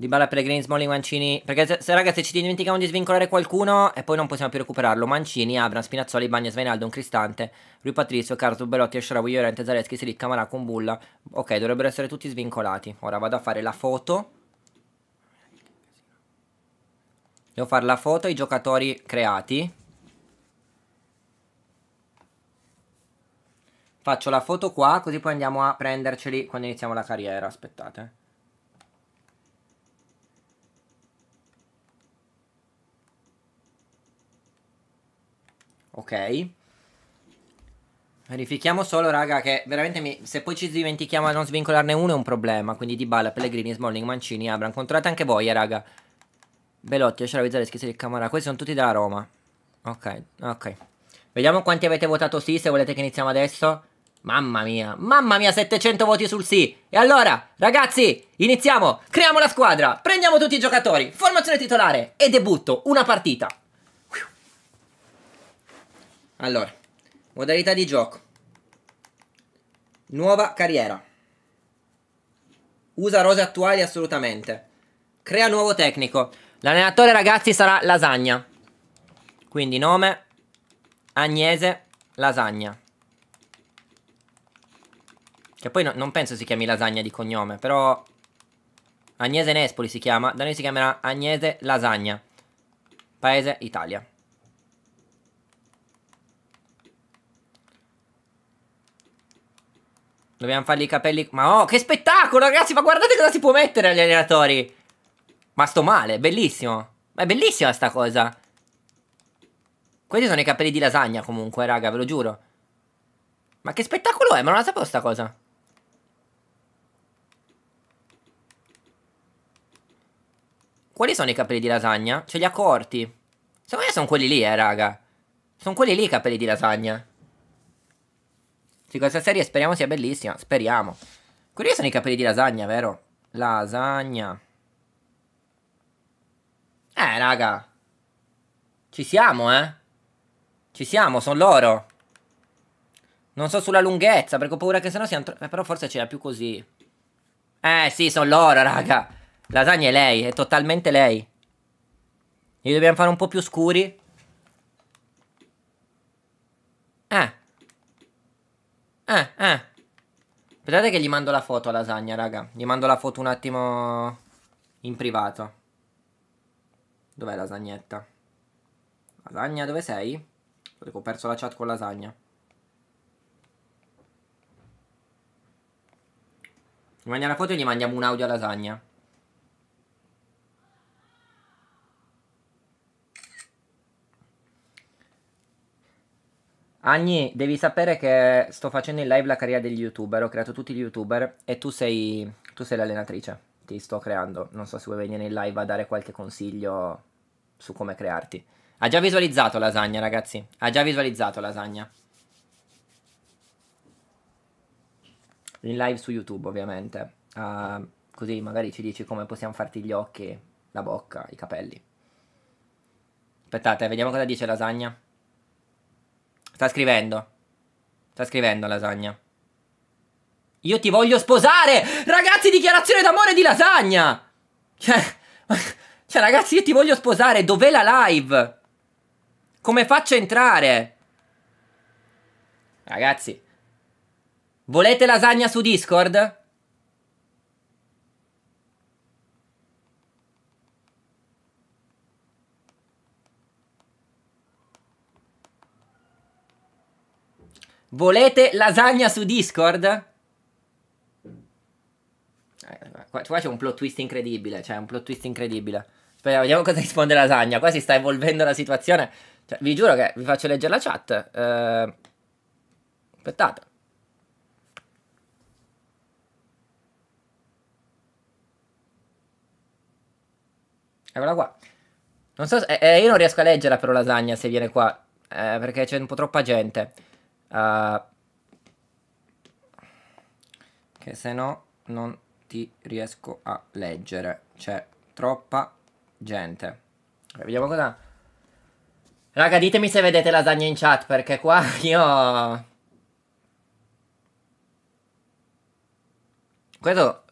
Di Bala, Pellegrini, Smalling, Mancini. Perché se, se ragazzi ci dimentichiamo di svincolare qualcuno e poi non possiamo più recuperarlo. Mancini, Abram, Spinazzoli, Bagnes, un Cristante, Rui Patrizio, Carso, Bellotti, Ashrawi, Llorente, Zaleschi, Silic, Camarà, Kumbulla. Ok, dovrebbero essere tutti svincolati. Ora vado a fare la foto. Devo fare la foto ai giocatori creati. Faccio la foto qua, così poi andiamo a prenderceli quando iniziamo la carriera. Aspettate. Ok. Verifichiamo solo, raga, che veramente mi... se poi ci dimentichiamo a non svincolarne uno è un problema. Quindi Di Dybala, Pellegrini, Smalling, Mancini, Abram. Controllate anche voi, eh, raga. Belotti, vizzare, Zaleschi, di Camara. Questi sono tutti della Roma. Ok, ok. Vediamo quanti avete votato sì, se volete che iniziamo adesso. Mamma mia, mamma mia, 700 voti sul sì. E allora, ragazzi, iniziamo. Creiamo la squadra, prendiamo tutti i giocatori, formazione titolare e debutto, una partita. Allora, modalità di gioco. Nuova carriera. Usa rose attuali assolutamente. Crea nuovo tecnico. L'allenatore ragazzi sarà Lasagna. Quindi nome Agnese Lasagna. Che poi no, non penso si chiami Lasagna di cognome, però Agnese Nespoli si chiama, da noi si chiamerà Agnese Lasagna. Paese Italia. Dobbiamo fargli i capelli... Ma oh, che spettacolo, ragazzi! Ma guardate cosa si può mettere agli allenatori! Ma sto male, bellissimo! Ma è bellissima sta cosa! Questi sono i capelli di lasagna, comunque, raga, ve lo giuro. Ma che spettacolo è? Ma non la sapevo sta cosa. Quali sono i capelli di lasagna? Ce li ha corti. Secondo me sono quelli lì, eh, raga. Sono quelli lì i capelli di lasagna. Sì, questa serie speriamo sia bellissima. Speriamo. Quelli sono i capelli di lasagna, vero? Lasagna. Eh, raga. Ci siamo, eh. Ci siamo, sono loro. Non so sulla lunghezza, perché ho paura che sennò siano... Eh, però forse ce l'ha più così. Eh, sì, sono loro, raga. Lasagna è lei, è totalmente lei. Li dobbiamo fare un po' più scuri. Eh. Eh, eh. Aspettate che gli mando la foto a lasagna, raga. Gli mando la foto un attimo in privato. Dov'è lasagnetta? Lasagna, dove sei? Ho perso la chat con lasagna. Gli mandiamo la foto e gli mandiamo un audio a lasagna. Agni, devi sapere che sto facendo in live la carriera degli youtuber, ho creato tutti gli youtuber e tu sei, tu sei l'allenatrice, ti sto creando. Non so se vuoi venire in live a dare qualche consiglio su come crearti. Ha già visualizzato lasagna, ragazzi. Ha già visualizzato lasagna. In live su YouTube, ovviamente. Uh, così magari ci dici come possiamo farti gli occhi, la bocca, i capelli. Aspettate, vediamo cosa dice lasagna. Sta scrivendo. Sta scrivendo lasagna. Io ti voglio sposare! Ragazzi, dichiarazione d'amore di lasagna! Cioè, cioè, ragazzi, io ti voglio sposare. Dov'è la live? Come faccio a entrare? Ragazzi. Volete lasagna su Discord? Volete lasagna su Discord? Eh, qua, qua c'è un plot twist incredibile, cioè un plot twist incredibile. Aspetta, vediamo cosa risponde lasagna. Qua si sta evolvendo la situazione. Cioè, vi giuro che vi faccio leggere la chat. Eh, aspettate. Eccola qua. Non so se, eh, io non riesco a leggerla però lasagna se viene qua. Eh, perché c'è un po' troppa gente. Uh, che se no non ti riesco a leggere. C'è troppa gente. Vediamo cosa... Raga, ditemi se vedete lasagna in chat, perché qua io... Questo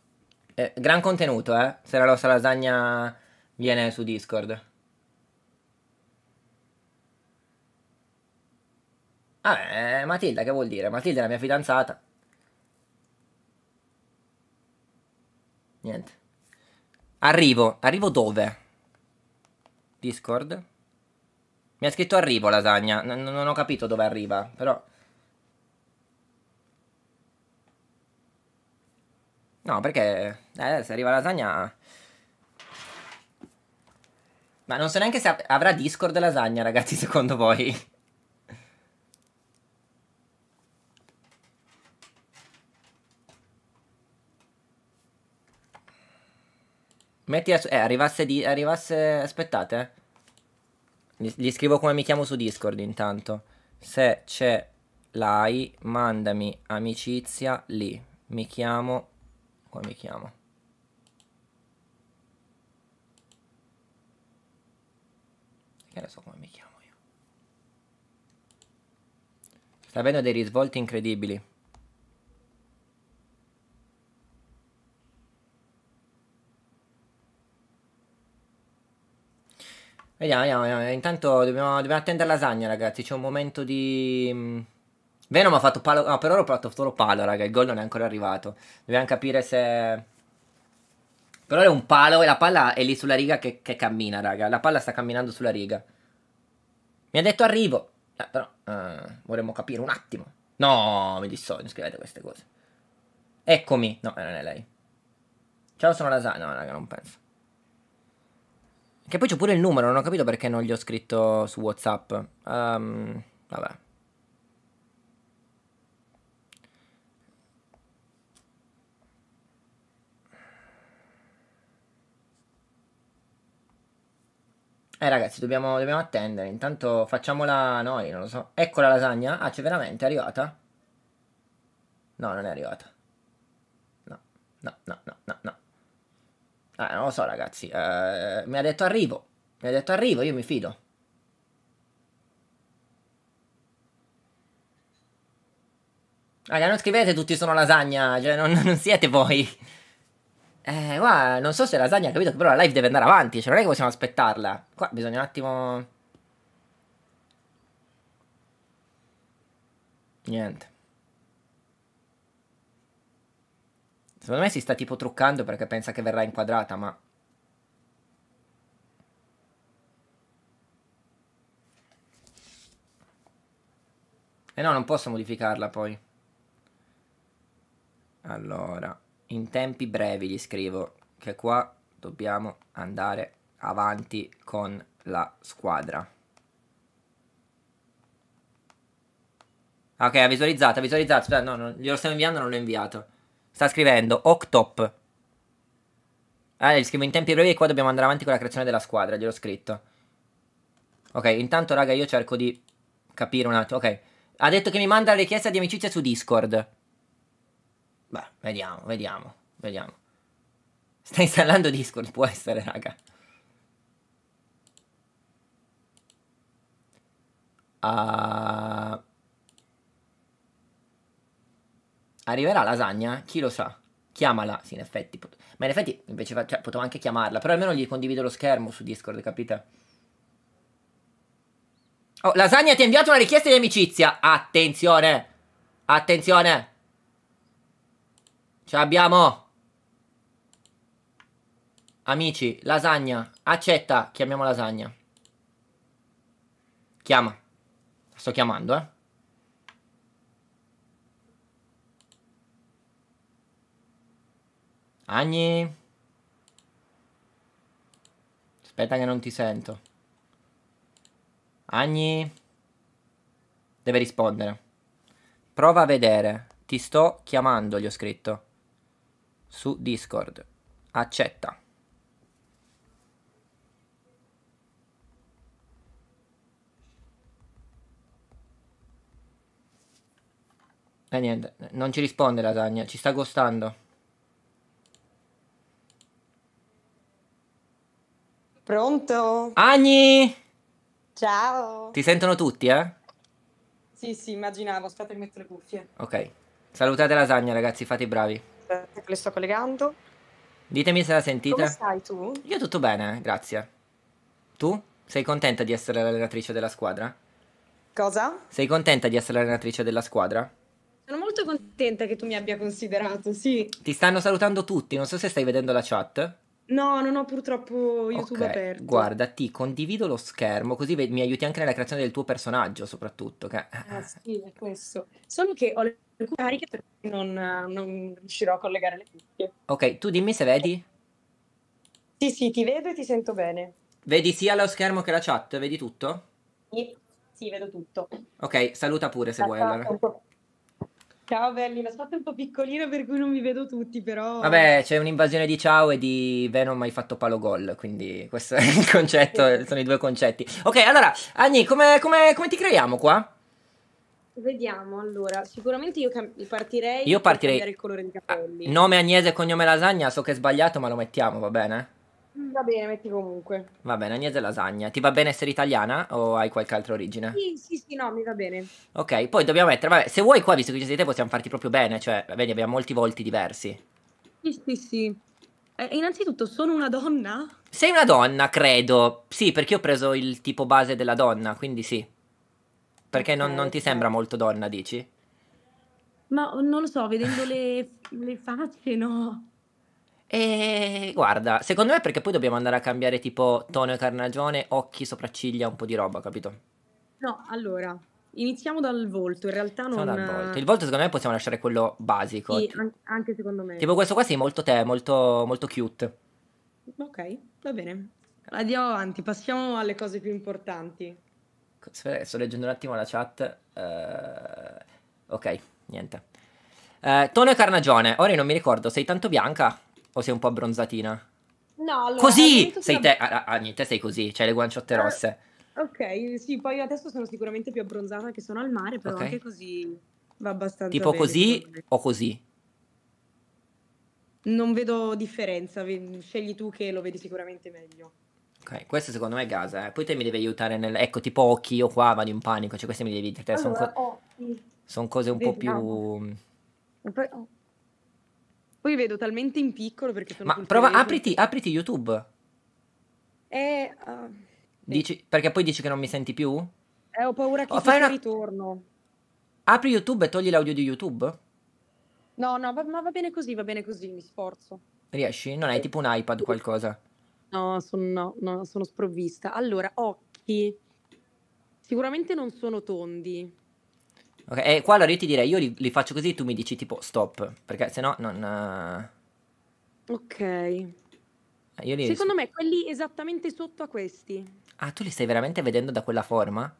è gran contenuto, eh, se la nostra lasagna viene su Discord. Ah, è Matilda, che vuol dire? Matilda è la mia fidanzata. Niente. Arrivo. Arrivo dove? Discord? Mi ha scritto arrivo lasagna. N non ho capito dove arriva, però... No, perché... Eh, se arriva lasagna... Ma non so neanche se av avrà Discord lasagna, ragazzi, secondo voi. Metti la... Eh, arrivasse di... Arrivasse... Aspettate. Eh. Gli, gli scrivo come mi chiamo su Discord intanto. Se c'è l'hai, mandami amicizia lì. Mi chiamo... Come mi chiamo? Che ne so come mi chiamo io. Sta avendo dei risvolti incredibili. Vediamo, vediamo, vediamo. Intanto dobbiamo, dobbiamo attendere lasagna, ragazzi. C'è un momento di... Mm, Venom ha fatto palo... No, per ora ho fatto solo palo, raga. Il gol non è ancora arrivato. Dobbiamo capire se... Per ora è un palo e la palla è lì sulla riga che, che cammina, raga. La palla sta camminando sulla riga. Mi ha detto arrivo. Eh, però eh, vorremmo capire un attimo. No, mi dissocio, scrivete queste cose. Eccomi. No, eh, non è lei. Ciao, sono Lasagna. No, raga, non penso. Che poi c'è pure il numero, non ho capito perché non gli ho scritto su WhatsApp. Um, vabbè. Eh ragazzi, dobbiamo, dobbiamo, attendere. Intanto facciamola noi, non lo so. Ecco la lasagna. Ah, c'è veramente? È arrivata? No, non è arrivata. No, no, no, no, no. Ah, non lo so ragazzi, uh, mi ha detto arrivo, mi ha detto arrivo, io mi fido. Raga, non scrivete tutti sono lasagna, cioè non, non siete voi. Eh, qua non so se lasagna ha capito che però la live deve andare avanti, cioè non è che possiamo aspettarla. Qua bisogna un attimo... Niente. Secondo me si sta tipo truccando perché pensa che verrà inquadrata, ma... E eh no, non posso modificarla poi. Allora, in tempi brevi gli scrivo che qua dobbiamo andare avanti con la squadra. Ah, ok, ha visualizzato, ha visualizzato. Aspetta, no, no, glielo stiamo inviando, non l'ho inviato. Sta scrivendo Octop. Ah, gli scrivo in tempi brevi e qua dobbiamo andare avanti con la creazione della squadra, gliel'ho scritto. Ok, intanto raga io cerco di capire un attimo. Ok, ha detto che mi manda la richiesta di amicizia su Discord. Beh, vediamo, vediamo, vediamo. Sta installando Discord, può essere raga. Ah... Uh... Arriverà lasagna? Chi lo sa? Chiamala, sì, in effetti. Ma in effetti invece cioè, potevo anche chiamarla, però almeno gli condivido lo schermo su Discord, capite? Oh, lasagna ti ha inviato una richiesta di amicizia. Attenzione! Attenzione! Ci abbiamo! Amici, lasagna, accetta, chiamiamo lasagna. Chiama. sto chiamando, eh. Agni. Aspetta che non ti sento. Agni. Deve rispondere. Prova a vedere. Ti sto chiamando, gli ho scritto. Su Discord. Accetta. E eh, niente, non ci risponde lasagna, ci sta costando. Pronto? Agni! Ciao! Ti sentono tutti, eh? Sì, sì, immaginavo. Aspetta che metto le cuffie. Ok. Salutate lasagna, ragazzi, fate i bravi. Aspetta che le sto collegando. Ditemi se la sentite. Come stai tu? Io tutto bene, eh, grazie. Tu? Sei contenta di essere l'allenatrice della squadra? Cosa? Sei contenta di essere l'allenatrice della squadra? Sono molto contenta che tu mi abbia considerato, sì. Ti stanno salutando tutti, non so se stai vedendo la chat. No, non ho purtroppo YouTube okay, aperto. Guarda, ti condivido lo schermo, così mi aiuti anche nella creazione del tuo personaggio, soprattutto. Che... Eh, ah, sì, è questo. Solo che ho le cariche per cui non, non, riuscirò a collegare le cuffie. Ok, tu dimmi se vedi. Sì, sì, ti vedo e ti sento bene. Vedi sia lo schermo che la chat? Vedi tutto? Sì, sì vedo tutto. Ok, saluta pure se Salta, vuoi allora. Ciao belli, lo spazio è un po' piccolino per cui non vi vedo tutti, però... Vabbè, c'è un'invasione di ciao e di Venom hai fatto palo gol, quindi questo è il concetto, sono i due concetti. Ok, allora, Agni, come, come, come ti creiamo qua? Vediamo, allora, sicuramente io partirei... Io partirei... il colore dei ah, capelli. Nome Agnese e cognome Lasagna, so che è sbagliato, ma lo mettiamo, va bene? Mm, va bene, metti comunque. Va bene, agnese lasagna. Ti va bene essere italiana o hai qualche altra origine? Sì, sì, sì, no, mi va bene. Ok, poi dobbiamo mettere, vabbè, se vuoi qua, visto che ci siete, possiamo farti proprio bene, cioè, vedi, abbiamo molti volti diversi. Sì, sì, sì. Eh, innanzitutto, sono una donna? Sei una donna, credo. Sì, perché ho preso il tipo base della donna, quindi sì. Perché okay, non, non ti okay. sembra molto donna, dici? Ma non lo so, vedendo le, le facce, no. E guarda, secondo me perché poi dobbiamo andare a cambiare tipo tono e carnagione, occhi, sopracciglia, un po' di roba, capito? No, allora, iniziamo dal volto, in realtà non... Volto. Il volto secondo me possiamo lasciare quello basico. Sì, anche secondo me. Tipo questo qua sei molto te, molto, molto cute. Ok, va bene. Andiamo avanti, passiamo alle cose più importanti. Sto leggendo un attimo la chat. Uh, ok, niente. Uh, tono e carnagione. Ora non mi ricordo, sei tanto bianca? O sei un po' abbronzatina? No, allora, Così! Sei te, Anni, ah, ah, te sei così, cioè le guanciotte ah, rosse. ok, sì, poi adesso sono sicuramente più abbronzata che sono al mare, però okay. anche così va abbastanza Tipo bene, così o così? Non vedo differenza, scegli tu che lo vedi sicuramente meglio. Ok, questo secondo me è Gaza, eh. poi te mi devi aiutare nel... Ecco, tipo occhi, io qua vado in panico, cioè queste mi devi dire, allora, sono, co- sono cose un vediamo. po' più... Poi, oh. Poi vedo talmente in piccolo perché sono... Ma prova, apriti, apriti YouTube. Eh... Uh, dici, perché poi dici che non mi senti più? Eh, ho paura che oh, sia una... ritorno. Apri YouTube e togli l'audio di YouTube? No, no, va, ma va bene così, va bene così, mi sforzo. Riesci? Non hai tipo un iPad qualcosa? No, sono, no, no, sono sprovvista. Allora, occhi. Sicuramente non sono tondi. Okay, e qua allora io ti direi, io li, li faccio così e tu mi dici tipo stop, perché sennò non... Uh... Ok. Eh, li... Secondo me quelli esattamente sotto a questi. Ah, tu li stai veramente vedendo da quella forma?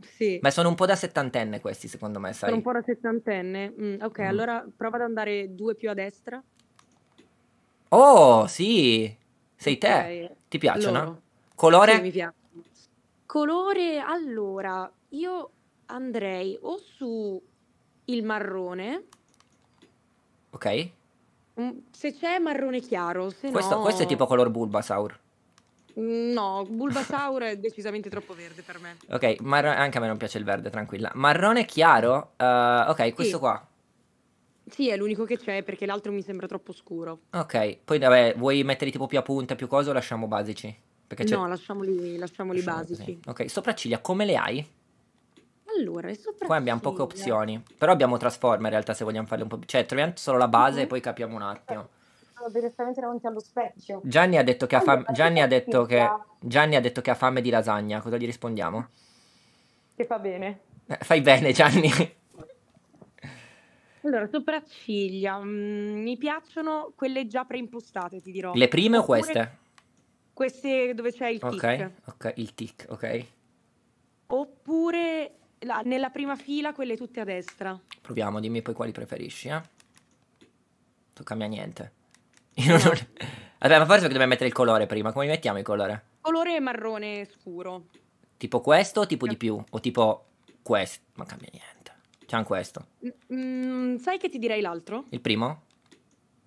Sì. Ma sono un po' da settantenne questi, secondo me, sai? Sono un po' da settantenne. Mm, ok, mm. allora prova ad andare due più a destra. Oh, sì! Sei okay. te. Ti piacciono? Colore? Sì, mi piace. Colore, allora, io andrei o su il marrone. Ok. Mm, se c'è marrone chiaro, se questo, no... Questo è tipo color Bulbasaur. Mm, no, Bulbasaur è decisamente troppo verde per me. Ok, marrone, anche a me non piace il verde, tranquilla. Marrone chiaro? Uh, ok, sì. questo qua. Sì, è l'unico che c'è perché l'altro mi sembra troppo scuro. Ok, poi vabbè, vuoi mettere tipo più a punta, più cose o lasciamo basici? No, lasciamoli, lasciamoli, lasciamoli basici. Così. Ok, sopracciglia come le hai? Allora, le sopracciglia. Qua abbiamo poche opzioni. Però abbiamo Transformer in realtà se vogliamo farle un po' più. Cioè, troviamo solo la base mm -hmm. e mhm. poi capiamo un attimo. Sono direttamente davanti allo specchio. Gianni ha detto che ha fame. Gianni ha detto che. Gianni ha detto che ha fame di lasagna. Cosa gli rispondiamo? Che fa bene. Eh, fai bene, Gianni. Allora, sopracciglia. Mm, mi piacciono quelle già preimpostate, ti dirò. Le prime Oppure o queste? Queste dove c'è il tic. Ok, il tic, ok. Oppure la, nella prima fila quelle tutte a destra. Proviamo, dimmi poi quali preferisci, eh? Non cambia niente. Io non... Vabbè, ma forse dobbiamo mettere il colore prima. Come mettiamo il colore? Colore marrone scuro. Tipo questo o tipo di più? O tipo questo? Ma cambia niente. C'è anche questo. Mm, sai che ti direi l'altro? Il primo?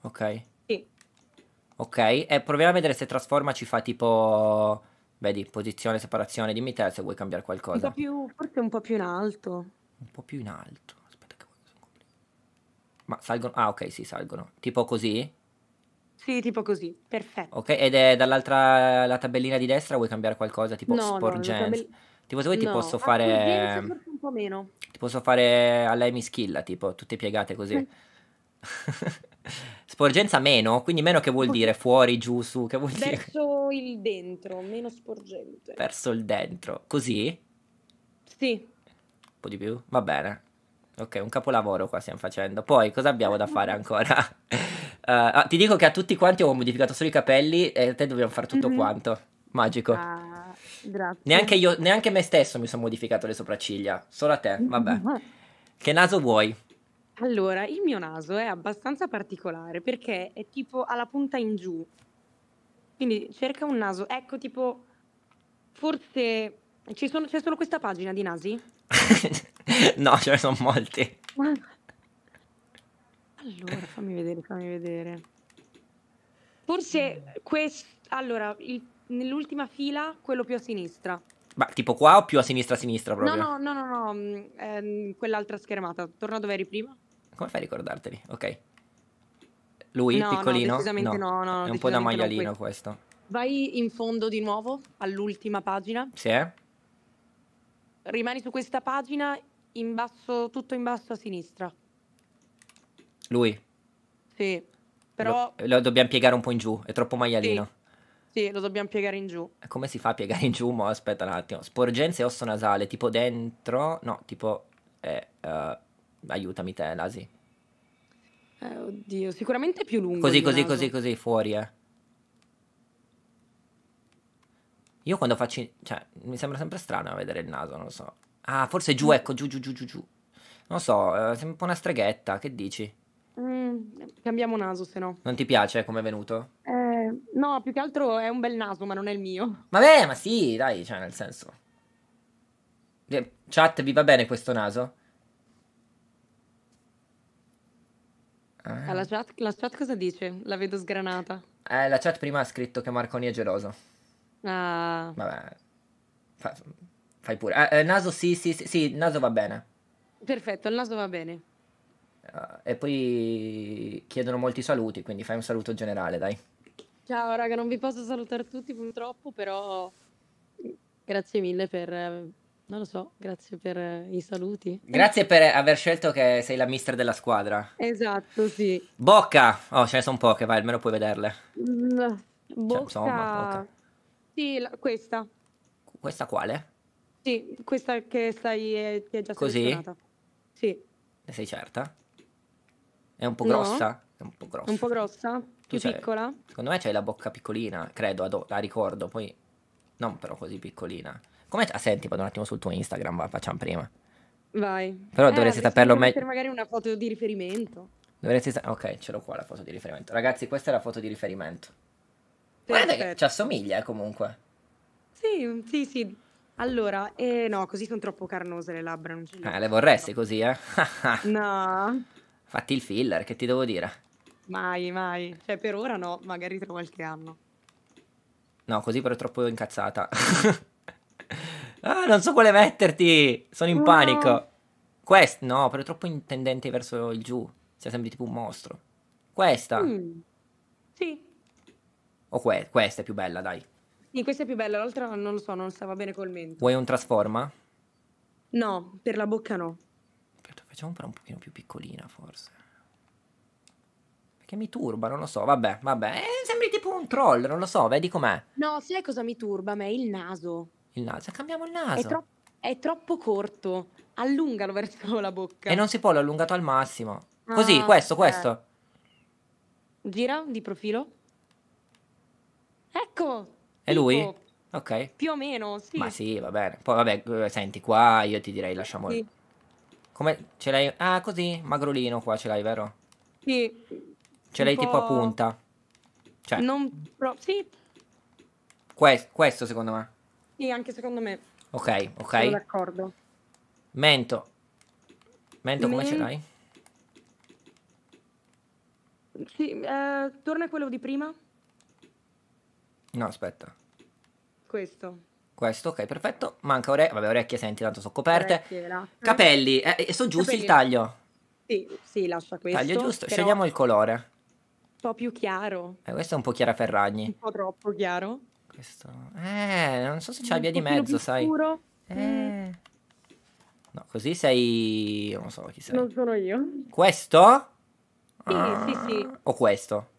Ok. Sì. Ok, e proviamo a vedere se trasforma ci fa tipo Vedi, posizione, separazione, dimmi te se vuoi cambiare qualcosa. Un po' più, forse un po' più in alto. Un po' più in alto. Aspetta che Ma salgono... Ah, ok, sì, salgono. Tipo così? Sì, tipo così. Perfetto. Ok, ed è dall'altra... la tabellina di destra vuoi cambiare qualcosa? Tipo no, sporgenza? No, tabell... Tipo se vuoi no. ti posso fare... un po' meno. Ti posso fare alla Amy tipo, tutte piegate così. Mm. Sporgenza meno, quindi meno che vuol dire fuori, giù, su, che vuol dire? Verso il dentro, meno sporgente. Verso il dentro, così? Sì. Un po' di più? Va bene. Ok, un capolavoro qua stiamo facendo. Poi cosa abbiamo da fare ancora? uh, ti dico che a tutti quanti ho modificato solo i capelli e a te dobbiamo fare tutto mm-hmm. quanto. Magico. Ah, grazie. Neanche io, neanche me stesso mi sono modificato le sopracciglia, solo a te, vabbè. Che naso vuoi? Allora, il mio naso è abbastanza particolare perché è tipo alla punta in giù. Quindi cerca un naso, ecco tipo forse ci sono, c'è solo questa pagina di nasi? no, ce ne sono molti. Allora, fammi vedere, fammi vedere. Forse questo, allora, il, nell'ultima fila, quello più a sinistra. Ma tipo qua o più a sinistra a sinistra proprio? No, no, no, no, no. Mm, ehm, quell'altra schermata. Torna dove eri prima? Come fai a ricordarteli? Ok. Lui, no, piccolino? No, no, no, no È un po' da maialino questo. Vai in fondo di nuovo, all'ultima pagina. Sì. Rimani su questa pagina, in basso, tutto in basso a sinistra. Lui? Sì, però... Lo, lo dobbiamo piegare un po' in giù, è troppo maialino. Sì. Sì, lo dobbiamo piegare in giù. Come si fa a piegare in giù? Mo, aspetta un attimo. Sporgenze e osso nasale, tipo dentro... No, tipo... Eh, uh, Aiutami te, Lasi. Eh, oddio, sicuramente è più lungo. Così, così, così, così, fuori, eh. Io quando faccio... Cioè, mi sembra sempre strano vedere il naso, non lo so. Ah, forse giù, mm. ecco, giù, giù, giù, giù, giù. Non so, eh, sembra un po' una streghetta, che dici? Mm, cambiamo naso, se no. Non ti piace come è venuto? Eh, no, più che altro è un bel naso, ma non è il mio. Vabbè, ma sì, dai, cioè, nel senso. Eh, chat, vi va bene questo naso? Eh. la, chat, la, chat, cosa dice? La vedo sgranata. Eh, la chat prima ha scritto che Marconi è geloso. Ah. Vabbè. Fa, fai pure. Eh, eh naso sì, sì, sì, sì, naso va bene. Perfetto, il naso va bene. Uh, e poi chiedono molti saluti, quindi fai un saluto generale, dai. Ciao raga, non vi posso salutare tutti purtroppo, però grazie mille per non lo so, grazie per eh, i saluti. Grazie per aver scelto che sei la mister della squadra. Esatto, sì. Bocca! Oh, ce ne sono poche, vai, almeno puoi vederle. Mm, cioè, bocca... Cioè, insomma, bocca. Sì, la, questa. Questa quale? Sì, questa che stai, eh, ti è già Così? Sì. Ne sei certa? È un po' no. grossa? È un po' grossa. Un po' grossa? Più piccola? Secondo me c'hai la bocca piccolina, credo, ad, la ricordo, poi non però così piccolina. Come... Ah, senti, vado un attimo sul tuo Instagram, va, facciamo prima. Vai. Però eh, dovresti saperlo meglio. Per magari una foto di riferimento. Dovresti sa- Ok, ce l'ho qua la foto di riferimento. Ragazzi, questa è la foto di riferimento. Guarda che ci assomiglia eh, comunque. Sì, sì, sì. Allora, eh, no, così sono troppo carnose le labbra. Non ce le, eh, le vorresti così, eh? no. Fatti il filler, che ti devo dire? Mai, mai. Cioè, per ora no, magari tra qualche anno. No, così però è troppo incazzata. ah, non so quale metterti. Sono in no. panico. Questa, no, però è troppo intendente verso il giù. Cioè, sembri tipo un mostro. Questa. Mm. Sì. O que- questa è più bella, dai. Sì, questa è più bella. L'altra non lo so, non stava bene col mento. Vuoi un trasforma? No, per la bocca no. Aspetta, facciamo però un pochino più piccolina, forse. Perché mi turba, non lo so. Vabbè, vabbè. Eh, sembri tipo un troll, non lo so. Vedi com'è. No, sai cosa mi turba? A me il naso. Il naso, cambiamo il naso. È, tro- è troppo corto. Allungalo verso la bocca. E non si può, l'ho allungato al massimo. Ah, Così, questo, questo. Eh. Gira di profilo. Ecco. È tipo, lui? Ok. Più o meno, sì. Ma sì, va bene. Poi vabbè, eh, senti qua, io ti direi lasciamo sì. Come ce l'hai? Ah, così, magrolino qua ce l'hai, vero? Sì. Ce l'hai tipo a punta. Cioè. Non pro... sì. Questo, questo secondo me. Sì, anche secondo me. Ok, ok. Sono d'accordo. Mento. Mento, come ce l'hai? Sì, eh, torna quello di prima. No, aspetta. Questo. Questo, ok, perfetto. Manca orecchie, vabbè, orecchie senti, tanto sono coperte. Orecchiela. Capelli, eh, eh sono giusti il taglio? Sì, sì, lascia questo. Taglio giusto, però... scegliamo il colore. Un po' più chiaro. Eh, questo è un po' Chiara Ferragni. Un po' troppo chiaro. Questo... Eh, non so se c'è la via di mezzo, sai. Scuro. Eh. Mm. No, così sei... non so chi sei. Non sono io. Questo? Sì, ah. sì, sì. O questo?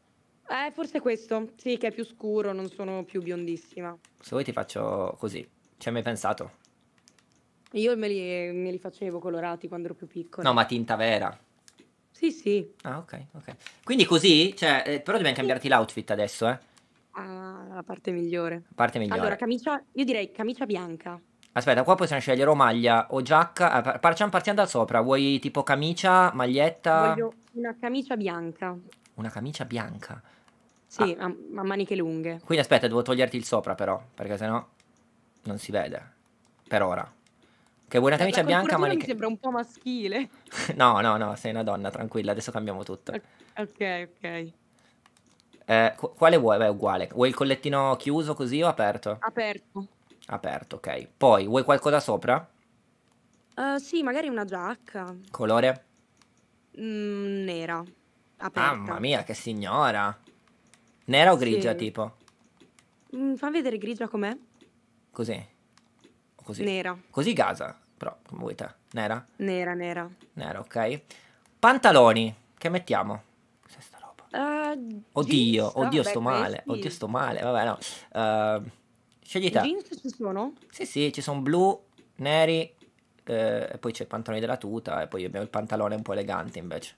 Eh, forse questo. Sì, che è più scuro, non sono più biondissima. Se vuoi ti faccio così. Ci hai mai pensato? Io me li, me li facevo colorati quando ero più piccola. No, ma tinta vera. Sì, sì. Ah, ok, ok. Quindi così? Cioè, eh, però dobbiamo cambiarti l'outfit adesso, eh? Ah, la parte migliore. parte migliore. Allora, camicia, io direi camicia bianca. Aspetta, qua possiamo scegliere o maglia o giacca. Ah, partiamo, partiamo da sopra. Vuoi tipo camicia, maglietta? Voglio una camicia bianca. Una camicia bianca? Sì, ah. a, a maniche lunghe. Quindi aspetta, devo toglierti il sopra però, perché sennò non si vede. Per ora. Che vuoi una camicia la bianca, ma... mi sembra un po' maschile. no, no, no, sei una donna, tranquilla, adesso cambiamo tutto. Ok, ok. Eh, quale vuoi? Beh, uguale. Vuoi il collettino chiuso così o aperto? Aperto. Aperto, ok. Poi, vuoi qualcosa sopra? Uh, sì, magari una giacca. Colore? Mm, nera. Aperta. Mamma mia, che signora. Nera o grigia, sì. tipo? Mm, fa vedere grigia com'è. Così. Così. Nera. Così gasa, però, come vuoi te. Nera? Nera, nera. Nera, ok. Pantaloni, che mettiamo? Uh, oddio, jeans, ah, oddio, sto male. Sì. Oddio, sto male. Vabbè, no. Uh, scegli te. Jeans ci sono? Sì, sì, ci sono blu, neri. Eh, e poi c'è il pantalone della tuta. E poi abbiamo il pantalone un po' elegante invece.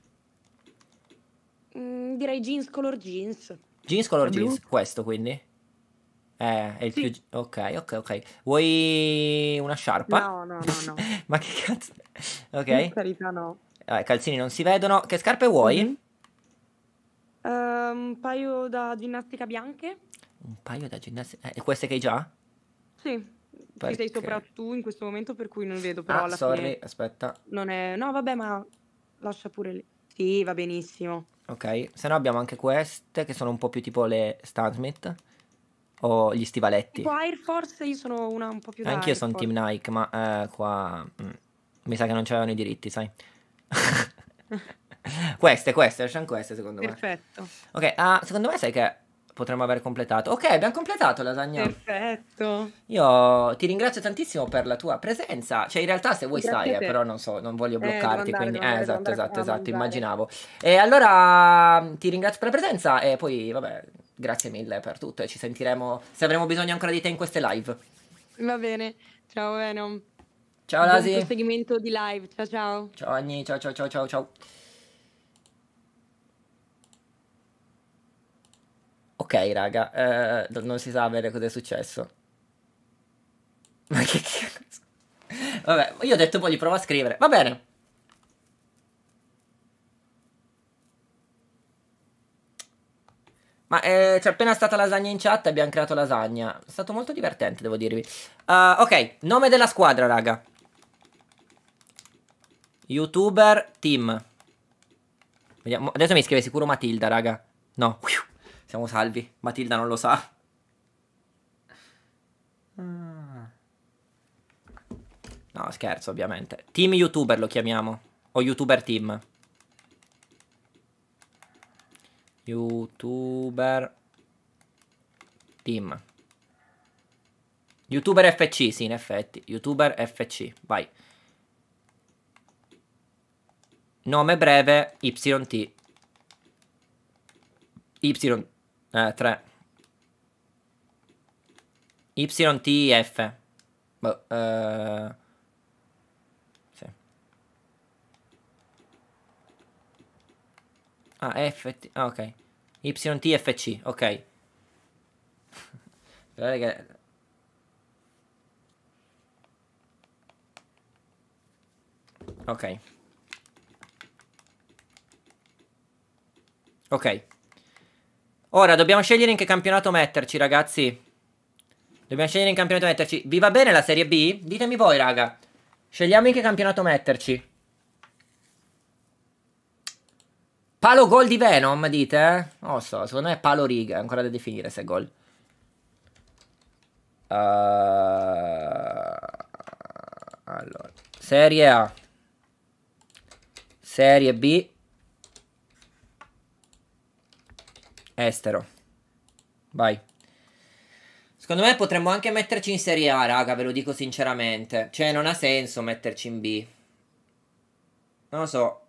Mm, direi jeans, color jeans. Jeans, color blu. jeans. Questo quindi? Eh, è il sì. più. Ok, ok, ok. Vuoi una sciarpa? No, no, no. no. Ma che cazzo. Ok. In carità, no. Vabbè, calzini non si vedono. Che scarpe vuoi? Mm-hmm. Uh, un paio da ginnastica bianche. Un paio da ginnastica... Eh, e queste che hai già? Sì. Perché... Ci sei sopra tu in questo momento per cui non vedo però ah, alla sorry, fine... aspetta. Non è... No, vabbè, ma lascia pure lì. Sì, va benissimo. Ok, se no abbiamo anche queste che sono un po' più tipo le Smith. o gli stivaletti. Tipo Air Force io sono una un po' più Anch'io sono Team Nike, ma eh, qua mh, mm, mi sa che non c'erano i diritti, sai. queste, queste, sono queste secondo Perfetto. me. Perfetto. Ok, uh, secondo me sai che potremmo aver completato. Ok, abbiamo completato lasagna. Perfetto. Io ti ringrazio tantissimo per la tua presenza. Cioè, in realtà se vuoi Grazie stai, eh, però non so, non voglio eh, bloccarti. Eh, andare, quindi, andare, eh, esatto, andare, esatto, esatto, immaginavo. E allora ti ringrazio per la presenza e poi, vabbè, grazie mille per tutto e ci sentiremo se avremo bisogno ancora di te in queste live. Va bene, ciao Venom. Ciao Lasi. Buon proseguimento di live, ciao ciao. Ciao Anni, ciao ciao ciao ciao ciao. Ok, raga, eh, non si sa bene cosa è successo. Ma che cazzo? Vabbè, io ho detto poi gli provo a scrivere. Va bene. Ma eh, c'è appena stata lasagna in chat e abbiamo creato lasagna. È stato molto divertente, devo dirvi. Uh, ok, nome della squadra, raga. Youtuber team. Vediamo. Adesso mi scrive sicuro Matilda, raga. No. Siamo salvi. Matilda non lo sa. No, scherzo, ovviamente. Team YouTuber lo chiamiamo. O YouTuber Team. YouTuber Team. YouTuber FC, sì, in effetti. YouTuber FC, vai. Nome breve, YT. YT. Eh, 3. YTF. Boh, eh... Sì. Ah, F... Ah, ok. YTFC, ok. Guardate che... Ok. Ok. Ora, dobbiamo scegliere in che campionato metterci, ragazzi. Dobbiamo scegliere in che campionato metterci. Vi va bene la Serie B? Ditemi voi, raga. Scegliamo in che campionato metterci. Palo gol di Venom, dite? Eh? Non so, secondo me è palo riga, È ancora da definire se è gol. Uh, allora, Serie A. Serie B. Estero. Vai. Secondo me potremmo anche metterci in Serie A, raga, ve lo dico sinceramente. Cioè, non ha senso metterci in B. Non lo so.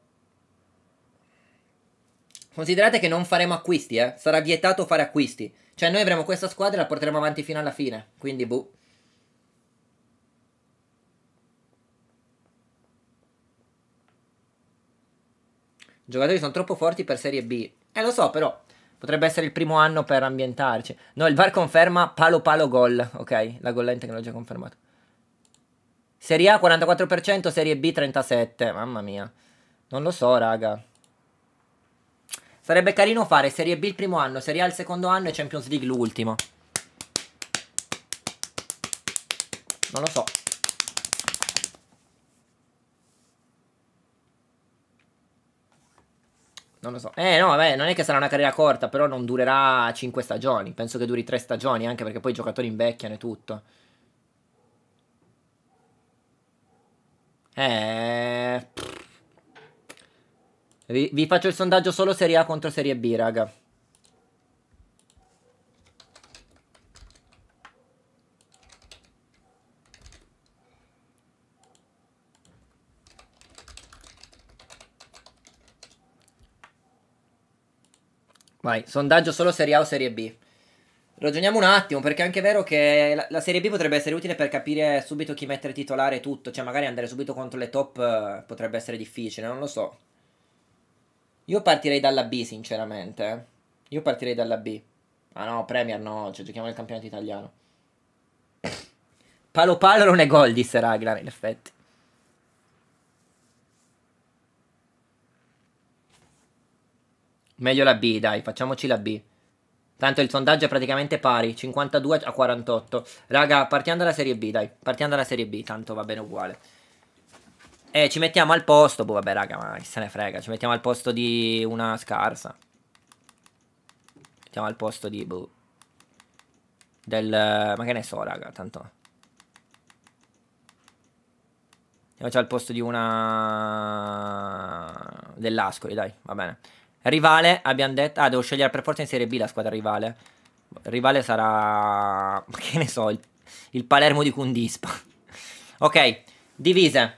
Considerate che non faremo acquisti, eh. Sarà vietato fare acquisti. Cioè, noi avremo questa squadra e la porteremo avanti fino alla fine. Quindi, boh. I giocatori sono troppo forti per Serie B. Eh, lo so, però. Potrebbe essere il primo anno per ambientarci. No, il VAR conferma palo palo gol. Ok, la gol in tecnologia confermata. Serie A 44%, Serie B 37%. Mamma mia. Non lo so, raga. Sarebbe carino fare Serie B il primo anno, Serie A il secondo anno e Champions League l'ultimo. Non lo so. Non lo so. Eh, no, vabbè, non è che sarà una carriera corta, però non durerà 5 stagioni. Penso che duri 3 stagioni, anche perché poi i giocatori invecchiano e tutto. Eh... Vi, vi faccio il sondaggio solo Serie A contro Serie B, raga. Vai, sondaggio solo Serie A o Serie B. Ragioniamo un attimo, perché è anche vero che la, la, Serie B potrebbe essere utile per capire subito chi mettere titolare e tutto, cioè magari andare subito contro le top eh, potrebbe essere difficile, non lo so. Io partirei dalla B, sinceramente. Eh. Io partirei dalla B. Ah no, Premier no, cioè giochiamo nel campionato italiano. Palo palo non è gol, disse Raglan, in effetti. Meglio la B, dai, facciamoci la B. Tanto il sondaggio è praticamente pari, 52 a 48. Raga, partiamo dalla serie B, dai. Partiamo dalla serie B, tanto va bene uguale. E eh, ci mettiamo al posto, boh, vabbè, raga, ma chi se ne frega. Ci mettiamo al posto di una scarsa. Mettiamo al posto di, boh. Del... ma che ne so, raga, tanto... Mettiamoci al posto di una... Dell'Ascoli, dai, va bene. Rivale, abbiamo detto... Ah, devo scegliere per forza in Serie B la squadra rivale. Rivale sarà... Che ne so, il, il Palermo di Kundispa. ok, divise.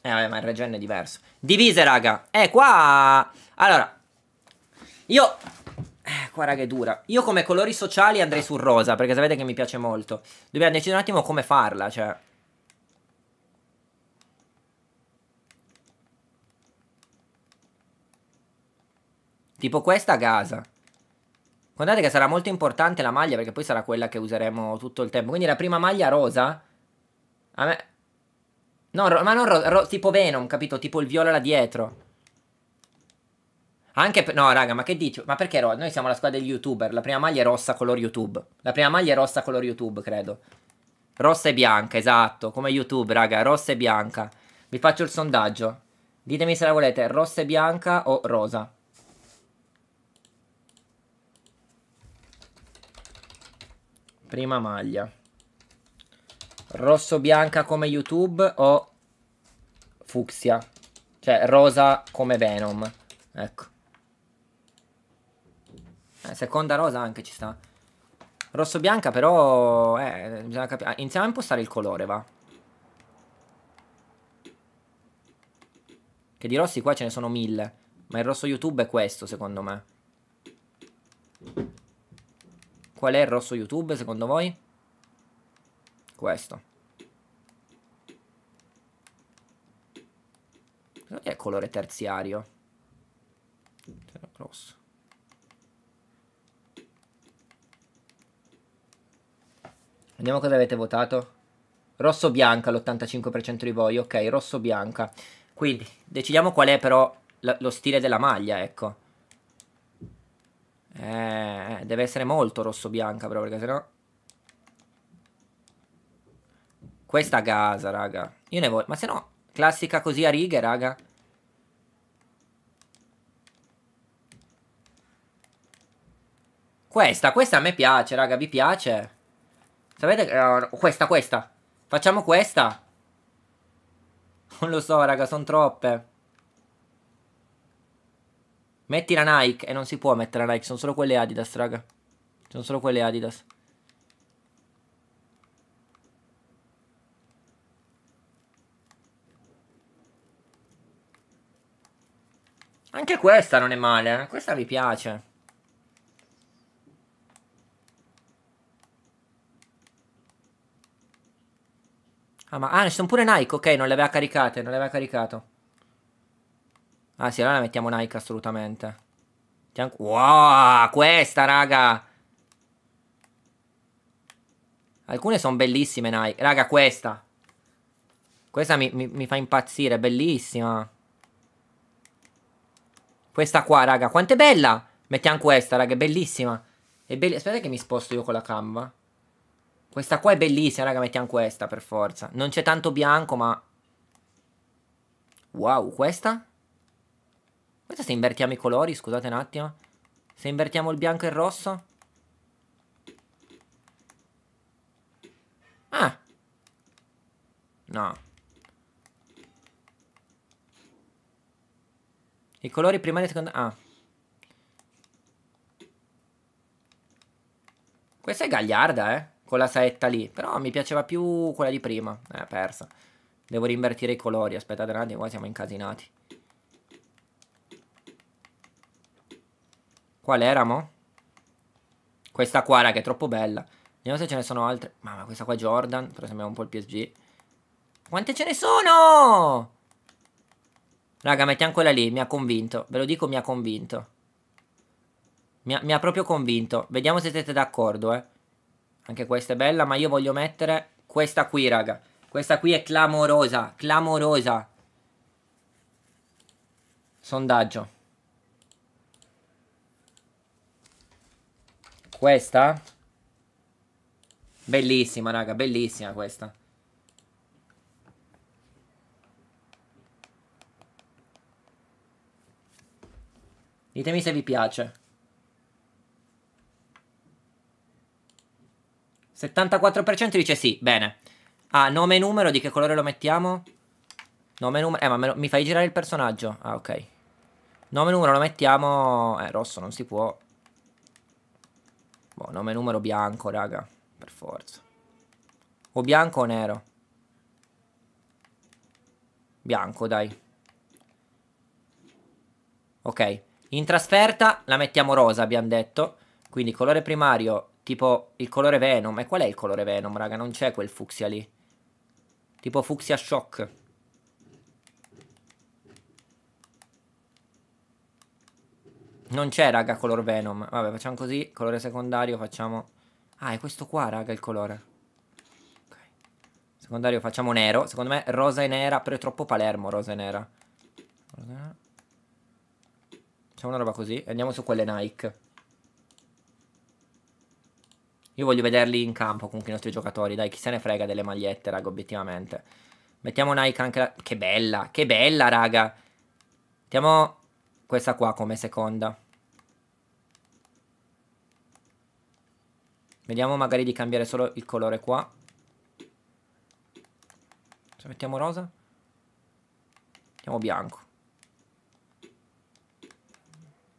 Eh, vabbè, ma il regen è diverso. Divise, raga. Eh, qua... Allora, io... Eh, qua, raga, è dura. Io come colori sociali andrei su rosa, perché sapete che mi piace molto. Dobbiamo decidere un attimo come farla, cioè... Tipo questa a Gaza. Guardate che sarà molto importante la maglia perché poi sarà quella che useremo tutto il tempo. Quindi la prima maglia rosa... A me... No, ma non rosa, tipo Venom, capito? Tipo il viola là dietro. Anche per... No, raga, ma che dici? Ma perché rosa? Noi siamo la squadra degli youtuber. La prima maglia è rossa color YouTube. La prima maglia è rossa color YouTube, credo. Rossa e bianca, esatto. Come YouTube, raga. Rossa e bianca. Vi faccio il sondaggio. Ditemi se la volete rossa e bianca o rosa. prima maglia. Rosso bianca come YouTube o fucsia? Cioè rosa come Venom. Ecco. Eh, seconda rosa anche ci sta. Rosso bianca però... Eh, bisogna capire. Ah, iniziamo a impostare il colore, va. Che di rossi qua ce ne sono mille. Ma il rosso YouTube è questo, secondo me. Qual è il rosso YouTube secondo voi? Questo. Non è colore terziario? Rosso. Vediamo cosa avete votato. Rosso bianca l'85% di voi, ok, rosso bianca. Quindi decidiamo qual è però lo stile della maglia, ecco. Eh, eh, deve essere molto rosso-bianca però, perché sennò... Questa casa, raga. Io ne voglio... Ma se no, classica così a righe, raga. Questa, questa a me piace, raga, vi piace? Sapete? che... Oh, questa, questa. Facciamo questa. Non lo so, raga, sono troppe. Metti la Nike. E non si può mettere la Nike. Sono solo quelle Adidas, raga. Sono solo quelle Adidas. Anche questa non è male. Eh? Questa mi piace. Ah, ma ah, ne sono pure Nike. Ok, non le aveva caricate. Non le aveva caricato. Ah sì, allora mettiamo Nike assolutamente. Wow, questa raga! Alcune sono bellissime Nike. Raga, questa. Questa mi, mi, mi fa impazzire, bellissima. Questa qua, raga, quanto è bella! Mettiamo questa, raga, è bellissima. È be Aspetta che mi sposto io con la canva. Questa qua è bellissima, raga, mettiamo questa per forza. Non c'è tanto bianco, ma... Wow, questa? Questo se invertiamo i colori, scusate un attimo. Se invertiamo il bianco e il rosso. Ah. No. I colori prima e seconda... Ah. Questa è gagliarda, eh. Con la saetta lì. Però mi piaceva più quella di prima. Eh, persa. Devo rinvertire i colori. Aspettate un attimo, qua siamo incasinati. Qual era, mo? Questa qua, raga, è troppo bella. Vediamo se ce ne sono altre. Mamma, questa qua è Jordan, però sembra un po' il PSG. Quante ce ne sono? Raga, mettiamo quella lì, mi ha convinto. Ve lo dico, mi ha convinto. Mi ha, mi ha proprio convinto. Vediamo se siete d'accordo, eh. Anche questa è bella, ma io voglio mettere questa qui, raga. Questa qui è clamorosa, clamorosa. Sondaggio. Questa? Bellissima, raga, bellissima questa. Ditemi se vi piace. 74% dice sì, bene. Ah, nome e numero, di che colore lo mettiamo? Nome e numero, eh ma lo, mi fai girare il personaggio? Ah, ok. Nome e numero lo mettiamo... Eh, rosso, non si può. Boh, nome numero bianco, raga. Per forza. O bianco o nero. Bianco, dai. Ok. In trasferta la mettiamo rosa, abbiamo detto. Quindi colore primario, tipo il colore Venom. E qual è il colore Venom, raga? Non c'è quel fucsia lì. Tipo fucsia shock. Non c'è, raga, color Venom. Vabbè, facciamo così. Colore secondario facciamo... Ah, è questo qua, raga, il colore. Ok. Secondario facciamo nero. Secondo me rosa e nera, però è troppo Palermo, rosa e nera. Rosa Facciamo una roba così. Andiamo su quelle Nike. Io voglio vederli in campo comunque i nostri giocatori. Dai, chi se ne frega delle magliette, raga, obiettivamente. Mettiamo Nike anche la... Che bella, che bella, raga. Mettiamo questa qua come seconda. Vediamo magari di cambiare solo il colore qua. Se mettiamo rosa. Mettiamo bianco.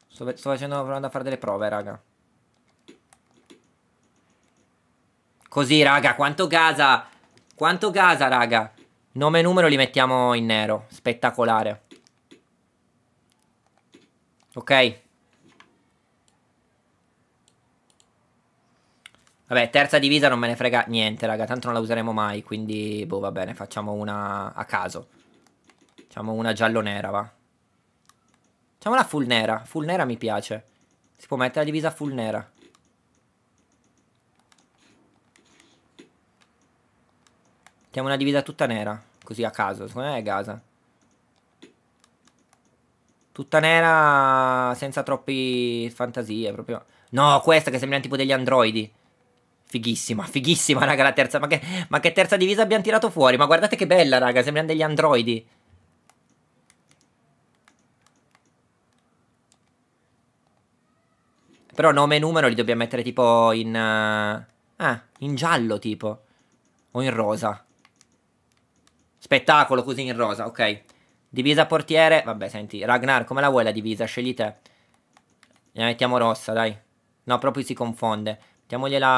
Sto, sto facendo, provando a fare delle prove, raga. Così, raga, quanto gasa. Quanto gasa, raga. Nome e numero li mettiamo in nero. Spettacolare. Ok. Vabbè, terza divisa non me ne frega niente, raga. Tanto non la useremo mai, quindi... Boh, va bene, facciamo una a caso. Facciamo una giallo-nera, va. Facciamo una full nera. Full nera mi piace. Si può mettere la divisa full nera. Mettiamo una divisa tutta nera. Così a caso. Secondo me è Gaza. Tutta nera senza troppe fantasie, proprio... No, questa che sembra tipo degli androidi. Fighissima, fighissima, raga, la terza. Ma che, ma che terza divisa abbiamo tirato fuori? Ma guardate che bella, raga, sembrano degli androidi. Però nome e numero li dobbiamo mettere tipo in... Uh... Ah, in giallo tipo. O in rosa. Spettacolo così in rosa, ok. Divisa portiere. Vabbè, senti, Ragnar, come la vuoi la divisa? Scegli te. La mettiamo rossa, dai. No, proprio si confonde. Mettiamogliela...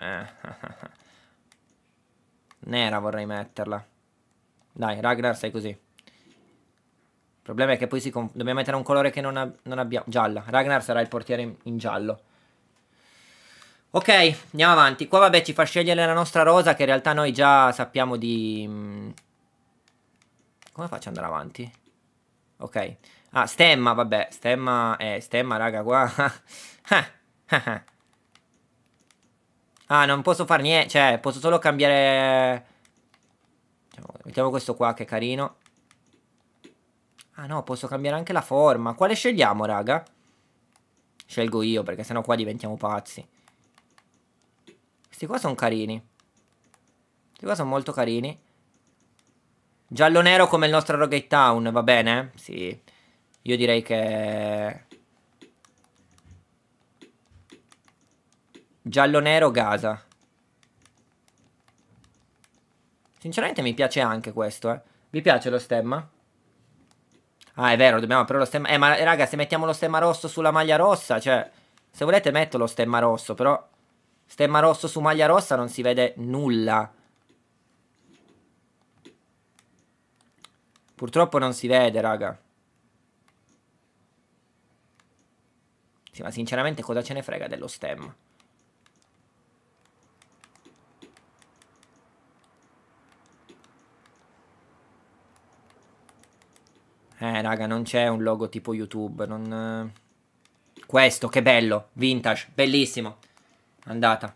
Eh. Nera vorrei metterla. Dai, Ragnar, sei così. Il problema è che poi si dobbiamo mettere un colore che non, ab non abbiamo. Gialla. Ragnar sarà il portiere in, in giallo. Ok, andiamo avanti. Qua vabbè ci fa scegliere la nostra rosa che in realtà noi già sappiamo di... Mm, come faccio ad andare avanti? Ok. Ah, stemma, vabbè. Stemma, eh, stemma, raga, qua... eh ah, non posso fare niente. Cioè, posso solo cambiare... Mettiamo questo qua che è carino. Ah no, posso cambiare anche la forma. Quale scegliamo, raga? Scelgo io, perché sennò qua diventiamo pazzi. Questi qua sono carini. Questi qua sono molto carini. Giallo-nero come il nostro Rocket Town, va bene? Sì. Io direi che... Giallo-nero Gaza. Sinceramente mi piace anche questo, eh. Vi piace lo stemma? Ah, è vero, dobbiamo aprire lo stemma. Eh, ma raga, se mettiamo lo stemma rosso sulla maglia rossa, cioè... Se volete metto lo stemma rosso, però... Stemma rosso su maglia rossa non si vede nulla. Purtroppo non si vede, raga. Sì, ma sinceramente cosa ce ne frega dello stemma? Eh, raga, non c'è un logo tipo YouTube, non... Eh. Questo, che bello, vintage, bellissimo. Andata.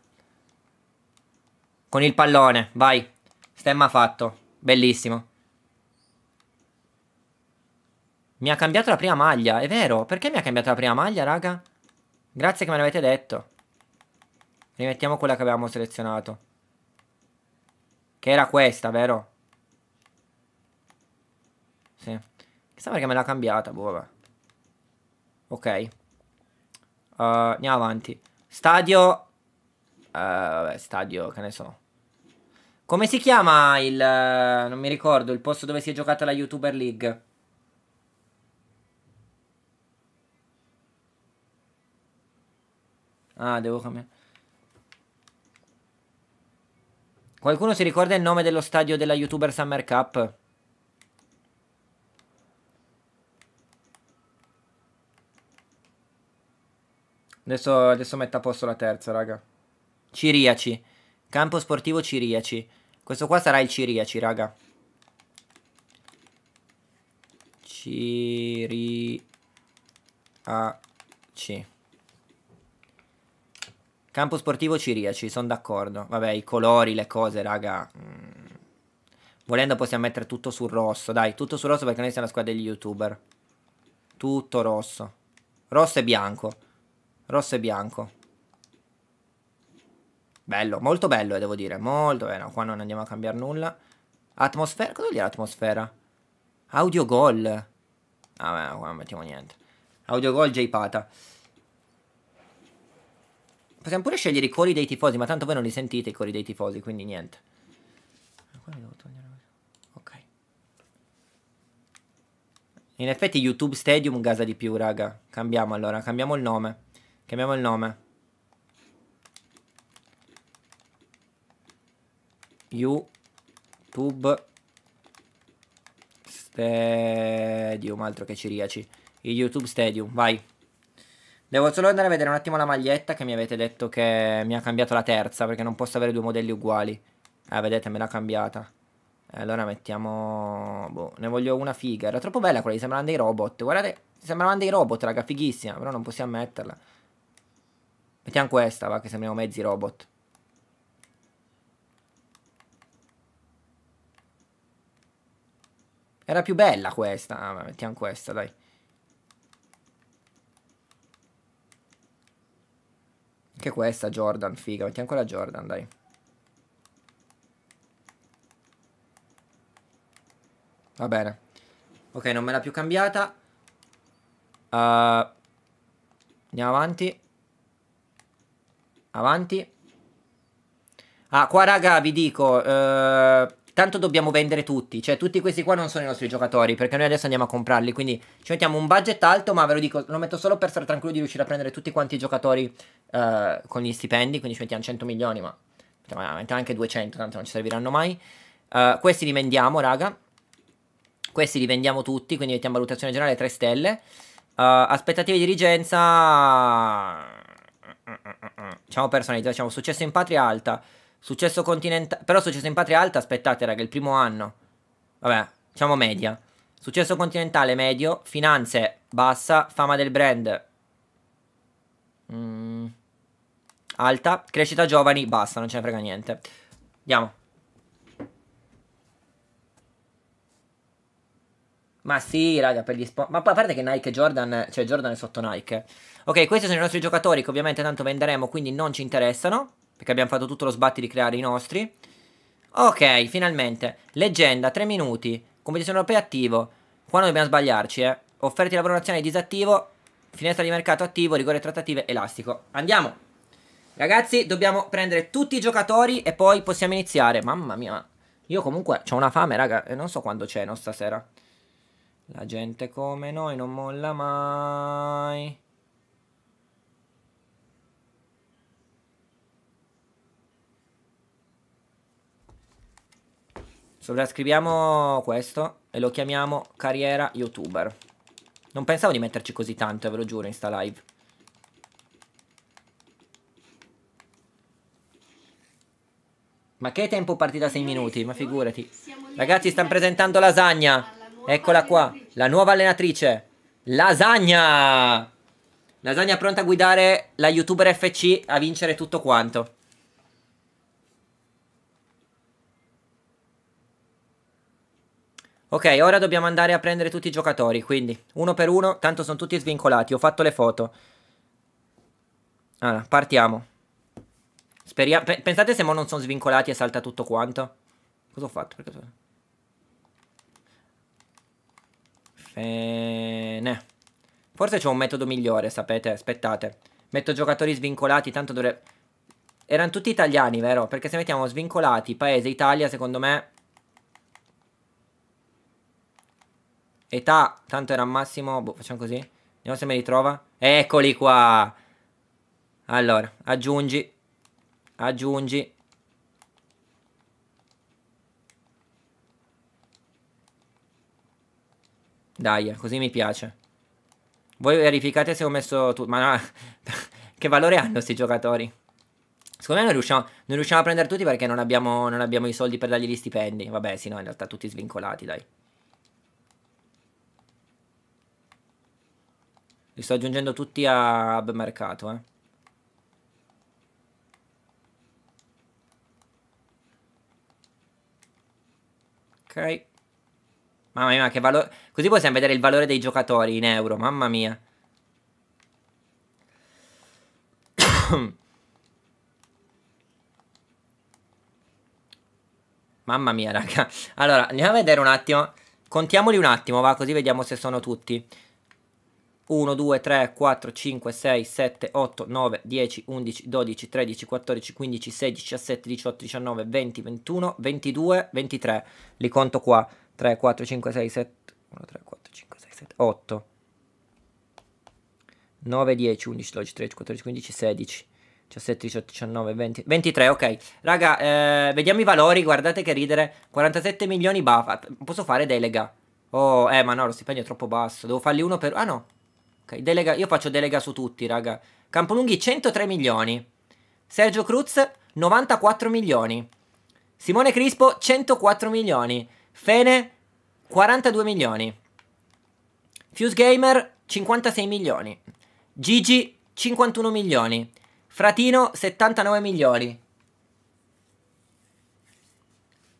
Con il pallone, vai. Stemma fatto, bellissimo. Mi ha cambiato la prima maglia, è vero. Perché mi ha cambiato la prima maglia, raga? Grazie che me l'avete detto. Rimettiamo quella che avevamo selezionato. Che era questa, vero? Sembra che me l'ha cambiata, boh, vabbè. Ok. Uh, andiamo avanti. Stadio... Uh, vabbè, stadio, che ne so. Come si chiama il... Uh, non mi ricordo, il posto dove si è giocata la YouTuber League? Ah, devo cambiare. Qualcuno si ricorda il nome dello stadio della YouTuber Summer Cup? Adesso, adesso metto a posto la terza, raga. Ciriaci. Campo sportivo Ciriaci. Questo qua sarà il Ciriaci, raga. Ciriaci. Campo sportivo Ciriaci, sono d'accordo. Vabbè, i colori, le cose, raga. Mm. Volendo possiamo mettere tutto sul rosso, dai, tutto sul rosso perché noi siamo la squadra degli youtuber. Tutto rosso. Rosso e bianco rosso e bianco. Bello, molto bello, eh, devo dire, molto bello. Qua non andiamo a cambiare nulla. Atmosfera, cosa vuol dire atmosfera? Audio goal. Ah, beh, qua non mettiamo niente. Audio goal J-Pata. Possiamo pure scegliere i cori dei tifosi, ma tanto voi non li sentite i cori dei tifosi, quindi niente. Ah, ok. In effetti YouTube Stadium gasa di più, raga. Cambiamo allora, cambiamo il nome. Chiamiamo il nome. YouTube Stadium, altro che ciriaci. Il YouTube Stadium, vai. Devo solo andare a vedere un attimo la maglietta che mi avete detto che mi ha cambiato la terza perché non posso avere due modelli uguali. Ah, vedete, me l'ha cambiata. Allora mettiamo... Boh, ne voglio una figa. Era troppo bella quella, gli sembravano dei robot. Guardate, sembravano dei robot, raga, fighissima, però non possiamo metterla. Mettiamo questa, va, che sembriamo mezzi robot. Era più bella questa. Ah, mettiamo questa, dai. Anche questa, Jordan, figa. Mettiamo quella Jordan, dai. Va bene. Ok, non me l'ha più cambiata. Uh, andiamo avanti. Avanti. Ah, qua raga vi dico, eh, tanto dobbiamo vendere tutti, cioè tutti questi qua non sono i nostri giocatori, perché noi adesso andiamo a comprarli, quindi ci mettiamo un budget alto, ma ve lo dico, lo metto solo per stare tranquillo di riuscire a prendere tutti quanti i giocatori eh, con gli stipendi, quindi ci mettiamo 100 milioni, ma mettiamo anche 200, tanto non ci serviranno mai. Eh, questi li vendiamo, raga. Questi li vendiamo tutti, quindi mettiamo valutazione generale 3 stelle. Eh, aspettative di dirigenza Diciamo personalità, diciamo successo in patria alta. Successo continentale. Però successo in patria alta, aspettate, raga, il primo anno. Vabbè, diciamo media. Successo continentale medio, finanze bassa, fama del brand mm. alta, crescita giovani bassa, non ce ne frega niente. Andiamo. Ma sì, raga, per gli sponsor. Ma a parte che Nike e Jordan, cioè Jordan è sotto Nike. Ok, questi sono i nostri giocatori che ovviamente tanto venderemo, quindi non ci interessano. Perché abbiamo fatto tutto lo sbatti di creare i nostri. Ok, finalmente. Leggenda, 3 minuti. Competizione europea attivo. Qua non dobbiamo sbagliarci, eh. Offerti di lavoro nazionale disattivo. Finestra di mercato attivo, rigore trattative, elastico. Andiamo. Ragazzi, dobbiamo prendere tutti i giocatori e poi possiamo iniziare. Mamma mia. Io comunque ho una fame, raga. E non so quando c'è, no, stasera. La gente come noi non molla mai. Sovrascriviamo questo e lo chiamiamo carriera youtuber. Non pensavo di metterci così tanto, eh, ve lo giuro, in sta live. Ma che tempo partita 6 minuti? Ma figurati. Ragazzi, stanno presentando Lasagna. Eccola qua, la nuova allenatrice. Lasagna! Lasagna pronta a guidare la youtuber FC a vincere tutto quanto. Ok, ora dobbiamo andare a prendere tutti i giocatori, quindi uno per uno, tanto sono tutti svincolati, ho fatto le foto. Allora, partiamo. Speria Pe pensate se mo non sono svincolati e salta tutto quanto. Cosa ho fatto? Perché... Fene. Forse c'è un metodo migliore, sapete, aspettate. Metto giocatori svincolati, tanto dovrebbe... Erano tutti italiani, vero? Perché se mettiamo svincolati, paese, Italia, secondo me... Età, tanto era massimo. Boh, facciamo così. Vediamo se me li trova. Eccoli qua. Allora, aggiungi. Aggiungi. Dai, così mi piace. Voi verificate se ho messo... tutto ma no, che valore hanno questi giocatori? Secondo me non riusciamo, non riusciamo a prendere tutti perché non abbiamo, non abbiamo, i soldi per dargli gli stipendi. Vabbè, sì, no, in realtà tutti svincolati, dai. Li sto aggiungendo tutti a hub mercato, eh. Ok. Mamma mia, che valore... Così possiamo vedere il valore dei giocatori in euro, mamma mia. Mamma mia, raga. Allora, andiamo a vedere un attimo. Contiamoli un attimo, va, così vediamo se sono tutti. 1, 2, 3, 4, 5, 6, 7, 8, 9, 10, 11, 12, 13, 14, 15, 16, 17, 18, 19, 20, 21, 22, 23. Li conto qua. 3, 4, 5, 6, 7, 1, 3, 4, 5, 6, 7, 8. 9, 10, 11, 12, 13, 14, 15, 16. 17, 18, 19, 20, 23, ok. Raga, eh, vediamo i valori, guardate che ridere. 47 milioni buffa. Posso fare delega? Oh, eh, ma no, lo stipendio è troppo basso. Devo fargli uno per... Ah, no. Ok, delega, io faccio delega su tutti, raga. Campolunghi 103 milioni. Sergio Cruz 94 milioni. Simone Crispo 104 milioni. Fene 42 milioni. Fuse Gamer 56 milioni. Gigi 51 milioni. Fratino 79 milioni.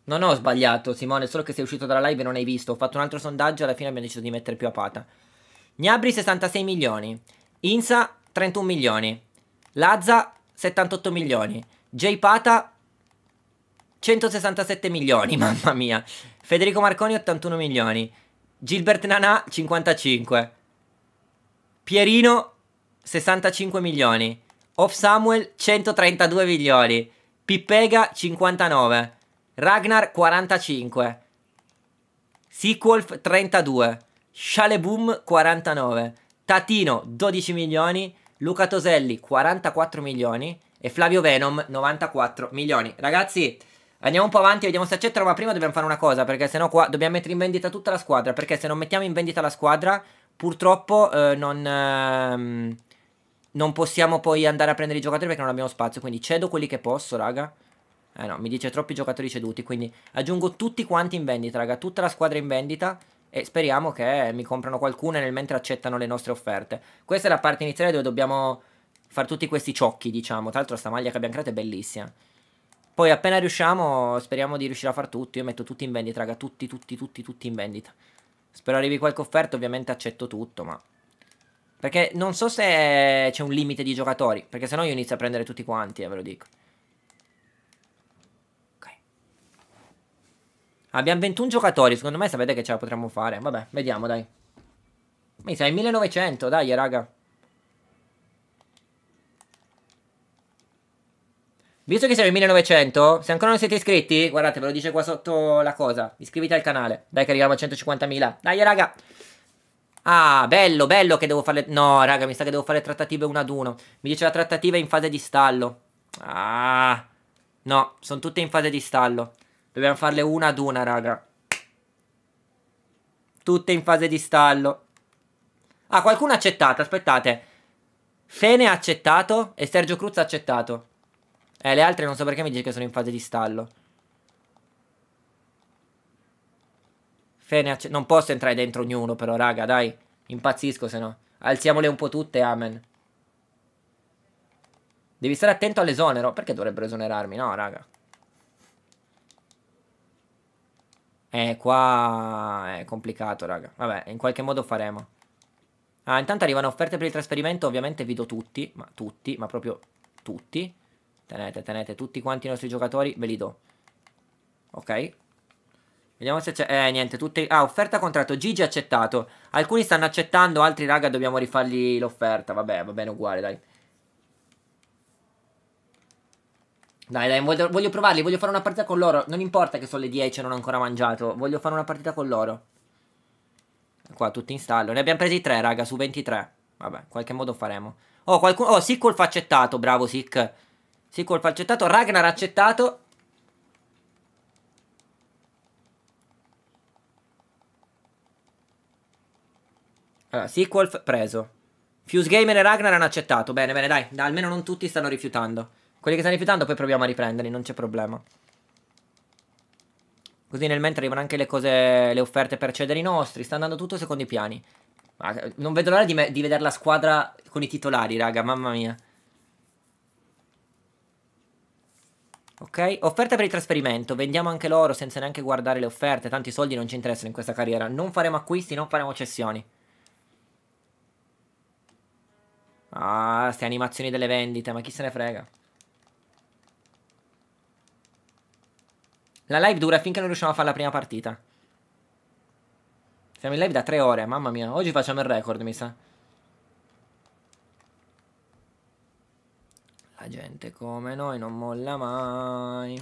Non ho sbagliato, Simone, solo che sei uscito dalla live e non hai visto. Ho fatto un altro sondaggio e alla fine abbiamo deciso di mettere più a pata. Gnabri 66 milioni, Insa 31 milioni, Lazza 78 milioni, Jay Pata 167 milioni, mamma mia, Federico Marconi 81 milioni, Gilbert Nanà 55, Pierino 65 milioni, Off Samuel 132 milioni, Pippega 59, Ragnar 45, Sequolf 32, Shaleboom 49, Tatino 12 milioni, Luca Toselli 44 milioni e Flavio Venom 94 milioni. Ragazzi, andiamo un po' avanti, vediamo se accettano, ma prima dobbiamo fare una cosa perché sennò qua dobbiamo mettere in vendita tutta la squadra, perché se non mettiamo in vendita la squadra, purtroppo eh, non... Ehm, non possiamo poi andare a prendere i giocatori perché non abbiamo spazio, quindi cedo quelli che posso, raga. Eh no, mi dice troppi giocatori ceduti, quindi aggiungo tutti quanti in vendita, raga, tutta la squadra in vendita e speriamo che mi comprano qualcuna nel mentre accettano le nostre offerte. Questa è la parte iniziale dove dobbiamo fare tutti questi ciocchi, diciamo. Tra l'altro sta maglia che abbiamo creato è bellissima. Poi appena riusciamo, speriamo di riuscire a far tutto. Io metto tutti in vendita, raga, tutti, tutti, tutti, tutti in vendita. Spero arrivi qualche offerta, ovviamente accetto tutto, ma... Perché non so se c'è un limite di giocatori, perché sennò io inizio a prendere tutti quanti, eh, ve lo dico. Abbiamo 21 giocatori, secondo me sapete che ce la potremmo fare. Vabbè, vediamo, dai. Mi sa, 1900, dai, raga. Visto che siamo in 1900, se ancora non siete iscritti, guardate, ve lo dice qua sotto la cosa. Iscriviti al canale. Dai che arriviamo a 150.000. Dai, raga. Ah, bello, bello che devo fare... No, raga, mi sa che devo fare trattative uno ad uno. Mi dice la trattativa in fase di stallo. Ah... No, sono tutte in fase di stallo. Dobbiamo farle una ad una, raga. Tutte in fase di stallo. Ah, qualcuno ha accettato, aspettate. Fene ha accettato e Sergio Cruz ha accettato. Eh, le altre non so perché mi dice che sono in fase di stallo. Fene ha accettato. Non posso entrare dentro ognuno però, raga, dai. Impazzisco se no. Alziamole un po' tutte, amen. Devi stare attento all'esonero. Perché dovrebbero esonerarmi? No, raga. Eh, qua è complicato, raga. Vabbè, in qualche modo faremo. Ah, intanto arrivano offerte per il trasferimento, ovviamente vi do tutti, ma tutti, ma proprio tutti. Tenete, tenete, tutti quanti i nostri giocatori, ve li do. Ok. Vediamo se c'è... Eh, niente, tutti... Ah, offerta contratto, Gigi accettato. Alcuni stanno accettando, altri, raga, dobbiamo rifargli l'offerta. Vabbè, va bene uguale, dai. Dai, dai, voglio, voglio, provarli, voglio fare una partita con loro. Non importa che sono le 10 e non ho ancora mangiato. Voglio fare una partita con loro. Qua, tutti in stallo. Ne abbiamo presi 3, raga, su 23. Vabbè, in qualche modo faremo. Oh, qualcuno... Oh, Sick fa accettato, bravo Sick. Sick fa accettato, Ragnar accettato. Allora, Sequel preso. Fuse Gamer e Ragnar hanno accettato. Bene, bene, dai. almeno non tutti stanno rifiutando. Quelli che stanno rifiutando poi proviamo a riprenderli, non c'è problema. Così nel mentre arrivano anche le cose, le offerte per cedere i nostri. Sta andando tutto secondo i piani. Ma ah, non vedo l'ora di, di vedere la squadra con i titolari, raga, mamma mia. Ok, offerta per il trasferimento, vendiamo anche l'oro senza neanche guardare le offerte, tanti soldi non ci interessano in questa carriera, non faremo acquisti, non faremo cessioni. Ah, ste animazioni delle vendite, ma chi se ne frega. La live dura finché non riusciamo a fare la prima partita. Siamo in live da tre ore, mamma mia. Oggi facciamo il record, mi sa. La gente come noi non molla mai.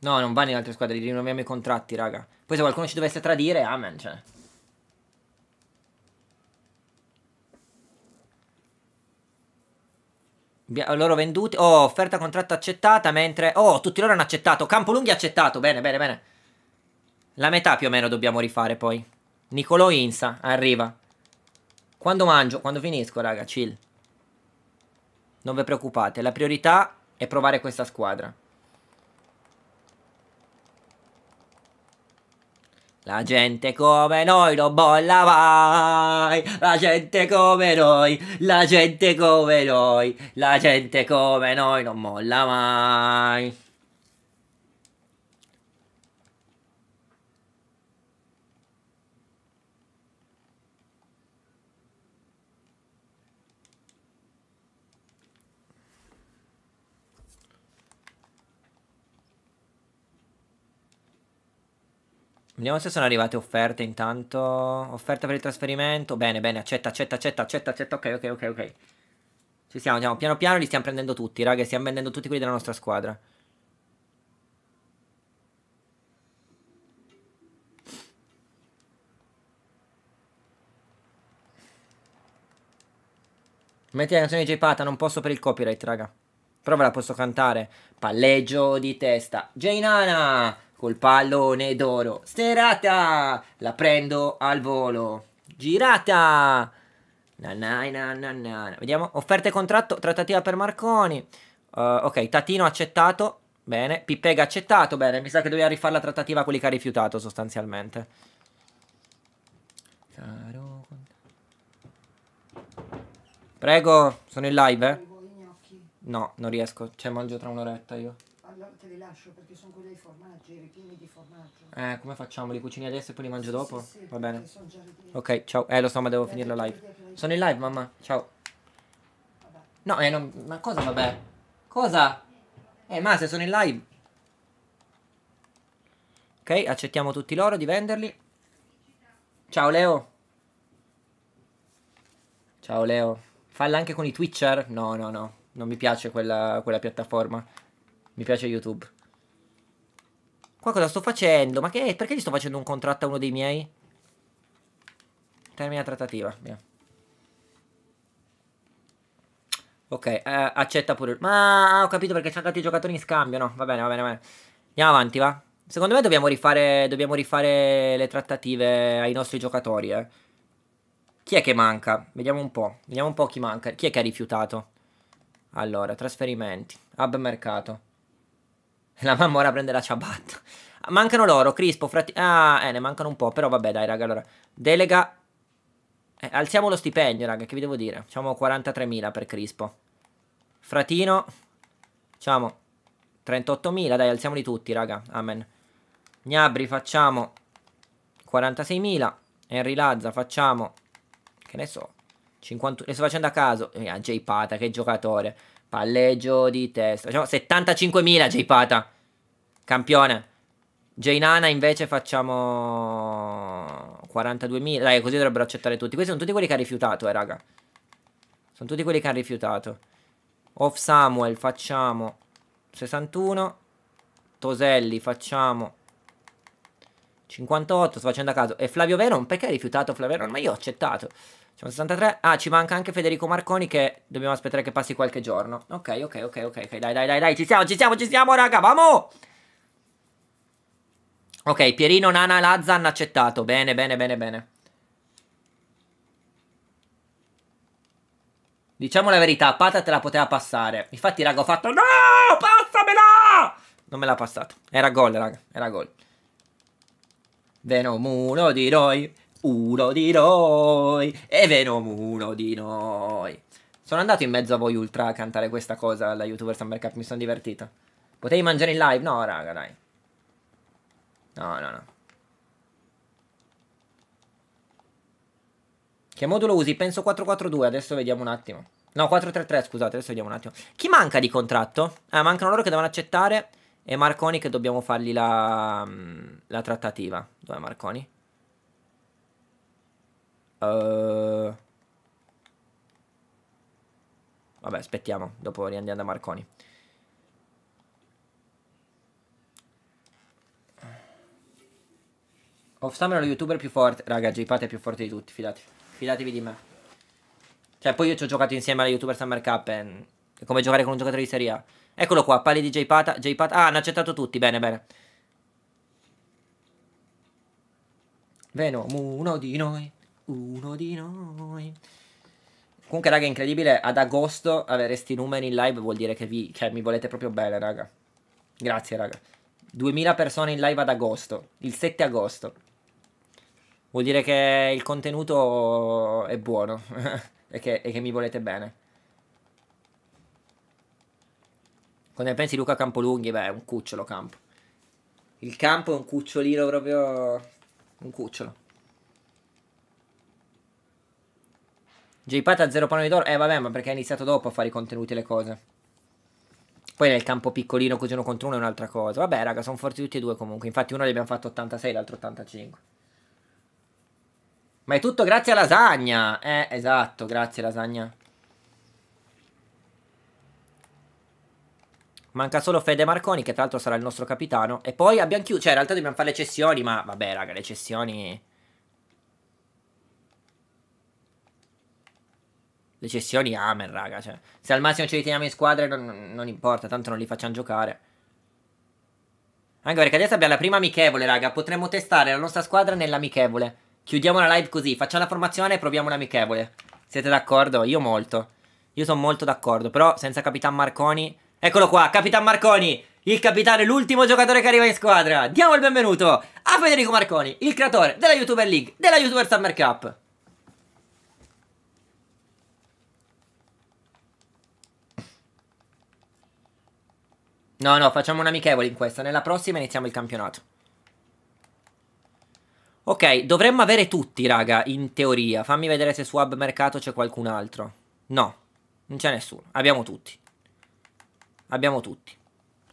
No, non vanno in altre squadre, rinnoviamo i contratti, raga. Poi se qualcuno ci dovesse tradire, amen, cioè. Loro venduti. Oh, offerta contratto accettata. Mentre. Oh, tutti loro hanno accettato. Campolunghi accettato. Bene, bene, bene. La metà più o meno dobbiamo rifare poi. Nicolò Insa, arriva. Quando mangio? Quando finisco, raga, chill. Non vi preoccupate, la priorità è provare questa squadra. La gente come noi non bolla mai, la gente come noi, la gente come noi, la gente come noi non molla mai. Vediamo se sono arrivate offerte intanto. Offerta per il trasferimento. Bene, bene, accetta, accetta, accetta, accetta, accetta. Ok, ok, ok, ok. Ci siamo, andiamo. Piano piano li stiamo prendendo tutti, raga. Stiamo vendendo tutti quelli della nostra squadra. Metti la canzone di J Pata, non posso per il copyright, raga. Però ve la posso cantare. Palleggio di testa. J-Nana! Col pallone d'oro. Sterata! La prendo al volo. Girata! Nanai nananana. Vediamo. Offerte e contratto. Trattativa per Marconi. Uh, ok, Tatino accettato. Bene. Pippega accettato. Bene. Mi sa che doveva rifare la trattativa a quelli che ha rifiutato sostanzialmente. Caro... Prego, sono in live, eh? No, non riesco. C'è mangio tra un'oretta io te li lascio perché sono quelli ai formaggi, ripieni di formaggio. Eh, come facciamo? Li cucini adesso e poi li mangio sì, dopo? Sì, sì, Va bene. ok, ciao. Eh, lo so, ma devo finire la live. Sono in live, mamma. Ciao. Vabbè. No, eh, non... ma cosa vabbè? Cosa? Eh, ma se sono in live. Ok, accettiamo tutti loro di venderli. Ciao Leo. Ciao Leo. Falla anche con i Twitcher? No, no, no. Non mi piace quella, quella piattaforma. Mi piace YouTube. Qua cosa sto facendo? Ma che, perché gli sto facendo un contratto a uno dei miei? Termina trattativa. Via. Ok, eh, accetta pure. Ma ah, ho capito perché c'hanno dato i giocatori in scambio. No, va bene, va bene, va bene. Andiamo avanti, va. Secondo me dobbiamo rifare, dobbiamo rifare le trattative ai nostri giocatori, eh. Chi è che manca? Vediamo un po'. Vediamo un po' chi manca. Chi è che ha rifiutato? Allora, trasferimenti. Hub mercato. La mamma ora prende la ciabatta. Ah, mancano loro, Crispo, Frati... Ah, eh, ne mancano un po', però vabbè, dai, raga, allora. Delega... Eh, alziamo lo stipendio, raga, che vi devo dire? Facciamo 43.000 per Crispo. Fratino, facciamo 38.000, dai, alziamoli tutti, raga, amen. Gnabri, facciamo 46.000. Henry Lazza, facciamo... Che ne so... 50... Le sto facendo a caso. Eh, J Pata, che giocatore. Palleggio di testa. Facciamo 75.000 J-Pata. Campione. J-Nana invece facciamo 42.000. Dai, così dovrebbero accettare tutti. Questi sono tutti quelli che ha rifiutato, eh, raga. Sono tutti quelli che ha rifiutato. Off Samuel facciamo 61. Toselli facciamo 58. Sto facendo a caso. E Flavio Veron? Perché ha rifiutato Flavio Veron? Ma io ho accettato. Siamo 63. Ah, ci manca anche Federico Marconi che dobbiamo aspettare che passi qualche giorno. Ok, ok, ok, ok, ok. Dai, dai, dai, dai. Ci siamo, ci siamo, ci siamo, raga. Vamo! Ok, Pierino, Nana e Lazza hanno accettato. Bene, bene, bene, bene. Diciamo la verità, Pata te la poteva passare. Infatti, raga, ho fatto... No! Passamela! Non me l'ha passata. Era gol, raga. Era gol. Venomulo di noi uno di noi e Venom uno di noi. Sono andato in mezzo a voi ultra a cantare questa cosa alla youtuber Summer Cup, mi sono divertito. Potevi mangiare in live? No, raga, dai. No, no, no. Che modulo usi? Penso 442, adesso vediamo un attimo. No, 433, scusate, adesso vediamo un attimo. Chi manca di contratto? Eh, ah, mancano loro che devono accettare e Marconi che dobbiamo fargli la, mm, la trattativa. Dov'è Marconi? Uh... Vabbè, aspettiamo, dopo riandiamo da Marconi. Off è lo youtuber più forte. Raga, J-Pat è più forte di tutti, fidatevi. Fidatevi di me. Cioè, poi io ci ho giocato insieme alla youtuber Summer Cup. E... È come giocare con un giocatore di Serie A. Eccolo qua, pali di J-Pat... Ah, hanno accettato tutti, bene, bene. Veno, uno di noi uno di noi. Comunque, raga, è incredibile. Ad agosto avere sti numeri in live vuol dire che, vi, che cioè, mi volete proprio bene, raga. Grazie, raga. 2000 persone in live ad agosto, il 7 agosto. Vuol dire che il contenuto è buono e, che, e, che, mi volete bene. Quando ne pensi Luca Campolunghi? Beh, è un cucciolo campo. Il campo è un cucciolino proprio... un cucciolo. JPAT ha zero pannelli d'oro. Eh, vabbè, ma perché ha iniziato dopo a fare i contenuti e le cose. Poi nel campo piccolino così uno contro uno è un'altra cosa. Vabbè, raga, sono forti tutti e due comunque. Infatti uno gli abbiamo fatto 86, l'altro 85. Ma è tutto grazie a lasagna. Eh, esatto, grazie lasagna. Manca solo Fede Marconi, che tra l'altro sarà il nostro capitano. E poi abbiamo chiuso. Cioè, in realtà dobbiamo fare le cessioni, ma vabbè, raga, le cessioni. le cessioni amen, raga. Cioè, se al massimo ce li teniamo in squadra non, non, importa, tanto non li facciamo giocare. Anche perché adesso abbiamo la prima amichevole, raga. Potremmo testare la nostra squadra nell'amichevole. Chiudiamo la live così, facciamo la formazione e proviamo l'amichevole. Siete d'accordo? Io molto. Io sono molto d'accordo, però senza Capitan Marconi... Eccolo qua, Capitan Marconi! Il capitano è l'ultimo giocatore che arriva in squadra. Diamo il benvenuto a Federico Marconi, il creatore della YouTuber League, della YouTuber Summer Cup. No, no, facciamo un amichevole in questa. Nella prossima iniziamo il campionato. Ok, dovremmo avere tutti, raga, in teoria. Fammi vedere se su Hub Mercato c'è qualcun altro. No, non c'è nessuno. Abbiamo tutti. Abbiamo tutti.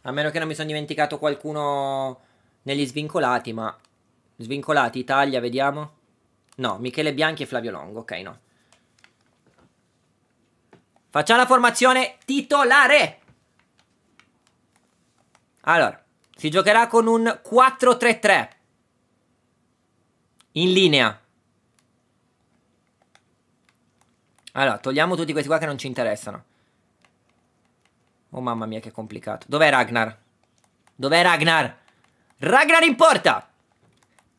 A meno che non mi sono dimenticato qualcuno negli svincolati, ma... Svincolati, Italia, vediamo. No, Michele Bianchi e Flavio Longo, ok, no. Facciamo la formazione titolare! Allora, si giocherà con un 4-3-3. In linea. Allora, togliamo tutti questi qua che non ci interessano. Oh mamma mia che complicato. Dov'è Ragnar? Dov'è Ragnar? Ragnar in porta!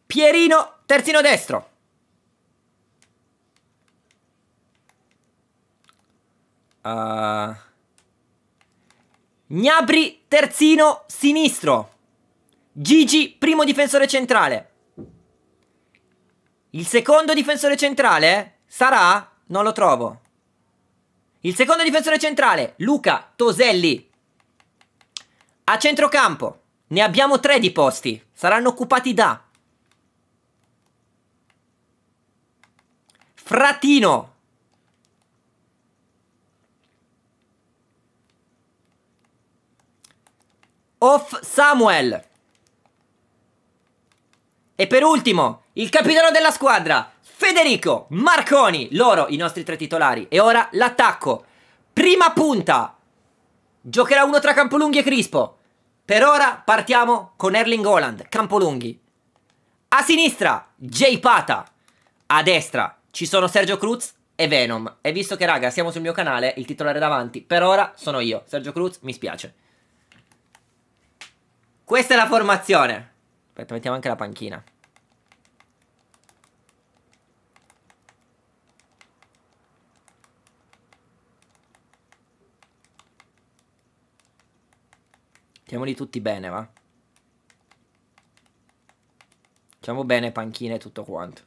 Pierino, terzino destro. Ehm... Uh... Gnabri terzino sinistro. Gigi primo difensore centrale. Il secondo difensore centrale sarà... Non lo trovo. Il secondo difensore centrale, Luca Toselli. A centrocampo ne abbiamo tre di posti. Saranno occupati da... Fratino, of Samuel. E per ultimo, il capitano della squadra, Federico Marconi. Loro, i nostri tre titolari. E ora l'attacco. Prima punta. Giocherà uno tra Campolunghi e Crispo. Per ora partiamo con Erling Holland, Campolunghi. A sinistra, Jay Pata. A destra ci sono Sergio Cruz e Venom. E visto che raga siamo sul mio canale, il titolare davanti, per ora sono io. Sergio Cruz, mi spiace. Questa è la formazione. Aspetta, mettiamo anche la panchina. Mettiamoli tutti bene, va? Facciamo bene panchine e tutto quanto.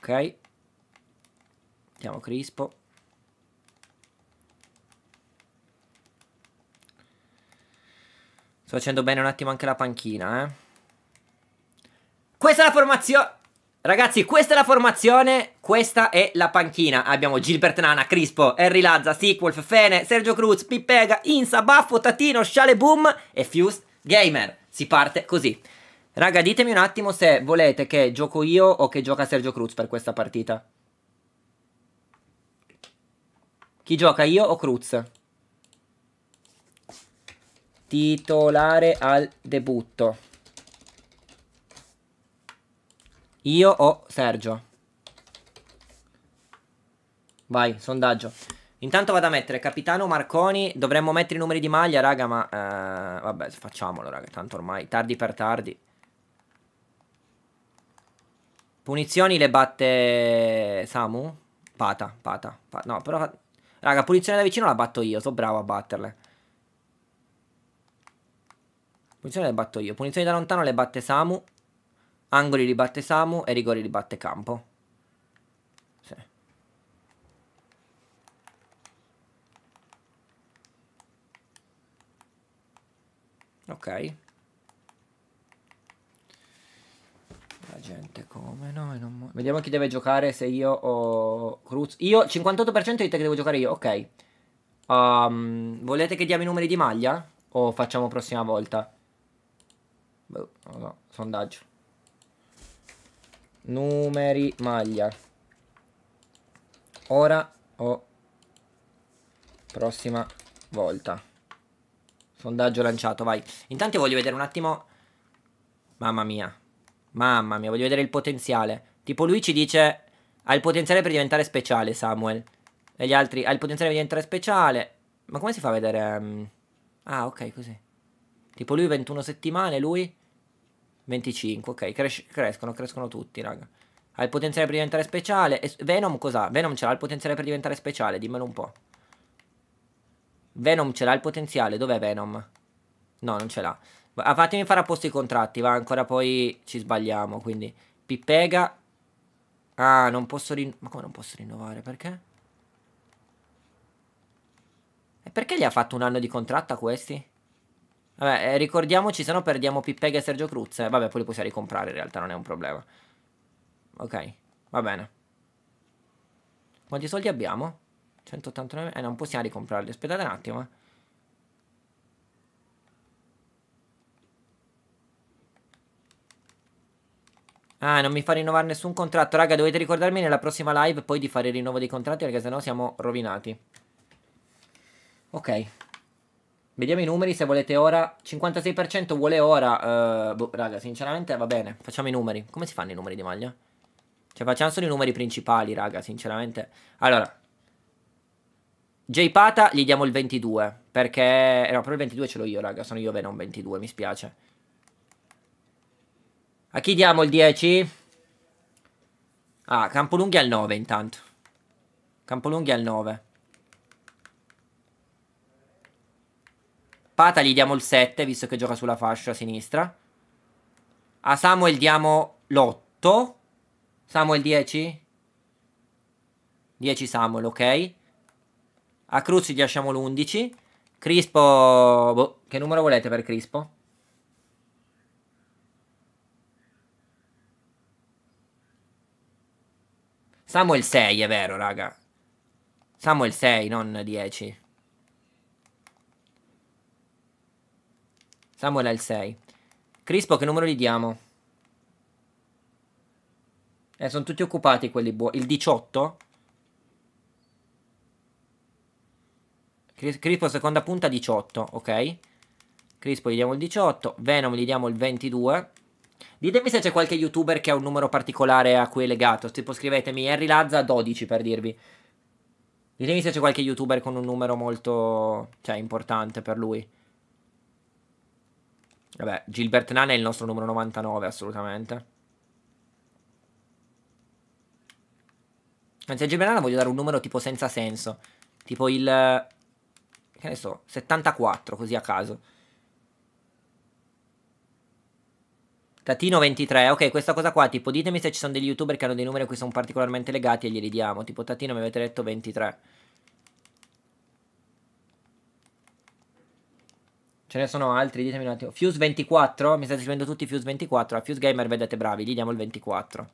Ok. Mettiamo Crispo. Sto facendo bene un attimo anche la panchina, eh. Questa è la formazione... Ragazzi, questa è la formazione, questa è la panchina. Abbiamo Gilbert Nana, Crispo, Henry Lazza, Sequolf, Fene, Sergio Cruz, Pippega, Insa, Baffo, Tatino, Sciale Boom e Fuse Gamer. Si parte così. Raga, ditemi un attimo se volete che gioco io o che gioca Sergio Cruz per questa partita. Chi gioca, io o Cruz? titolare al debutto. Io o Sergio? Vai, sondaggio. Intanto vado a mettere capitano Marconi. Dovremmo mettere i numeri di maglia, raga, ma... Eh, vabbè, facciamolo, raga. Tanto ormai, tardi per tardi. Punizioni le batte Samu? Pata, pata, pata. No, però... Raga, punizione da vicino la batto io, sono bravo a batterle. Punizioni le batto io. Punizioni da lontano le batte Samu. Angoli li batte Samu e rigori li batte Campo. Sì. Ok. La gente come? noi non... Vediamo chi deve giocare se io o Cruz. Io 58% dite che devo giocare io, ok. Um, volete che diamo i numeri di maglia? O facciamo prossima volta? Boh, no, no, sondaggio. Numeri maglia. Ora o prossima volta. Sondaggio lanciato, vai. Intanto voglio vedere un attimo... Mamma mia. Mamma mia, voglio vedere il potenziale. Tipo lui ci dice... Ha il potenziale per diventare speciale, Samuel. E gli altri... Ha il potenziale per diventare speciale. Ma come si fa a vedere... Mm? Ah, ok, così. Tipo lui 21 settimane, lui 25, ok, Cres- crescono, crescono tutti, raga. Ha il potenziale per diventare speciale. E Venom cos'ha? Venom ce l'ha il potenziale per diventare speciale, dimmelo un po'. Venom ce l'ha il potenziale, dov'è Venom? No, non ce l'ha. Ah, fatemi fare a posto i contratti, va, ancora poi ci sbagliamo, quindi... Pippega... Ah, non posso rinnovare... Ma come non posso rinnovare? Perché? E perché gli ha fatto un anno di contratto a questi? Vabbè, eh, ricordiamoci, se no perdiamo Pippega e Sergio Cruz. Eh, vabbè, poi li possiamo ricomprare, in realtà non è un problema. Ok, va bene. Quanti soldi abbiamo? 189... Eh, non possiamo ricomprarli. Aspettate un attimo, eh. Ah, non mi fa rinnovare nessun contratto. Raga, dovete ricordarmi nella prossima live poi di fare il rinnovo dei contratti perché sennò siamo rovinati. Ok. Vediamo i numeri se volete ora. 56% vuole ora. Uh, boh, raga, sinceramente va bene. Facciamo i numeri. Come si fanno i numeri di maglia? Cioè, facciamo solo i numeri principali, raga, sinceramente. Allora. J Pata gli diamo il 22. Perché... Eh, no, però il 22 ce l'ho io, raga. Sono io Venom 22, mi spiace. A chi diamo il 10? Ah, Campolunghi al 9 intanto. Campolunghi al 9. Pata gli diamo il 7, visto che gioca sulla fascia sinistra. A Samuel diamo l'8. Samuel 10? 10 Samuel, ok. A Cruz gli lasciamo l'11. Crispo... Boh, che numero volete per Crispo? Samuel 6, è vero, raga. Samuel 6, non 10. Samuel è il 6. Crispo, che numero gli diamo? Eh, sono tutti occupati quelli buoni. Il 18? Crispo seconda punta 18, ok? Crispo gli diamo il 18, Venom gli diamo il 22. Ditemi se c'è qualche youtuber che ha un numero particolare a cui è legato, tipo scrivetemi Harry Lazza 12 per dirvi. Ditemi se c'è qualche youtuber con un numero molto, cioè, importante per lui. Vabbè, Gilbert Nana è il nostro numero 99, assolutamente. Anzi, a Gilbert Nana voglio dare un numero tipo senza senso. Tipo il... Che ne so, 74, così a caso. Tatino 23, ok, questa cosa qua, tipo ditemi se ci sono degli youtuber che hanno dei numeri a cui sono particolarmente legati e glieli diamo. Tipo Tatino mi avete detto 23. Ce ne sono altri, ditemi un attimo. Fuse 24? Mi state scrivendo tutti Fuse 24? A Fuse Gamer vedete bravi, gli diamo il 24.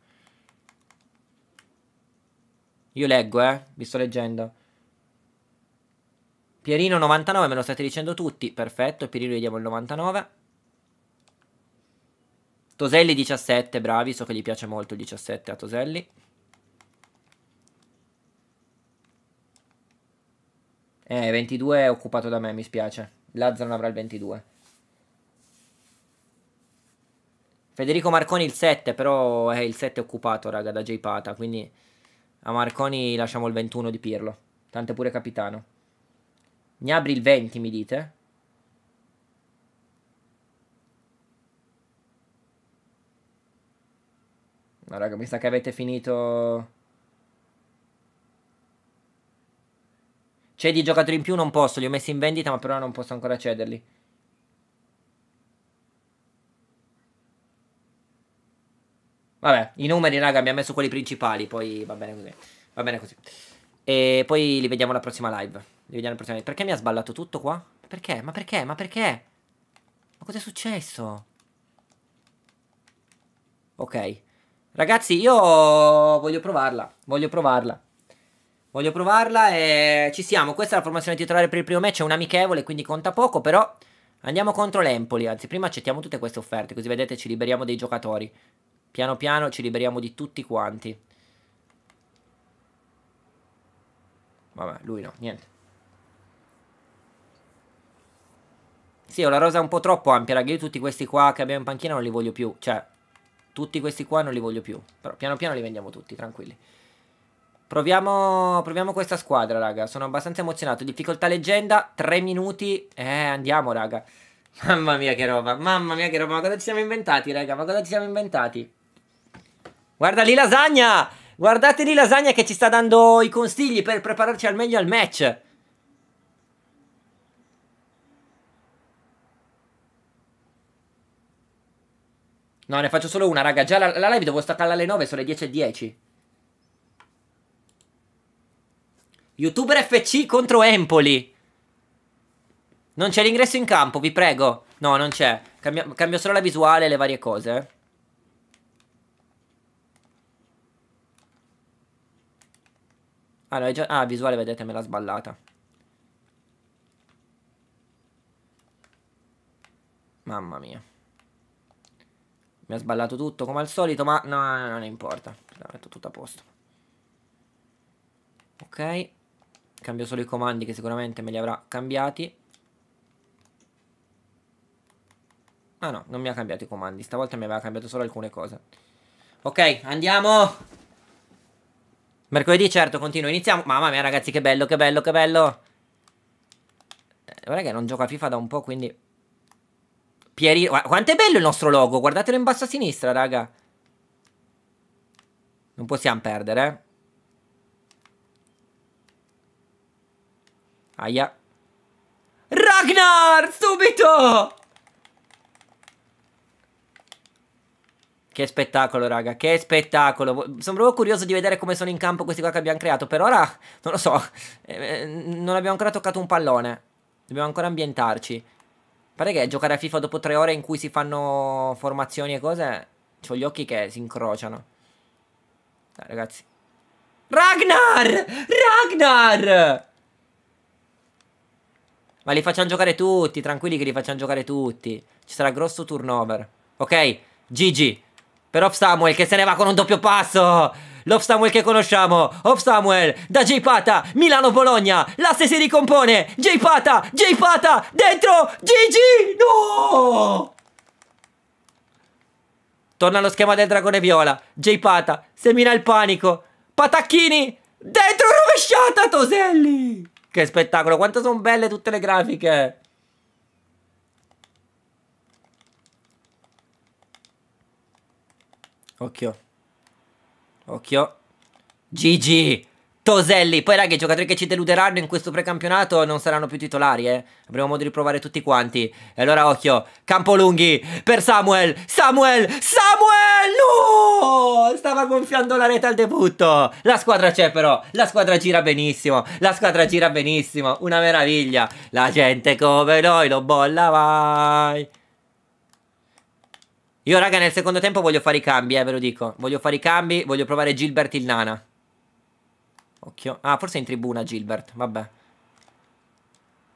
Io leggo, eh. Vi sto leggendo. Pierino 99, me lo state dicendo tutti. Perfetto, Pierino gli diamo il 99. Toselli 17, bravi, so che gli piace molto il 17 a Toselli. Eh, 22 è occupato da me, mi spiace. Lazzaro non avrà il 22. Federico Marconi il 7, però eh, il 7 è occupato, raga, da J Pata, quindi a Marconi lasciamo il 21 di Pirlo. Tanto pure capitano. Gnabri il 20, mi dite? No, raga, mi sa che avete finito... Cedi cioè, giocatori in più non posso, li ho messi in vendita, ma per ora non posso ancora cederli. Vabbè, i numeri, raga, abbiamo messo quelli principali, poi va bene così. Va bene così. E poi li vediamo alla prossima live. Li vediamo alla prossima live. Perché mi ha sballato tutto qua? Perché? Ma perché? Ma perché? Ma cos'è successo? Ok. Ragazzi, io voglio provarla. Voglio provarla. Voglio provarla e ci siamo. Questa è la formazione titolare per il primo match, è un amichevole, quindi conta poco, però andiamo contro l'Empoli. Anzi, prima accettiamo tutte queste offerte, così vedete ci liberiamo dei giocatori. Piano piano ci liberiamo di tutti quanti. Vabbè, lui no, niente. Sì, ho la rosa un po' troppo ampia, raga. Io tutti questi qua che abbiamo in panchina non li voglio più. Cioè, tutti questi qua non li voglio più. Però piano piano li vendiamo tutti, tranquilli. Proviamo, proviamo questa squadra, raga. Sono abbastanza emozionato. Difficoltà leggenda, 3 minuti. Eh, andiamo, raga. Mamma mia che roba, mamma mia che roba. Ma cosa ci siamo inventati, raga? Ma cosa ci siamo inventati? Guarda lì lasagna! Guardate lì lasagna che ci sta dando i consigli per prepararci al meglio al match. No, ne faccio solo una, raga. Già la, la live devo staccarla alle 9, sono le 10.10. 10. Youtuber FC contro Empoli. Non c'è l'ingresso in campo, vi prego. No, non c'è. Cambio, cambio, solo la visuale e le varie cose. Eh. Allora, già... Ah, visuale, vedete, me l'ha sballata. Mamma mia. Mi ha sballato tutto come al solito, ma no, non importa. Metto tutto a posto. Ok. Cambio solo i comandi che sicuramente me li avrà cambiati. Ah no, non mi ha cambiato i comandi. Stavolta mi aveva cambiato solo alcune cose. Ok, andiamo! Mercoledì, certo, continuo Iniziamo. Mamma mia, ragazzi, che bello, che bello, che bello! Eh, guarda che non gioca a FIFA da un po', quindi... Pierino... Guarda, quanto è bello il nostro logo! Guardatelo in basso a sinistra, raga! Non possiamo perdere, eh? Aia. Ragnar, subito! Che spettacolo, raga, che spettacolo. Sono proprio curioso di vedere come sono in campo questi qua che abbiamo creato. Per ora, non lo so, eh, non abbiamo ancora toccato un pallone. Dobbiamo ancora ambientarci. Pare che giocare a FIFA dopo tre ore in cui si fanno formazioni e cose... Ho gli occhi che si incrociano. Dai, ragazzi. Ragnar! Ragnar! Ma li facciamo giocare tutti, tranquilli che li facciamo giocare tutti. Ci sarà grosso turnover. Ok, GG. Per Off Samuel che se ne va con un doppio passo. L'Off Samuel che conosciamo. Off Samuel da J Pata, Milano-Bologna. L'asse si ricompone. J Pata, J Pata, dentro. GG. No! Torna allo schema del dragone viola. J Pata semina il panico. Patacchini. Dentro rovesciata Toselli. Che spettacolo, quanto sono belle tutte le grafiche! Occhio. Occhio. GG! Toselli. Poi, ragazzi, i giocatori che ci deluderanno in questo precampionato non saranno più titolari, eh. Avremo modo di provare tutti quanti. E allora, occhio. Campolunghi per Samuel. Samuel! Samuel! No! Stava gonfiando la rete al debutto. La squadra c'è, però. La squadra gira benissimo. La squadra gira benissimo. Una meraviglia. La gente come noi lo bolla, vai. Io, raga, nel secondo tempo voglio fare i cambi, eh, ve lo dico. Voglio fare i cambi, voglio provare Gilbert il Nana. Occhio. Ah, forse è in tribuna Gilbert, vabbè.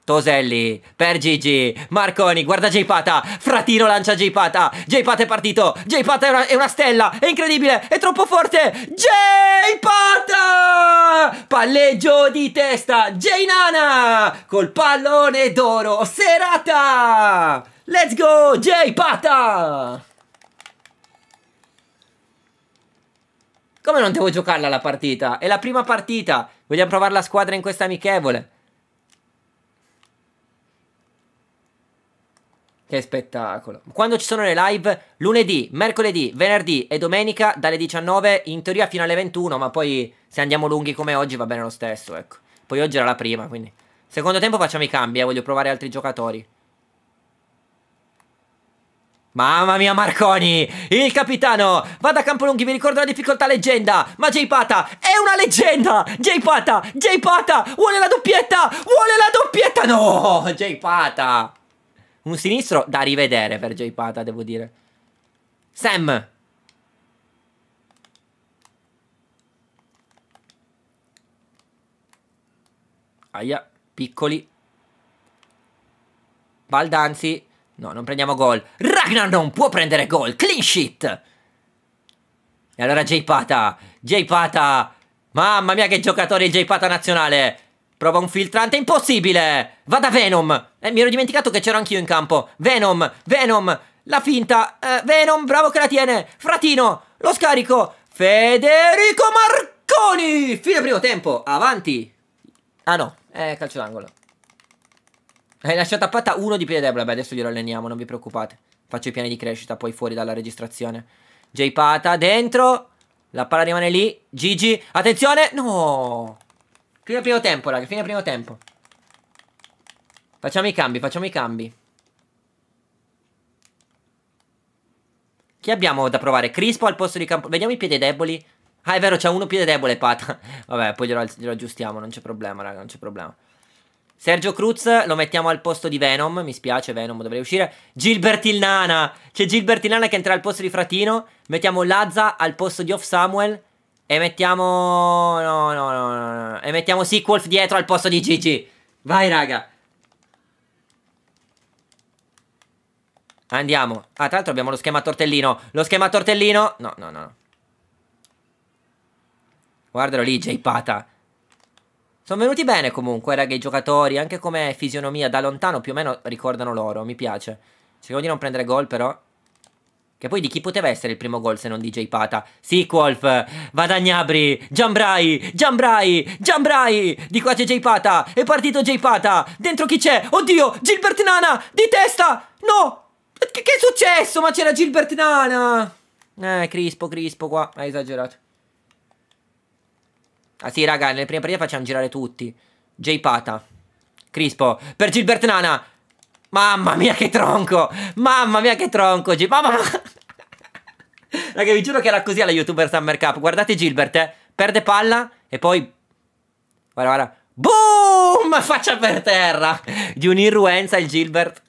Toselli, per Gigi, Marconi, guarda J-Pata, Fratino lancia J-Pata, J-Pata è partito, J-Pata è è una stella, è incredibile, è troppo forte, J-Pata! Palleggio di testa, J-Nana, col pallone d'oro, serata! Let's go, J-Pata! Come non devo giocarla la partita? È la prima partita. Vogliamo provare la squadra in questa amichevole. Che spettacolo. Quando ci sono le live, lunedì, mercoledì, venerdì e domenica dalle 19, in teoria fino alle 21, ma poi se andiamo lunghi come oggi va bene lo stesso, ecco. Poi oggi era la prima, quindi. Secondo tempo facciamo i cambi, eh, voglio provare altri giocatori. Mamma mia Marconi, il capitano, vada a Campolunghi, vi ricordo la difficoltà leggenda, ma J Pata è una leggenda, J Pata, J Pata, vuole la doppietta, vuole la doppietta, no, J Pata, un sinistro da rivedere per J Pata devo dire, Sam, aia, piccoli, Baldanzi, No, non prendiamo gol. Ragnar non può prendere gol. Clean sheet. E allora J Pata. J Pata. Mamma mia che giocatore il J Pata nazionale. Prova un filtrante impossibile. Va da Venom. Eh, mi ero dimenticato che c'ero anch'io in campo. Venom, Venom. La finta. Eh, Venom, bravo che la tiene. Fratino, lo scarico. Federico Marconi. Fine primo tempo. Avanti. Ah no, è eh, calcio d'angolo. Hai lasciato a patta uno di piede debole. Beh, adesso glielo alleniamo, non vi preoccupate. Faccio i piani di crescita poi fuori dalla registrazione. J Pata dentro. La palla rimane lì. Gigi. Attenzione. No. Fine primo tempo, raga. Fine primo tempo. Facciamo i cambi, facciamo i cambi. Chi abbiamo da provare? Crispo al posto di campo. Vediamo i piedi deboli. Ah, è vero, c'è uno piede debole, Pata. Vabbè, poi glielo, glielo aggiustiamo, non c'è problema, raga, non c'è problema. Sergio Cruz lo mettiamo al posto di Venom, mi spiace Venom dovrei uscire. Gilbert il Nana, c'è Gilbert il Nana che entra al posto di Fratino, mettiamo Lazza al posto di Off Samuel e mettiamo no no no, no, no. e mettiamo Sequolf dietro al posto di Gigi. Vai raga. Andiamo. Ah, tra l'altro abbiamo lo schema tortellino. Lo schema tortellino. No, no, no. Guardalo lì, J Pata. Sono venuti bene comunque, raga, i giocatori, anche come fisionomia, da lontano più o meno ricordano loro, mi piace. Cerchiamo di non prendere gol però. Che poi di chi poteva essere il primo gol se non di J Pata? Sì, Wolf, Vadagnabri, Giambrai, Giambrai, Giambrai, di qua c'è J Pata, è partito J Pata, dentro chi c'è? Oddio, Gilbert Nana, di testa, no, che, che è successo? Ma c'era Gilbert Nana! Eh, Crispo, Crispo qua, ha esagerato. Ah sì, raga, nelle prime partite facciamo girare tutti. J Pata. Crispo. Per Gilbert Nana. Mamma mia che tronco. Mamma mia che tronco. G Mamma mia. raga, vi giuro che era così alla YouTuber Summer Cup. Guardate Gilbert, eh. Perde palla e poi... Guarda, guarda. Boom! Faccia per terra. Di un'irruenza il Gilbert.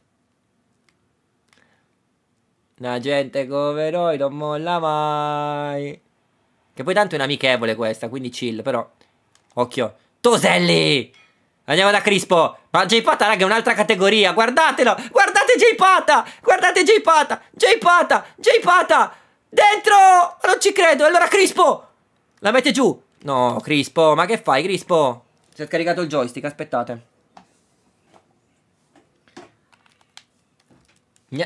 La gente come noi non molla mai. Che poi tanto è un'amichevole questa, quindi chill, però... Occhio. Toselli! Andiamo da Crispo. Ma J-Pata, raga, è un'altra categoria. Guardatelo! Guardate J-Pata! Guardate J-Pata! J-Pata! J-Pata! Dentro! non ci credo! Allora Crispo! La mette giù! No, Crispo, ma che fai, Crispo? Si è scaricato il joystick, aspettate.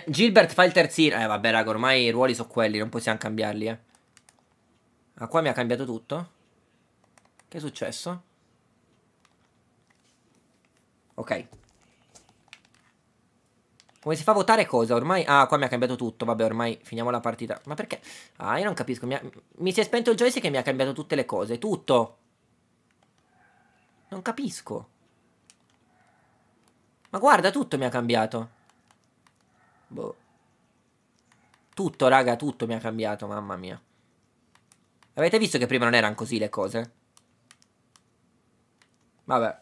Gilbert fa il terzino. Eh, vabbè, raga, ormai i ruoli sono quelli, non possiamo cambiarli, eh. Ma qua mi ha cambiato tutto? Che è successo? Ok. Come si fa a votare cosa? Ormai... Ah, qua mi ha cambiato tutto. Vabbè, ormai finiamo la partita. Ma perché? Ah, io non capisco. Mi, ha... mi si è spento il joystick e mi ha cambiato tutte le cose. Tutto. Non capisco. Ma guarda, tutto mi ha cambiato. Boh. Tutto, raga, tutto mi ha cambiato, mamma mia. Avete visto che prima non erano così le cose? Vabbè.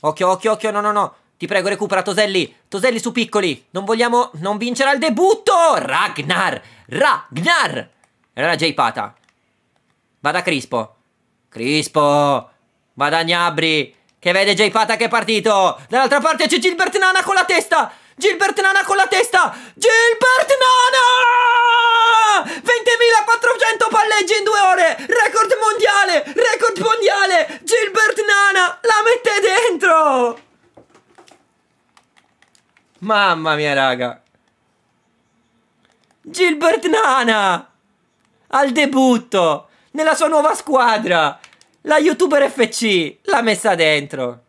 Occhio, occhio, occhio, no, no, no. Ti prego, recupera Toselli. Toselli su piccoli. Non vogliamo... Non vincerà il debutto! Ragnar! Ragnar! E allora J-Pata. Vada Crispo. Crispo! Vada Gnabri! Che vede J-Pata che è partito! Dall'altra parte c'è Gilbert Nana con la testa! Gilbert Nana con la testa! Gilbert Nana! 20.400 palleggi in due ore! Record mondiale! Record mondiale! Gilbert Nana! La mette dentro! Mamma mia, raga! Gilbert Nana! Al debutto! Nella sua nuova squadra! La youtuber FC l'ha messa dentro!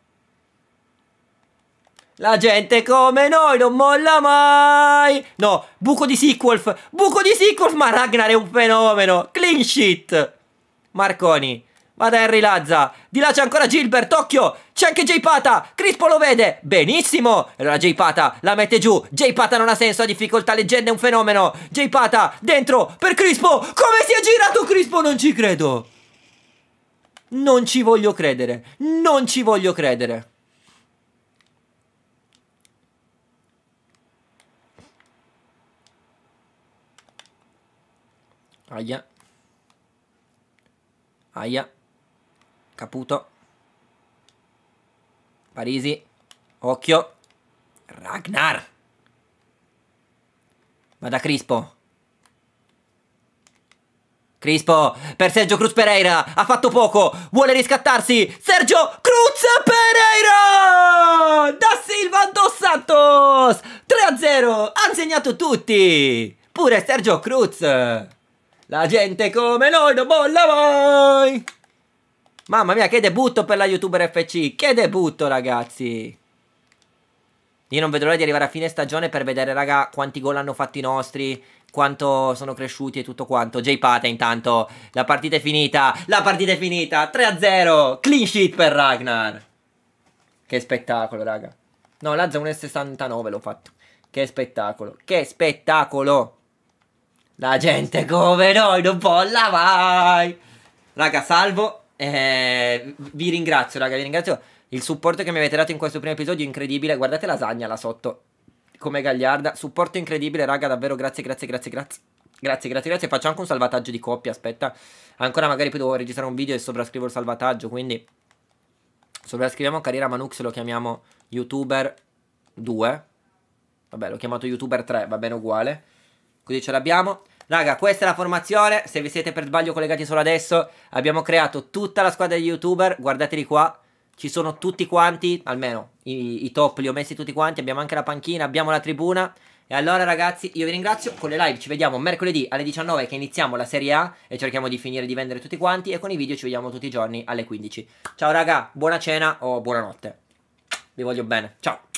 La gente come noi non molla mai! No, buco di Sequolf! Buco di Sequolf! Ma Ragnar è un fenomeno! Clean shit! Marconi, vada Henry Lazza! Di là c'è ancora Gilbert, occhio! C'è anche J Pata! Crispo lo vede! Benissimo! E allora J Pata la mette giù! J Pata non ha senso, ha difficoltà, leggenda è un fenomeno! J Pata, dentro, per Crispo! Come si è girato Crispo? Non ci credo! Non ci voglio credere! Non ci voglio credere! Aia. Aia. Caputo. Parisi. Occhio. Ragnar. Vada Crispo. Crispo, per Sergio Cruz Pereira, ha fatto poco, vuole riscattarsi, Sergio Cruz Pereira! Da Silva Dos Santos! 3-0, ha segnato tutti! Pure Sergio Cruz! La gente come noi non bolla mai! Mamma mia, che debutto per la youtuber FC! Che debutto, ragazzi! Io non vedo l'ora di arrivare a fine stagione per vedere, raga, quanti gol hanno fatto i nostri, quanto sono cresciuti e tutto quanto. J Pata intanto, la partita è finita, la partita è finita, 3-0, clean sheet per Ragnar. Che spettacolo, raga. No, Lazza 1,69 l'ho fatto. Che spettacolo, che spettacolo. La gente come noi non bolla mai. Raga, salvo. Eh, vi ringrazio, raga, vi ringrazio. Il supporto che mi avete dato in questo primo episodio è incredibile. Guardate lasagna là sotto. Come gagliarda. Supporto incredibile, raga, davvero. Grazie, grazie, grazie, grazie. Grazie, grazie, grazie. Faccio anche un salvataggio di coppia, aspetta. Ancora magari poi devo registrare un video e sovrascrivo il salvataggio, quindi... Sovrascriviamo Carriera Manux, lo chiamiamo YouTuber 2. Vabbè, l'ho chiamato YouTuber 3, va bene uguale. Così ce l'abbiamo. Raga, questa è la formazione. Se vi siete per sbaglio collegati solo adesso, abbiamo creato tutta la squadra di youtuber. Guardateli qua. Ci sono tutti quanti, almeno i, i top li ho messi tutti quanti. Abbiamo anche la panchina, abbiamo la tribuna. E allora ragazzi io vi ringrazio, con le live ci vediamo mercoledì alle 19 che iniziamo la Serie A e cerchiamo di finire di vendere tutti quanti e con i video ci vediamo tutti i giorni alle 15. Ciao raga, buona cena o buonanotte. Vi voglio bene, ciao.